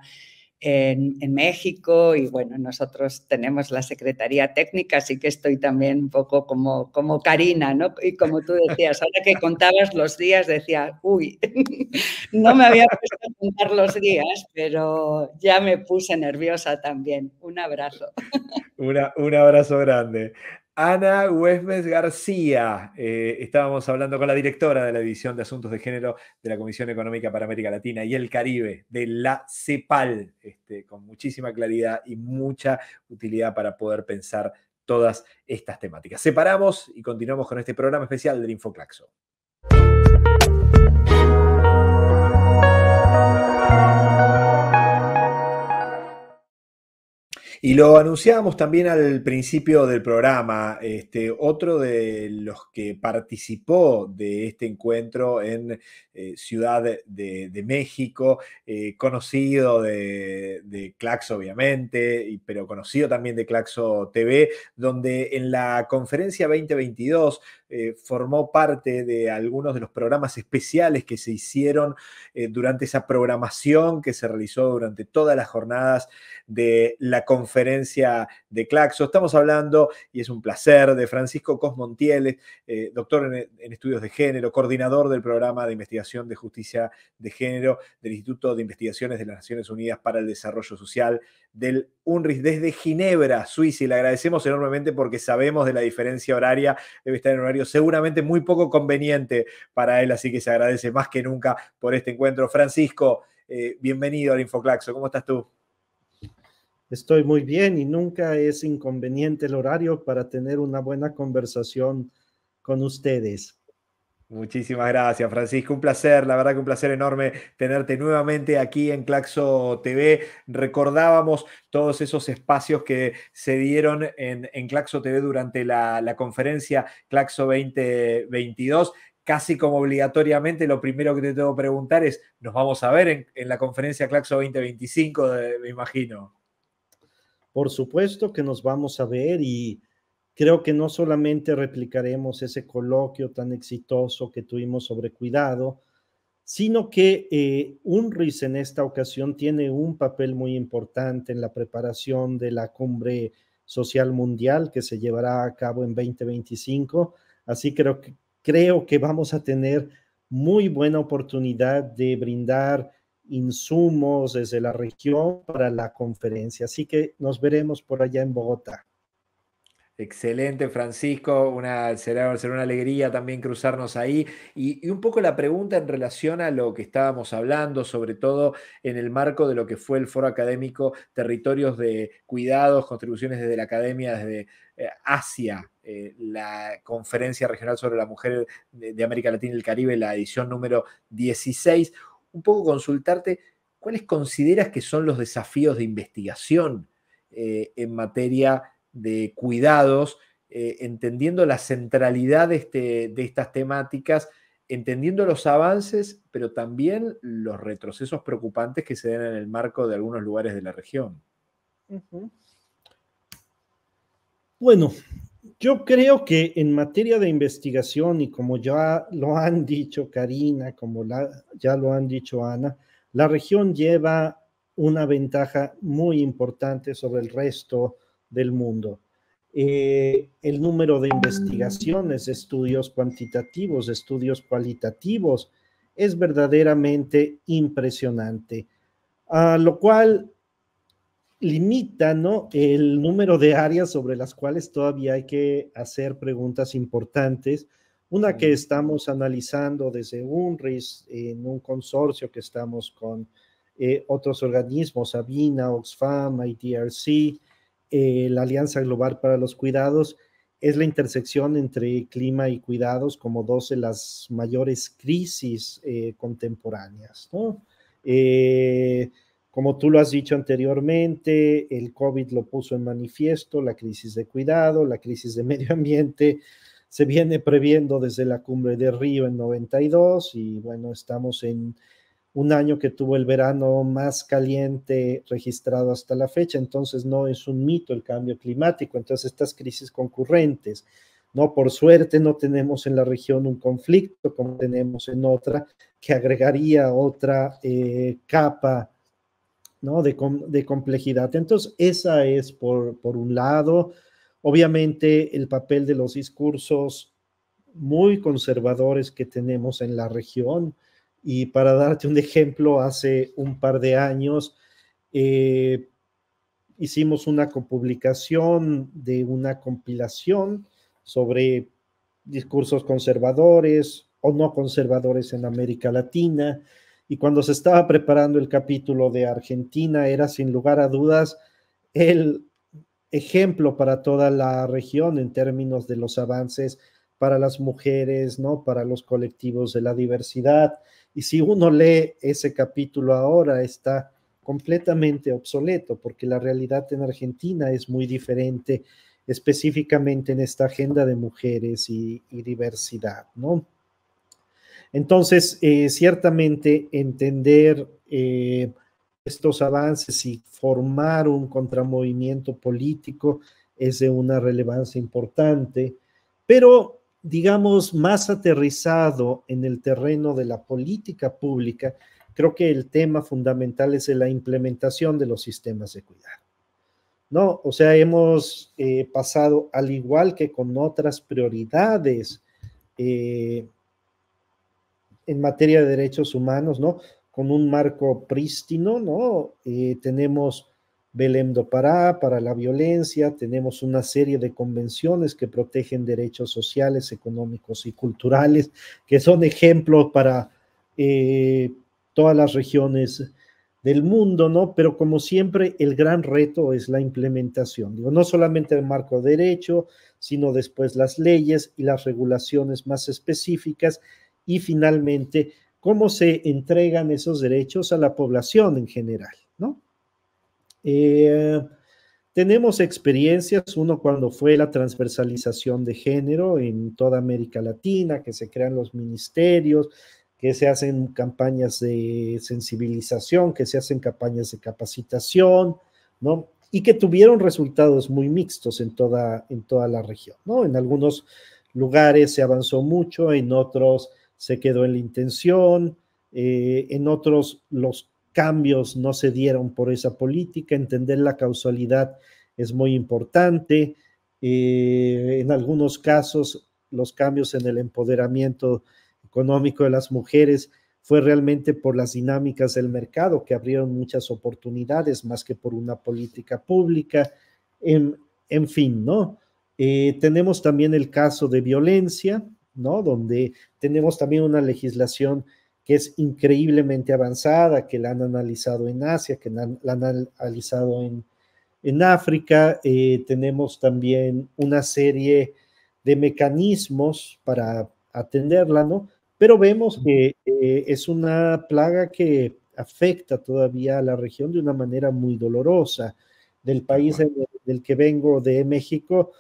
S5: en, México y bueno, nosotros tenemos la Secretaría Técnica, así que estoy también un poco como, como Karina, ¿no? Y como tú decías, ahora que contabas los días, decía, uy,
S6: no me había
S5: puesto a contar los días, pero ya me puse nerviosa también. Un abrazo.
S1: un abrazo grande. Ana Güesmes García, eh, estábamos hablando con la directora de la División de Asuntos de Género de la Comisión Económica para América Latina y el Caribe, de la CEPAL, este, con muchísima claridad y mucha utilidad para poder pensar todas estas temáticas. Separamos y continuamos con este programa especial del InfoClaxo. Y lo anunciábamos también al principio del programa, este, otro de los que participó de este encuentro en eh, Ciudad de, México, eh, conocido de, Claxo obviamente, pero conocido también de Claxo TV, donde en la conferencia 2022 eh, formó parte de algunos de los programas especiales que se hicieron durante esa programación que se realizó durante todas las jornadas de la conferencia conferencia de Claxo. Estamos hablando, y es un placer, de Francisco Cosmontieles, eh, doctor en, estudios de género, coordinador del programa de investigación de justicia de género del Instituto de Investigaciones de las Naciones Unidas para el Desarrollo Social del UNRIS desde Ginebra, Suiza. Y le agradecemos enormemente porque sabemos de la diferencia horaria, debe estar en horario seguramente muy poco conveniente para él, así que se agradece más que nunca por este encuentro. Francisco, eh, bienvenido al Infoclaxo. ¿Cómo estás tú?
S7: estoy muy bien y nunca es inconveniente el horario para tener una buena conversación con ustedes. Muchísimas gracias, Francisco. Un placer, la verdad que un placer enorme tenerte nuevamente
S1: aquí en Claxo TV. Recordábamos todos esos espacios que se dieron en, Claxo TV durante la, conferencia Claxo 2022 casi como obligatoriamente, lo primero que te tengo que preguntar es, ¿nos vamos a ver en, la conferencia Claxo 2025, me imagino?
S7: Por supuesto que nos vamos a ver y creo que no solamente replicaremos ese coloquio tan exitoso que tuvimos sobre cuidado, sino que eh, UNRIS en esta ocasión tiene un papel muy importante en la preparación de la cumbre social mundial que se llevará a cabo en 2025. Así creo que, creo que vamos a tener muy buena oportunidad de brindar insumos desde la región para la conferencia. Así que nos veremos por allá en Bogotá.
S1: Excelente, Francisco. será, una alegría también cruzarnos ahí. Y, un poco la pregunta en relación a lo que estábamos hablando, sobre todo en el marco de lo que fue el foro académico Territorios de Cuidados, contribuciones desde la academia, desde eh, Asia, eh, la conferencia regional sobre la mujer de, de América Latina y el Caribe, la edición número 16 un poco consultarte cuáles consideras que son los desafíos de investigación eh, en materia de cuidados, eh, entendiendo la centralidad este, de, estas temáticas, entendiendo los avances, pero también los retrocesos preocupantes
S7: que se dan en el marco de algunos lugares de la región. Bueno, yo creo que en materia de investigación, y como ya lo han dicho Karina, como ya lo han dicho Ana, la región lleva una ventaja muy importante sobre el resto del mundo. Eh, el número de investigaciones, estudios cuantitativos, estudios cualitativos, es verdaderamente impresionante. A ah, lo cual limita ¿no? el número de áreas sobre las cuales todavía hay que hacer preguntas importantes. Una que estamos analizando desde UNRIS en un consorcio que estamos con eh, otros organismos, Sabina, Oxfam, IDRC, eh, la Alianza Global para los Cuidados, es la intersección entre clima y cuidados como dos de las mayores crisis eh, contemporáneas. ¿no? Como tú lo has dicho anteriormente, el COVID lo puso en manifiesto, la crisis de cuidado, la crisis de medio ambiente, se viene previendo desde la cumbre de Río en 92 y bueno, estamos en un año que tuvo el verano más caliente registrado hasta la fecha, entonces no es un mito el cambio climático, entonces estas crisis concurrentes, ¿no? Por suerte no tenemos en la región un conflicto como tenemos en otra, que agregaría otra eh, capa de, complejidad. Entonces, esa es por, un lado. Obviamente, el papel de los discursos muy conservadores que tenemos en la región. Y para darte un ejemplo, hace un par de años eh, hicimos una copublicación de una compilación sobre discursos conservadores o no conservadores en América Latina. Y cuando se estaba preparando el capítulo de Argentina, era sin lugar a dudas el ejemplo para toda la región en términos de los avances para las mujeres, ¿no? Para los colectivos de la diversidad. Y si uno lee ese capítulo ahora, está completamente obsoleto, porque la realidad en Argentina es muy diferente, específicamente en esta agenda de mujeres y, diversidad, ¿no? Entonces, eh, ciertamente entender eh, estos avances y formar un contramovimiento político es de una relevancia importante, pero digamos más aterrizado en el terreno de la política pública, creo que el tema fundamental es la implementación de los sistemas de cuidado. ¿no? O sea, hemos eh, pasado, al igual que con otras prioridades en materia de derechos humanos, ¿no? Con un marco prístino, ¿no? Eh, tenemos Belém do Pará para la violencia, tenemos una serie de convenciones que protegen derechos sociales, económicos y culturales, que son ejemplos para eh, todas las regiones del mundo, ¿no? Pero como siempre, el gran reto es la implementación, digo, no solamente el marco de derecho, sino después las leyes y las regulaciones más específicas y finalmente cómo se entregan esos derechos a la población en general, ¿no? Eh, tenemos experiencias, uno cuando fue la transversalización de género en toda América Latina, que se crean los ministerios, que se hacen campañas de sensibilización, que se hacen campañas de capacitación, ¿no? Y que tuvieron resultados muy mixtos en toda, en toda la región, ¿no? En algunos lugares se avanzó mucho, en otros se quedó en la intención, eh, en otros los cambios no se dieron por esa política, entender la causalidad es muy importante, eh, en algunos casos los cambios en el empoderamiento económico de las mujeres fue realmente por las dinámicas del mercado que abrieron muchas oportunidades más que por una política pública, en, fin, ¿no? Eh, tenemos también el caso de violencia, ¿no? Donde tenemos también una legislación que es increíblemente avanzada, que la han analizado en Asia, que la, han analizado en, África. Eh, tenemos también una serie de mecanismos para atenderla, ¿no? Pero vemos que eh, es una plaga que afecta todavía a la región de una manera muy dolorosa. Del país del que vengo, de México,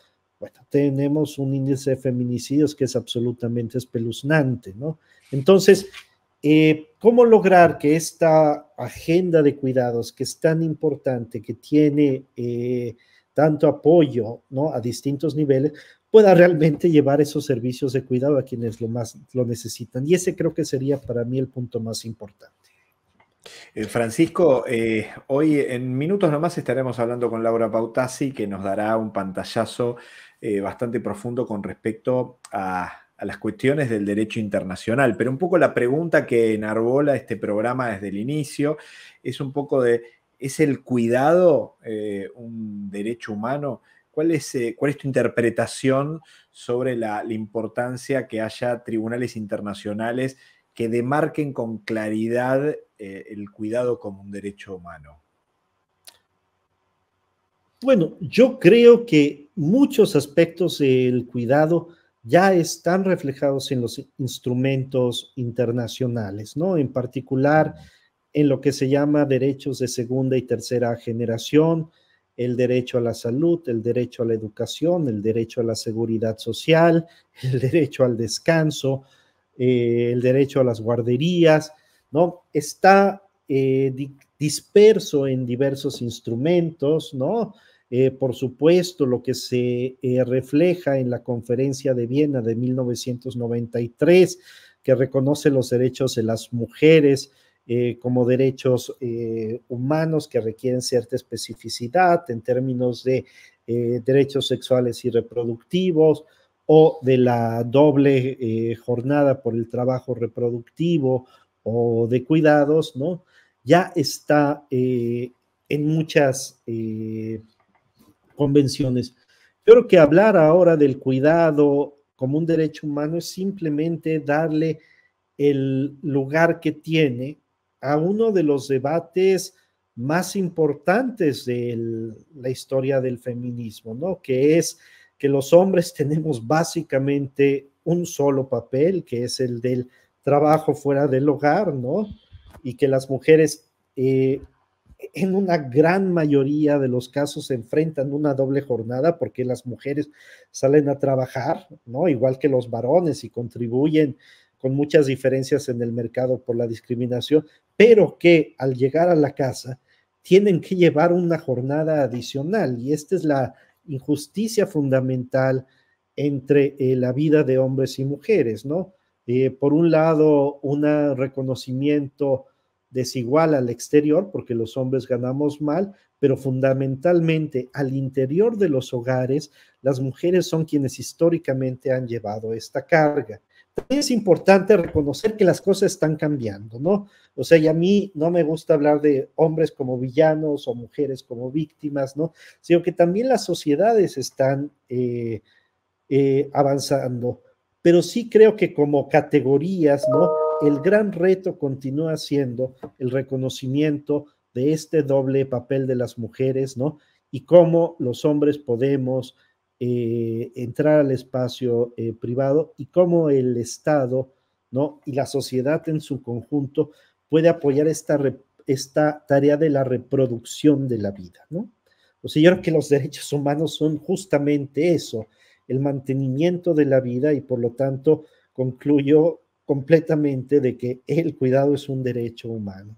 S7: tenemos un índice de feminicidios que es absolutamente espeluznante, ¿no? Entonces, eh, ¿cómo lograr que esta agenda de cuidados que es tan importante, que tiene eh, tanto apoyo a distintos niveles, pueda realmente llevar esos servicios de cuidado a quienes lo más lo necesitan? Y ese creo que sería para mí el punto más importante.
S1: Eh, Francisco, hoy en minutos nomás estaremos hablando con Laura Pautasi, que nos dará un pantallazo eh, bastante profundo con respecto a, las cuestiones del derecho internacional. Pero un poco la pregunta que enarbola este programa desde el inicio es un poco de, ¿es el cuidado eh, un derecho humano? ¿Cuál es, eh, tu interpretación sobre la, importancia que haya tribunales internacionales que demarquen con claridad el cuidado como un derecho humano?
S7: Bueno, yo creo que muchos aspectos del cuidado ya están reflejados en los instrumentos internacionales, ¿no? En particular en lo que se llama derechos de segunda y tercera generación, el derecho a la salud, el derecho a la educación, el derecho a la seguridad social, el derecho al descanso, eh, el derecho a las guarderías, ¿no? Está eh, disperso en diversos instrumentos, ¿no? Eh, por supuesto, lo que se eh, refleja en la conferencia de Viena de 1993, que reconoce los derechos de las mujeres eh, como derechos humanos que requieren cierta especificidad en términos de derechos sexuales y reproductivos o de la doble jornada por el trabajo reproductivo o de cuidados, ¿no? Ya está en muchas convenciones. Yo creo que hablar ahora del cuidado como un derecho humano es simplemente darle el lugar que tiene a uno de los debates más importantes de la historia del feminismo, ¿no? Que es que los hombres tenemos básicamente un solo papel, que es el del trabajo fuera del hogar, ¿no? Y que las mujeres eh, en una gran mayoría de los casos se enfrentan una doble jornada porque las mujeres salen a trabajar, ¿no? Igual que los varones y contribuyen con muchas diferencias en el mercado por la discriminación, pero que al llegar a la casa tienen que llevar una jornada adicional y esta es la injusticia fundamental entre eh, la vida de hombres y mujeres, ¿no? Eh, por un lado, un reconocimiento desigual al exterior, porque los hombres ganamos mal, pero fundamentalmente al interior de los hogares, las mujeres son quienes históricamente han llevado esta carga. es importante reconocer que las cosas están cambiando, ¿no? O sea, y a mí no me gusta hablar de hombres como villanos o mujeres como víctimas, ¿no? Sino que también las sociedades están eh, eh, avanzando, pero sí creo que como categorías, ¿no? el gran reto continúa siendo el reconocimiento de este doble papel de las mujeres, ¿no? Y cómo los hombres podemos eh, entrar al espacio eh, privado y cómo el Estado, ¿no? Y la sociedad en su conjunto puede apoyar esta, esta tarea de la reproducción de la vida, ¿no? O sea, yo creo que los derechos humanos son justamente eso, el mantenimiento de la vida y por lo tanto concluyo completamente de que el cuidado es un derecho humano.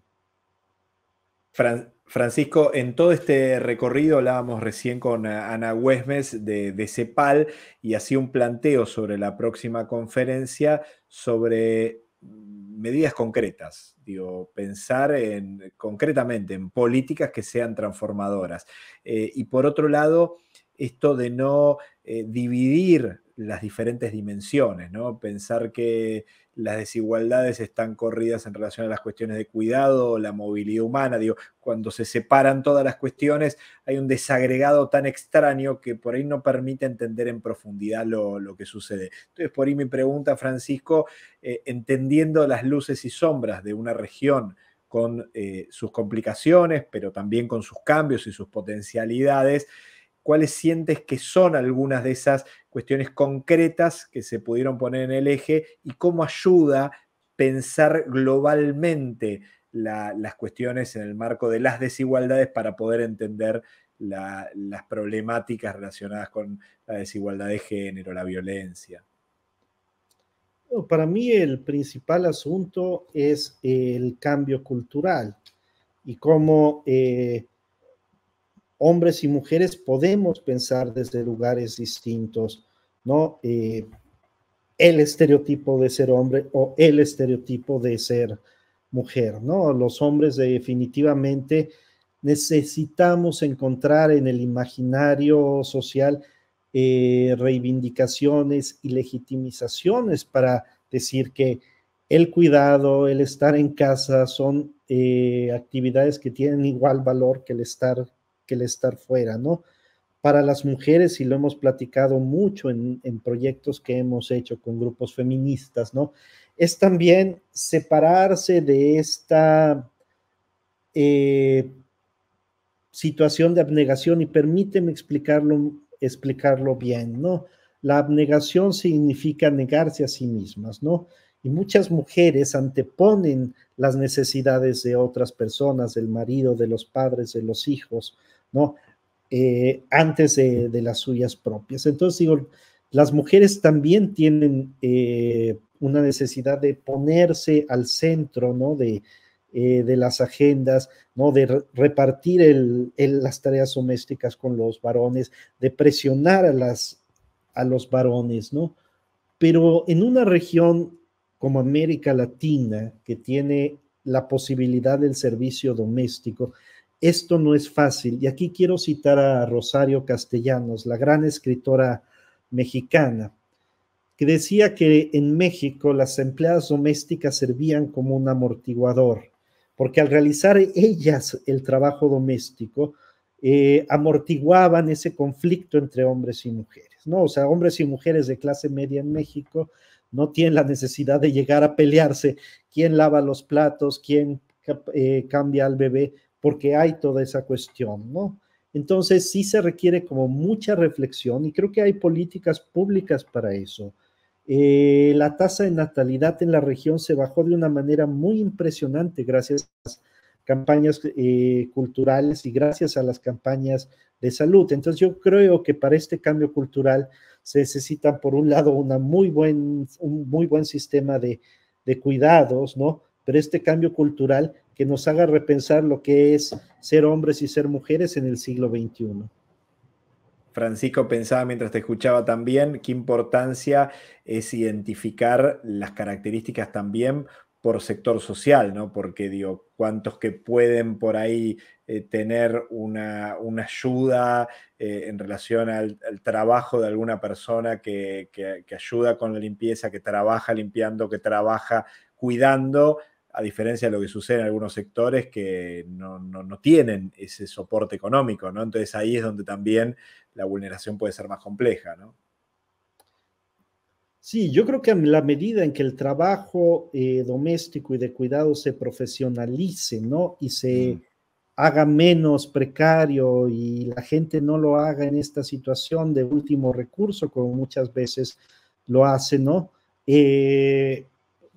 S1: Francisco, en todo este recorrido hablábamos recién con Ana Huesmes de, CEPAL y hacía un planteo sobre la próxima conferencia sobre medidas concretas, digo, pensar en, concretamente en políticas que sean transformadoras. Eh, y por otro lado, esto de no eh, dividir las diferentes dimensiones, ¿no? Pensar que las desigualdades están corridas en relación a las cuestiones de cuidado, la movilidad humana, digo, cuando se separan todas las cuestiones hay un desagregado tan extraño que por ahí no permite entender en profundidad lo, que sucede. Entonces, por ahí mi pregunta, Francisco, eh, entendiendo las luces y sombras de una región, con eh, sus complicaciones, pero también con sus cambios y sus potencialidades. ¿Cuáles sientes que son algunas de esas cuestiones concretas que se pudieron poner en el eje y cómo ayuda pensar globalmente las cuestiones en el marco de las desigualdades para poder entender las problemáticas relacionadas con la desigualdad de género, la violencia?
S7: Para mí el principal asunto es el cambio cultural y cómo eh, hombres y mujeres podemos pensar desde lugares distintos, ¿no? Eh, el estereotipo de ser hombre o el estereotipo de ser mujer, ¿no? Los hombres definitivamente necesitamos encontrar en el imaginario social eh, reivindicaciones y legitimizaciones para decir que el cuidado, el estar en casa son eh, actividades que tienen igual valor que el estar que el estar fuera, ¿no? Para las mujeres, y lo hemos platicado mucho en, proyectos que hemos hecho con grupos feministas, ¿no? Es también separarse de esta eh, situación de abnegación, y permíteme explicarlo, explicarlo bien, ¿no? La abnegación significa negarse a sí mismas, ¿no? Y muchas mujeres anteponen las necesidades de otras personas, del marido, de los padres, de los hijos, ¿no? Eh, antes de, las suyas propias. Entonces, digo, las mujeres también tienen eh, una necesidad de ponerse al centro, eh, De, las agendas, ¿no? De repartir las tareas domésticas con los varones, de presionar a, las, a los varones, ¿no? Pero en una región como América Latina, que tiene la posibilidad del servicio doméstico, esto no es fácil. Y aquí quiero citar a Rosario Castellanos, la gran escritora mexicana, que decía que en México las empleadas domésticas servían como un amortiguador, porque al realizar ellas el trabajo doméstico, eh, amortiguaban ese conflicto entre hombres y mujeres, ¿no? O sea, hombres y mujeres de clase media en México no tienen la necesidad de llegar a pelearse quién lava los platos, quién eh, cambia al bebé, porque hay toda esa cuestión, ¿no? Entonces sí se requiere como mucha reflexión y creo que hay políticas públicas para eso. Eh, la tasa de natalidad en la región se bajó de una manera muy impresionante gracias a las campañas eh, culturales y gracias a las campañas de salud. Entonces yo creo que para este cambio cultural se necesita, por un lado, una muy buen, un muy buen sistema de, de cuidados, ¿no? Pero este cambio cultural que nos haga repensar lo que es ser hombres y ser mujeres en el siglo XXI.
S1: Francisco pensaba mientras te escuchaba también qué importancia es identificar las características también por sector social, ¿no? Porque digo, cuántos que pueden por ahí eh, tener una, ayuda eh, en relación al, trabajo de alguna persona que ayuda con la limpieza, que trabaja limpiando, que trabaja cuidando, a diferencia de lo que sucede en algunos sectores que no, tienen ese soporte económico, ¿no? Entonces ahí es donde también la vulneración puede ser más compleja, ¿no?
S7: Sí, yo creo que en la medida en que el trabajo eh, doméstico y de cuidado se profesionalice, ¿no? Y se mm. haga menos precario y la gente no lo haga en esta situación de último recurso, como muchas veces lo hace, ¿no? Eh,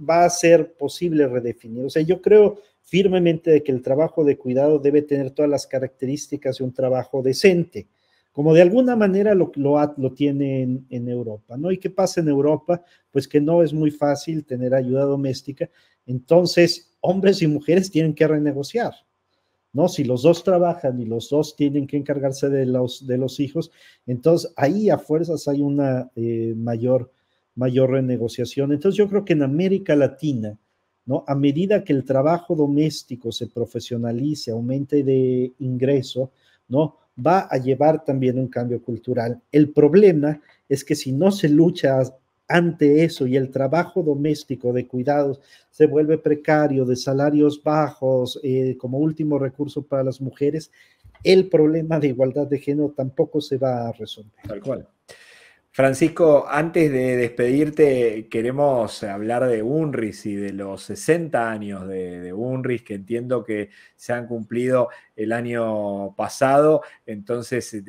S7: va a ser posible redefinir. O sea, yo creo firmemente que el trabajo de cuidado debe tener todas las características de un trabajo decente, como de alguna manera lo, lo, tiene en, Europa, ¿no? ¿Y qué pasa en Europa? Pues que no es muy fácil tener ayuda doméstica, entonces hombres y mujeres tienen que renegociar, ¿no? Si los dos trabajan y los dos tienen que encargarse de los, de los hijos, entonces ahí a fuerzas hay una eh, mayor mayor renegociación. Entonces yo creo que en América Latina, ¿no? A medida que el trabajo doméstico se profesionalice, aumente de ingreso, ¿no? Va a llevar también un cambio cultural. El problema es que si no se lucha ante eso y el trabajo doméstico de cuidados se vuelve precario, de salarios bajos, eh, como último recurso para las mujeres, el problema de igualdad de género tampoco se va a resolver. Tal cual.
S1: Francisco, antes de despedirte, queremos hablar de Unris y de los 60 años de, de, Unris, que entiendo que se han cumplido el año pasado. Entonces,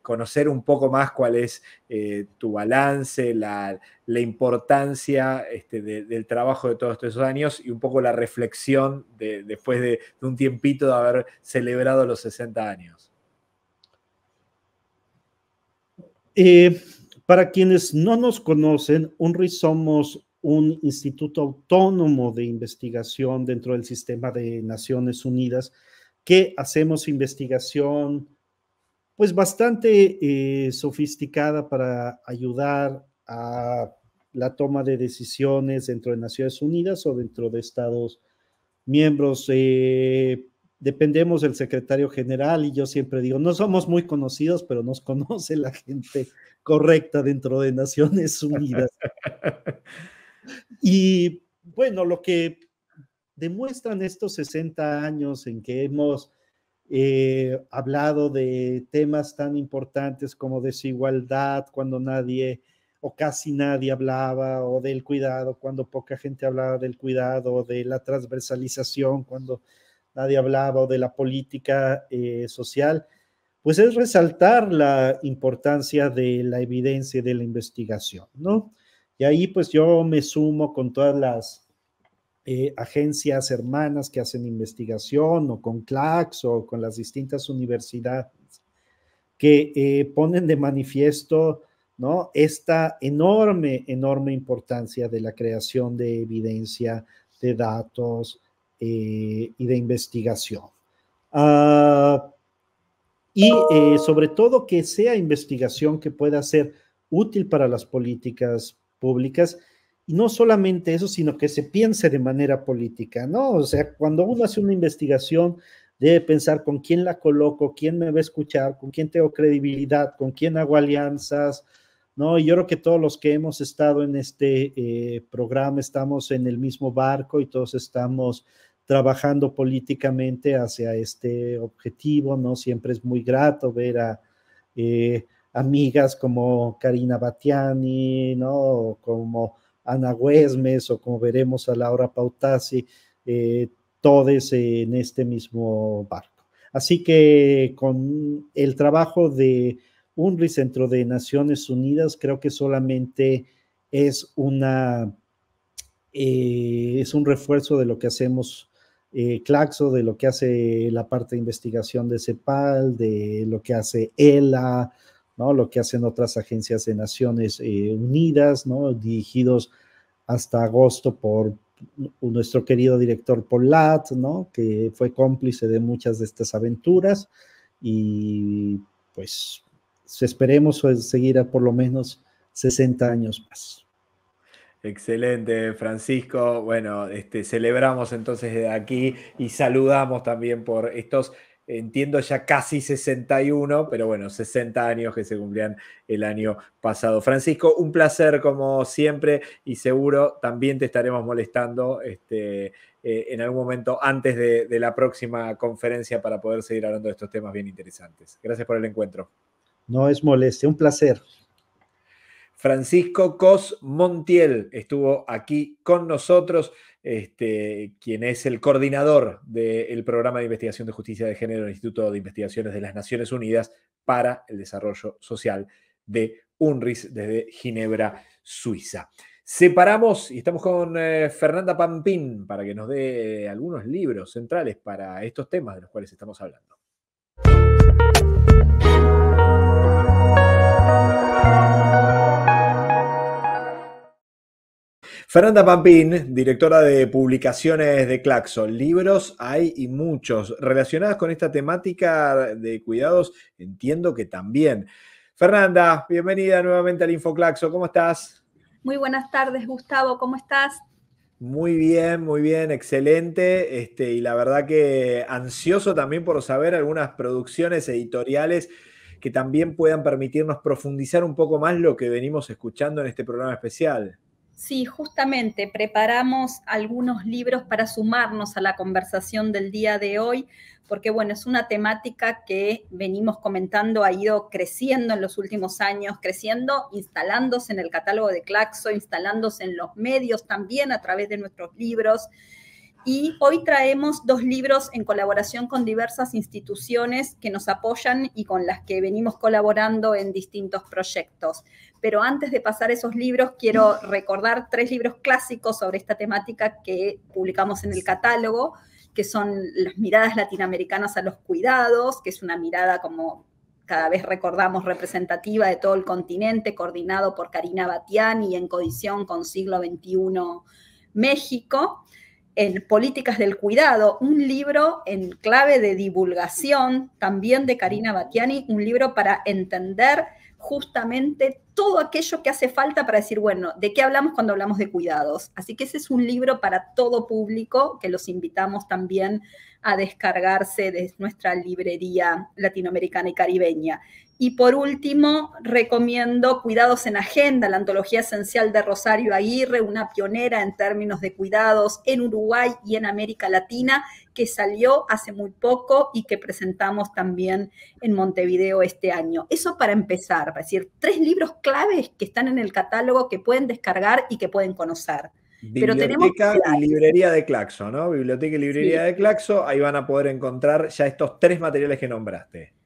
S1: conocer un poco más cuál es eh, tu balance, la, importancia este, del trabajo de todos estos años y un poco la reflexión después de un tiempito de haber celebrado los 60 años.
S7: Eh, para quienes no nos conocen, UNRI somos un instituto autónomo de investigación dentro del sistema de Naciones Unidas que hacemos investigación pues bastante eh, sofisticada para ayudar a la toma de decisiones dentro de Naciones Unidas o dentro de Estados miembros. Eh, dependemos del secretario general y yo siempre digo, no somos muy conocidos, pero nos conoce la gente correcta dentro de Naciones Unidas. y bueno, lo que demuestran estos 60 años en que hemos eh, hablado de temas tan importantes como desigualdad, cuando nadie o casi nadie hablaba, o del cuidado, cuando poca gente hablaba del cuidado, o de la transversalización, cuando nadie hablaba, o de la política eh, social pues es resaltar la importancia de la evidencia y de la investigación, ¿no? Y ahí pues yo me sumo con todas las eh, agencias hermanas que hacen investigación o con CLACS o con las distintas universidades que eh, ponen de manifiesto ¿no? esta enorme, enorme importancia de la creación de evidencia, de datos eh, y de investigación. Ah, y eh, sobre todo que sea investigación que pueda ser útil para las políticas públicas. Y no solamente eso, sino que se piense de manera política, ¿no? O sea, cuando uno hace una investigación, debe pensar con quién la coloco, quién me va a escuchar, con quién tengo credibilidad, con quién hago alianzas, ¿no? Y yo creo que todos los que hemos estado en este eh, programa estamos en el mismo barco y todos estamos trabajando políticamente hacia este objetivo, ¿no? Siempre es muy grato ver a eh, amigas como Karina Batiani, ¿no? como Ana Güesmes o como veremos a Laura Pautasi, eh, todos en este mismo barco. Así que con el trabajo de UNRI Centro de Naciones Unidas, creo que solamente es una... Eh, es un refuerzo de lo que hacemos eh, Claxo, de lo que hace la parte de investigación de CEPAL, de lo que hace ELA, ¿no? lo que hacen otras agencias de Naciones eh, Unidas, ¿no? dirigidos hasta agosto por nuestro querido director Polat, ¿no? que fue cómplice de muchas de estas aventuras y pues esperemos pues, seguir por lo menos 60 años más.
S1: Excelente, Francisco. Bueno, este, celebramos entonces desde aquí y saludamos también por estos, entiendo ya casi 61, pero bueno, 60 años que se cumplían el año pasado. Francisco, un placer como siempre y seguro también te estaremos molestando este, eh, en algún momento antes de, de la próxima conferencia para poder seguir hablando de estos temas bien interesantes. Gracias por el encuentro.
S7: No es molestia, un placer.
S1: Francisco Cos Montiel estuvo aquí con nosotros, este, quien es el coordinador del programa de investigación de justicia de género del Instituto de Investigaciones de las Naciones Unidas para el Desarrollo Social de UNRIS desde Ginebra, Suiza. Separamos y estamos con eh, Fernanda Pampín para que nos dé algunos libros centrales para estos temas de los cuales estamos hablando. Fernanda Pampín, directora de publicaciones de Claxo. Libros hay y muchos. Relacionados con esta temática de cuidados, entiendo que también. Fernanda, bienvenida nuevamente al InfoClaxo. ¿Cómo estás?
S8: Muy buenas tardes, Gustavo. ¿Cómo estás?
S1: Muy bien, muy bien, excelente. Este, y la verdad que ansioso también por saber algunas producciones editoriales que también puedan permitirnos profundizar un poco más lo que venimos escuchando en este programa especial.
S8: Sí, justamente preparamos algunos libros para sumarnos a la conversación del día de hoy, porque bueno, es una temática que venimos comentando, ha ido creciendo en los últimos años, creciendo, instalándose en el catálogo de Claxo, instalándose en los medios también a través de nuestros libros. Y hoy traemos dos libros en colaboración con diversas instituciones que nos apoyan y con las que venimos colaborando en distintos proyectos pero antes de pasar a esos libros, quiero recordar tres libros clásicos sobre esta temática que publicamos en el catálogo, que son Las miradas latinoamericanas a los cuidados, que es una mirada como cada vez recordamos representativa de todo el continente, coordinado por Karina Batiani y en cohesión con siglo XXI México en Políticas del Cuidado, un libro en clave de divulgación, también de Karina Batiani, un libro para entender justamente todo aquello que hace falta para decir, bueno, ¿de qué hablamos cuando hablamos de cuidados? Así que ese es un libro para todo público que los invitamos también a descargarse de nuestra librería latinoamericana y caribeña. Y por último, recomiendo Cuidados en Agenda, la antología esencial de Rosario Aguirre, una pionera en términos de cuidados en Uruguay y en América Latina, que salió hace muy poco y que presentamos también en Montevideo este año. Eso para empezar, es decir, tres libros claves que están en el catálogo que pueden descargar y que pueden conocer. Biblioteca Pero tenemos
S1: y librería de Claxo, ¿no? Biblioteca y librería de Claxo, ahí van a poder encontrar ya estos tres materiales que nombraste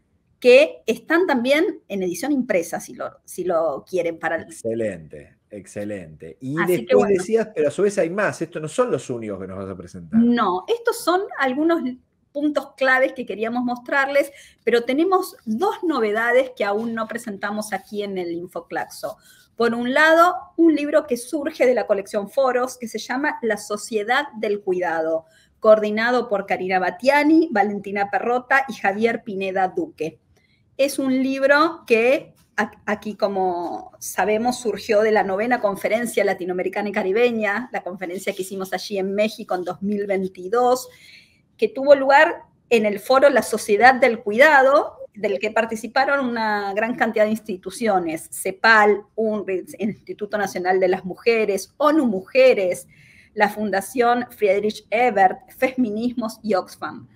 S8: que están también en edición impresa, si lo,
S1: si lo quieren para el... Excelente, excelente. Y después decías, pero a su vez hay más, estos no son los únicos que nos vas a presentar.
S8: No, estos son algunos puntos claves que queríamos mostrarles, pero tenemos dos novedades que aún no presentamos aquí en el Infoclaxo. Por un lado, un libro que surge de la colección Foros, que se llama La Sociedad del Cuidado, coordinado por Karina Batiani, Valentina Perrota y Javier Pineda Duque es un libro que aquí, como sabemos, surgió de la novena conferencia latinoamericana y caribeña, la conferencia que hicimos allí en México en 2022, que tuvo lugar en el foro La Sociedad del Cuidado, del que participaron una gran cantidad de instituciones, CEPAL, UNRIDS, Instituto Nacional de las Mujeres, ONU Mujeres, la Fundación Friedrich Ebert, Feminismos y Oxfam,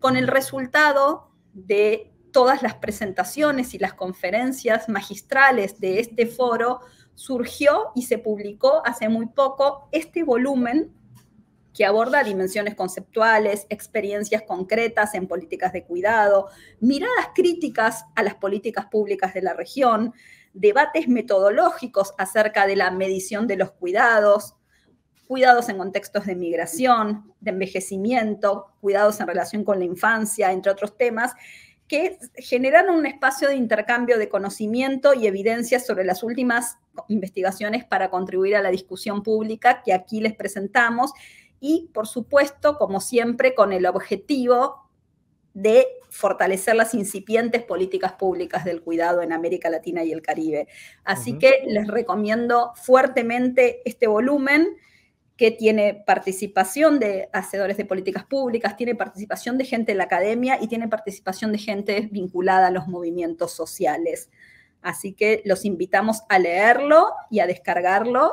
S8: con el resultado de todas las presentaciones y las conferencias magistrales de este foro, surgió y se publicó hace muy poco este volumen que aborda dimensiones conceptuales, experiencias concretas en políticas de cuidado, miradas críticas a las políticas públicas de la región, debates metodológicos acerca de la medición de los cuidados, cuidados en contextos de migración, de envejecimiento, cuidados en relación con la infancia, entre otros temas, que generan un espacio de intercambio de conocimiento y evidencias sobre las últimas investigaciones para contribuir a la discusión pública que aquí les presentamos y, por supuesto, como siempre, con el objetivo de fortalecer las incipientes políticas públicas del cuidado en América Latina y el Caribe. Así que les recomiendo fuertemente este volumen que tiene participación de hacedores de políticas públicas, tiene participación de gente de la academia y tiene participación de gente vinculada a los movimientos sociales. Así que los invitamos a leerlo y a descargarlo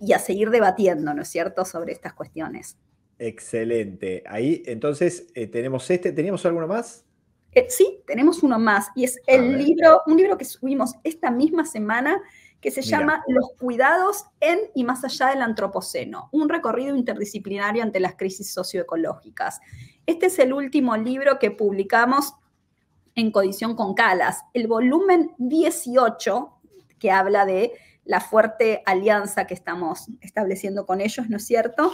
S8: y a seguir debatiendo, ¿no es cierto?, sobre estas cuestiones.
S1: Excelente. Ahí entonces eh, tenemos este, ¿teníamos alguno más?
S8: Eh, sí, tenemos uno más y es el libro, un libro que subimos esta misma semana que se llama Los cuidados en y más allá del Antropoceno, un recorrido interdisciplinario ante las crisis socioecológicas. Este es el último libro que publicamos en Codición con Calas, el volumen 18 que habla de la fuerte alianza que estamos estableciendo con ellos, ¿no es cierto?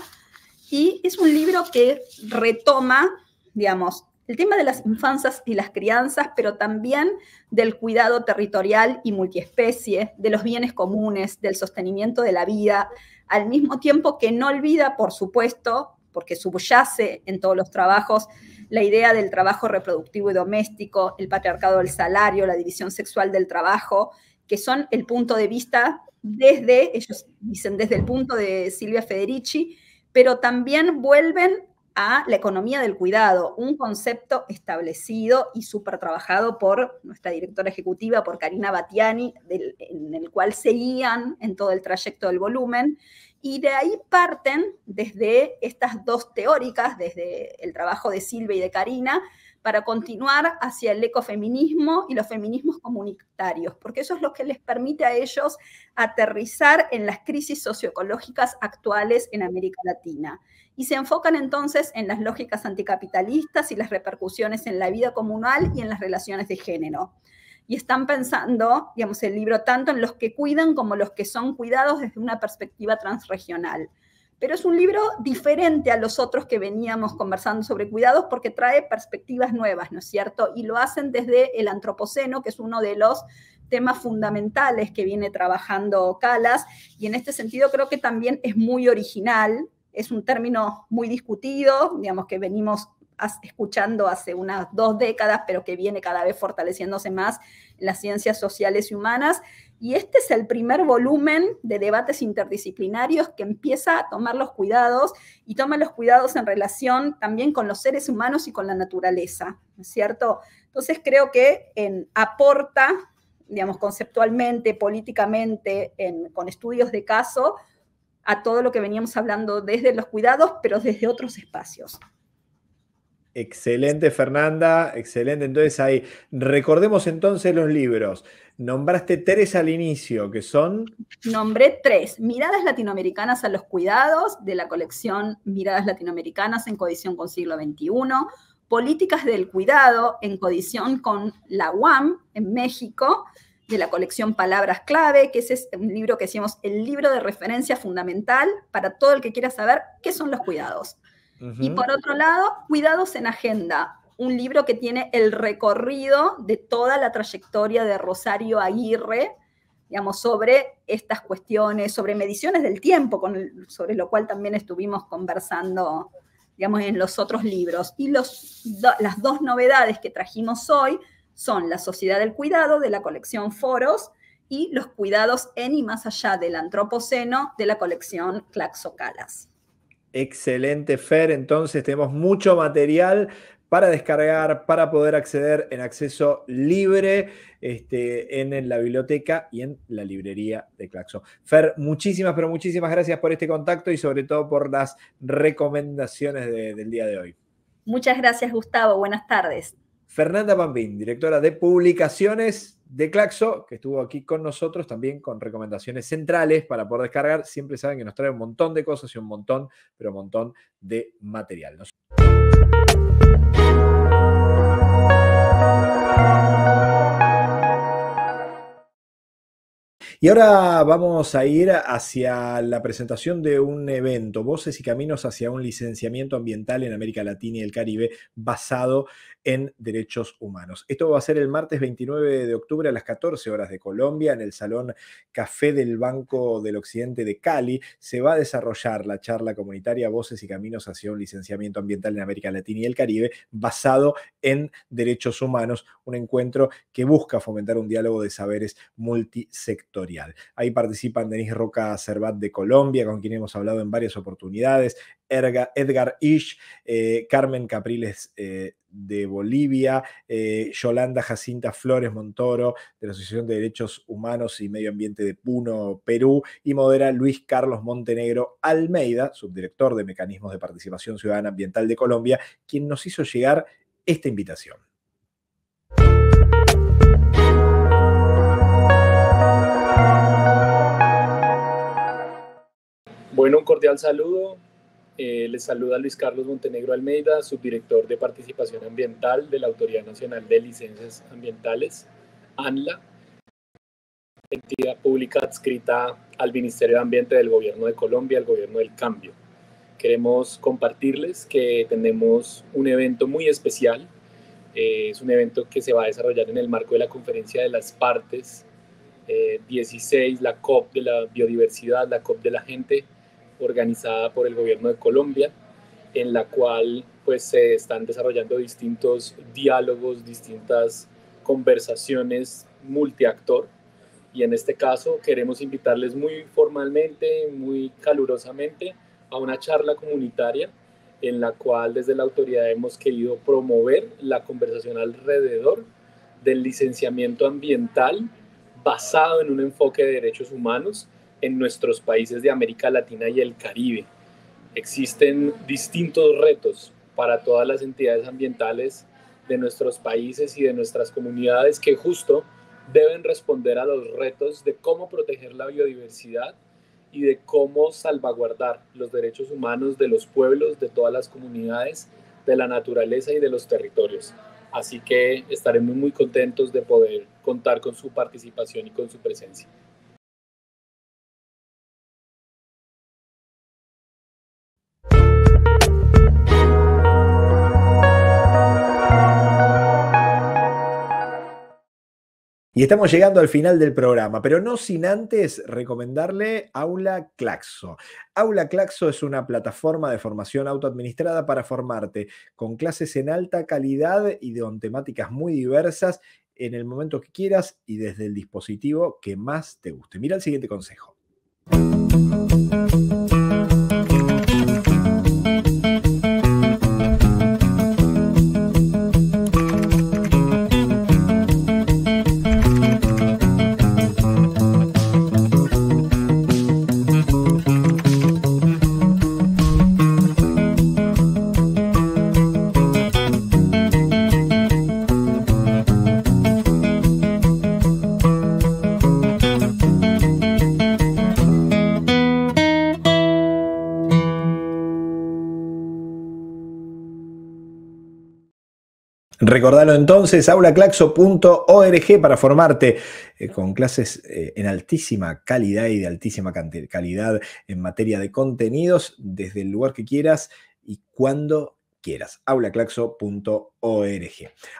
S8: Y es un libro que retoma, digamos, el tema de las infancias y las crianzas, pero también del cuidado territorial y multiespecie, de los bienes comunes, del sostenimiento de la vida, al mismo tiempo que no olvida, por supuesto, porque subyace en todos los trabajos la idea del trabajo reproductivo y doméstico, el patriarcado del salario, la división sexual del trabajo, que son el punto de vista desde, ellos dicen desde el punto de Silvia Federici, pero también vuelven a la economía del cuidado, un concepto establecido y supertrabajado trabajado por nuestra directora ejecutiva, por Karina Batiani, en el cual seguían en todo el trayecto del volumen. Y de ahí parten desde estas dos teóricas, desde el trabajo de Silvia y de Karina, para continuar hacia el ecofeminismo y los feminismos comunitarios, porque eso es lo que les permite a ellos aterrizar en las crisis socioecológicas actuales en América Latina y se enfocan entonces en las lógicas anticapitalistas y las repercusiones en la vida comunal y en las relaciones de género. Y están pensando, digamos, el libro tanto en los que cuidan como los que son cuidados desde una perspectiva transregional. Pero es un libro diferente a los otros que veníamos conversando sobre cuidados porque trae perspectivas nuevas, ¿no es cierto? Y lo hacen desde el antropoceno, que es uno de los temas fundamentales que viene trabajando Calas y en este sentido creo que también es muy original es un término muy discutido, digamos que venimos escuchando hace unas dos décadas, pero que viene cada vez fortaleciéndose más en las ciencias sociales y humanas. Y este es el primer volumen de debates interdisciplinarios que empieza a tomar los cuidados y toma los cuidados en relación también con los seres humanos y con la naturaleza, ¿no es cierto? Entonces creo que en, aporta, digamos, conceptualmente, políticamente, con estudios de caso, a todo lo que veníamos hablando desde los cuidados, pero desde otros espacios.
S1: Excelente, Fernanda. Excelente. Entonces ahí, recordemos entonces los libros. Nombraste tres al inicio, que son...
S8: Nombré tres. Miradas latinoamericanas a los cuidados, de la colección Miradas latinoamericanas en codición con siglo XXI. Políticas del cuidado, en codición con la UAM en México de la colección Palabras Clave, que es un libro que decíamos, el libro de referencia fundamental para todo el que quiera saber qué son los cuidados. Y por otro lado, Cuidados en Agenda, un libro que tiene el recorrido de toda la trayectoria de Rosario Aguirre, digamos, sobre estas cuestiones, sobre mediciones del tiempo, sobre lo cual también estuvimos conversando, digamos, en los otros libros. Y los, las dos novedades que trajimos hoy son la sociedad del cuidado de la colección Foros y los cuidados en y más allá del antropoceno de la colección Claxocalas.
S1: Excelente, Fer. Entonces tenemos mucho material para descargar, para poder acceder en acceso libre este, en, la biblioteca y en la librería de Claxo. Fer, muchísimas, pero muchísimas gracias por este contacto y sobre todo por las recomendaciones del día de hoy.
S8: Muchas gracias, Gustavo. Buenas tardes.
S1: Fernanda Bambín, directora de publicaciones de Claxo, que estuvo aquí con nosotros también con recomendaciones centrales para poder descargar. Siempre saben que nos trae un montón de cosas y un montón, pero un montón de material. Y ahora vamos a ir hacia la presentación de un evento, Voces y Caminos hacia un licenciamiento ambiental en América Latina y el Caribe, basado en derechos humanos. Esto va a ser el martes 29 de octubre a las 14 horas de Colombia en el Salón Café del Banco del Occidente de Cali. Se va a desarrollar la charla comunitaria Voces y Caminos hacia un licenciamiento ambiental en América Latina y el Caribe basado en derechos humanos, un encuentro que busca fomentar un diálogo de saberes multisectorial. Ahí participan Denise Roca Cervat de Colombia, con quien hemos hablado en varias oportunidades, Edgar, Ish, eh, Carmen Capriles eh, de Bolivia, eh, Yolanda Jacinta Flores Montoro de la Asociación de Derechos Humanos y Medio Ambiente de Puno, Perú, y modera Luis Carlos Montenegro Almeida, subdirector de Mecanismos de Participación Ciudadana Ambiental de Colombia, quien nos hizo llegar esta
S6: invitación. Bueno, un cordial saludo eh, les saluda Luis Carlos Montenegro Almeida, subdirector de Participación Ambiental de la Autoridad Nacional de Licencias Ambientales, ANLA, entidad pública adscrita al Ministerio de Ambiente del Gobierno de Colombia, al Gobierno del Cambio. Queremos compartirles que tenemos un evento muy especial. Eh, es un evento que se va a desarrollar en el marco de la Conferencia de las Partes 16, eh, la COP de la Biodiversidad, la COP de la Gente organizada por el gobierno de Colombia, en la cual pues se están desarrollando distintos diálogos, distintas conversaciones multiactor y en este caso queremos invitarles muy formalmente, muy calurosamente a una charla comunitaria en la cual desde la autoridad hemos querido promover la conversación alrededor del licenciamiento ambiental basado en un enfoque de derechos humanos en nuestros países de América Latina y el Caribe. Existen distintos retos para todas las entidades ambientales de nuestros países y de nuestras comunidades que justo deben responder a los retos de cómo proteger la biodiversidad y de cómo salvaguardar los derechos humanos de los pueblos, de todas las comunidades, de la naturaleza y de los territorios. Así que estaremos muy contentos de poder contar con su participación y con su presencia.
S1: Y estamos llegando al final del programa, pero no sin antes recomendarle Aula Claxo. Aula Claxo es una plataforma de formación autoadministrada para formarte con clases en alta calidad y de temáticas muy diversas en el momento que quieras y desde el dispositivo que más te guste. Mira el siguiente consejo. Recordalo entonces, aulaclaxo.org para formarte eh, con clases eh, en altísima calidad y de altísima calidad en materia de contenidos desde el lugar que quieras y cuando quieras. aulaclaxo.org.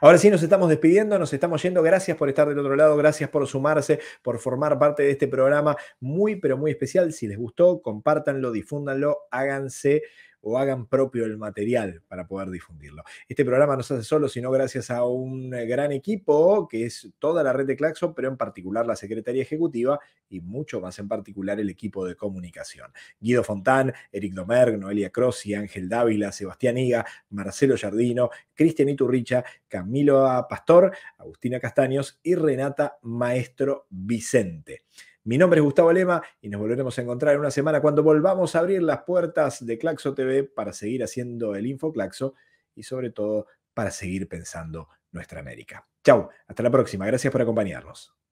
S1: Ahora sí, nos estamos despidiendo, nos estamos yendo. Gracias por estar del otro lado, gracias por sumarse, por formar parte de este programa muy, pero muy especial. Si les gustó, compártanlo, difúndanlo, háganse o hagan propio el material para poder difundirlo. Este programa no se hace solo, sino gracias a un eh, gran equipo que es toda la red de Claxo, pero en particular la Secretaría Ejecutiva y mucho más en particular el equipo de comunicación. Guido Fontán, Eric Domerg, Noelia Crossi, Ángel Dávila, Sebastián Higa, Marcelo Jardino, Cristian Iturricha, Camilo Pastor, Agustina Castaños y Renata Maestro Vicente. Mi nombre es Gustavo Lema y nos volveremos a encontrar en una semana cuando volvamos a abrir las puertas de Claxo TV para seguir haciendo el Info Claxo y sobre todo para seguir pensando nuestra América. Chau, hasta la próxima. Gracias por acompañarnos.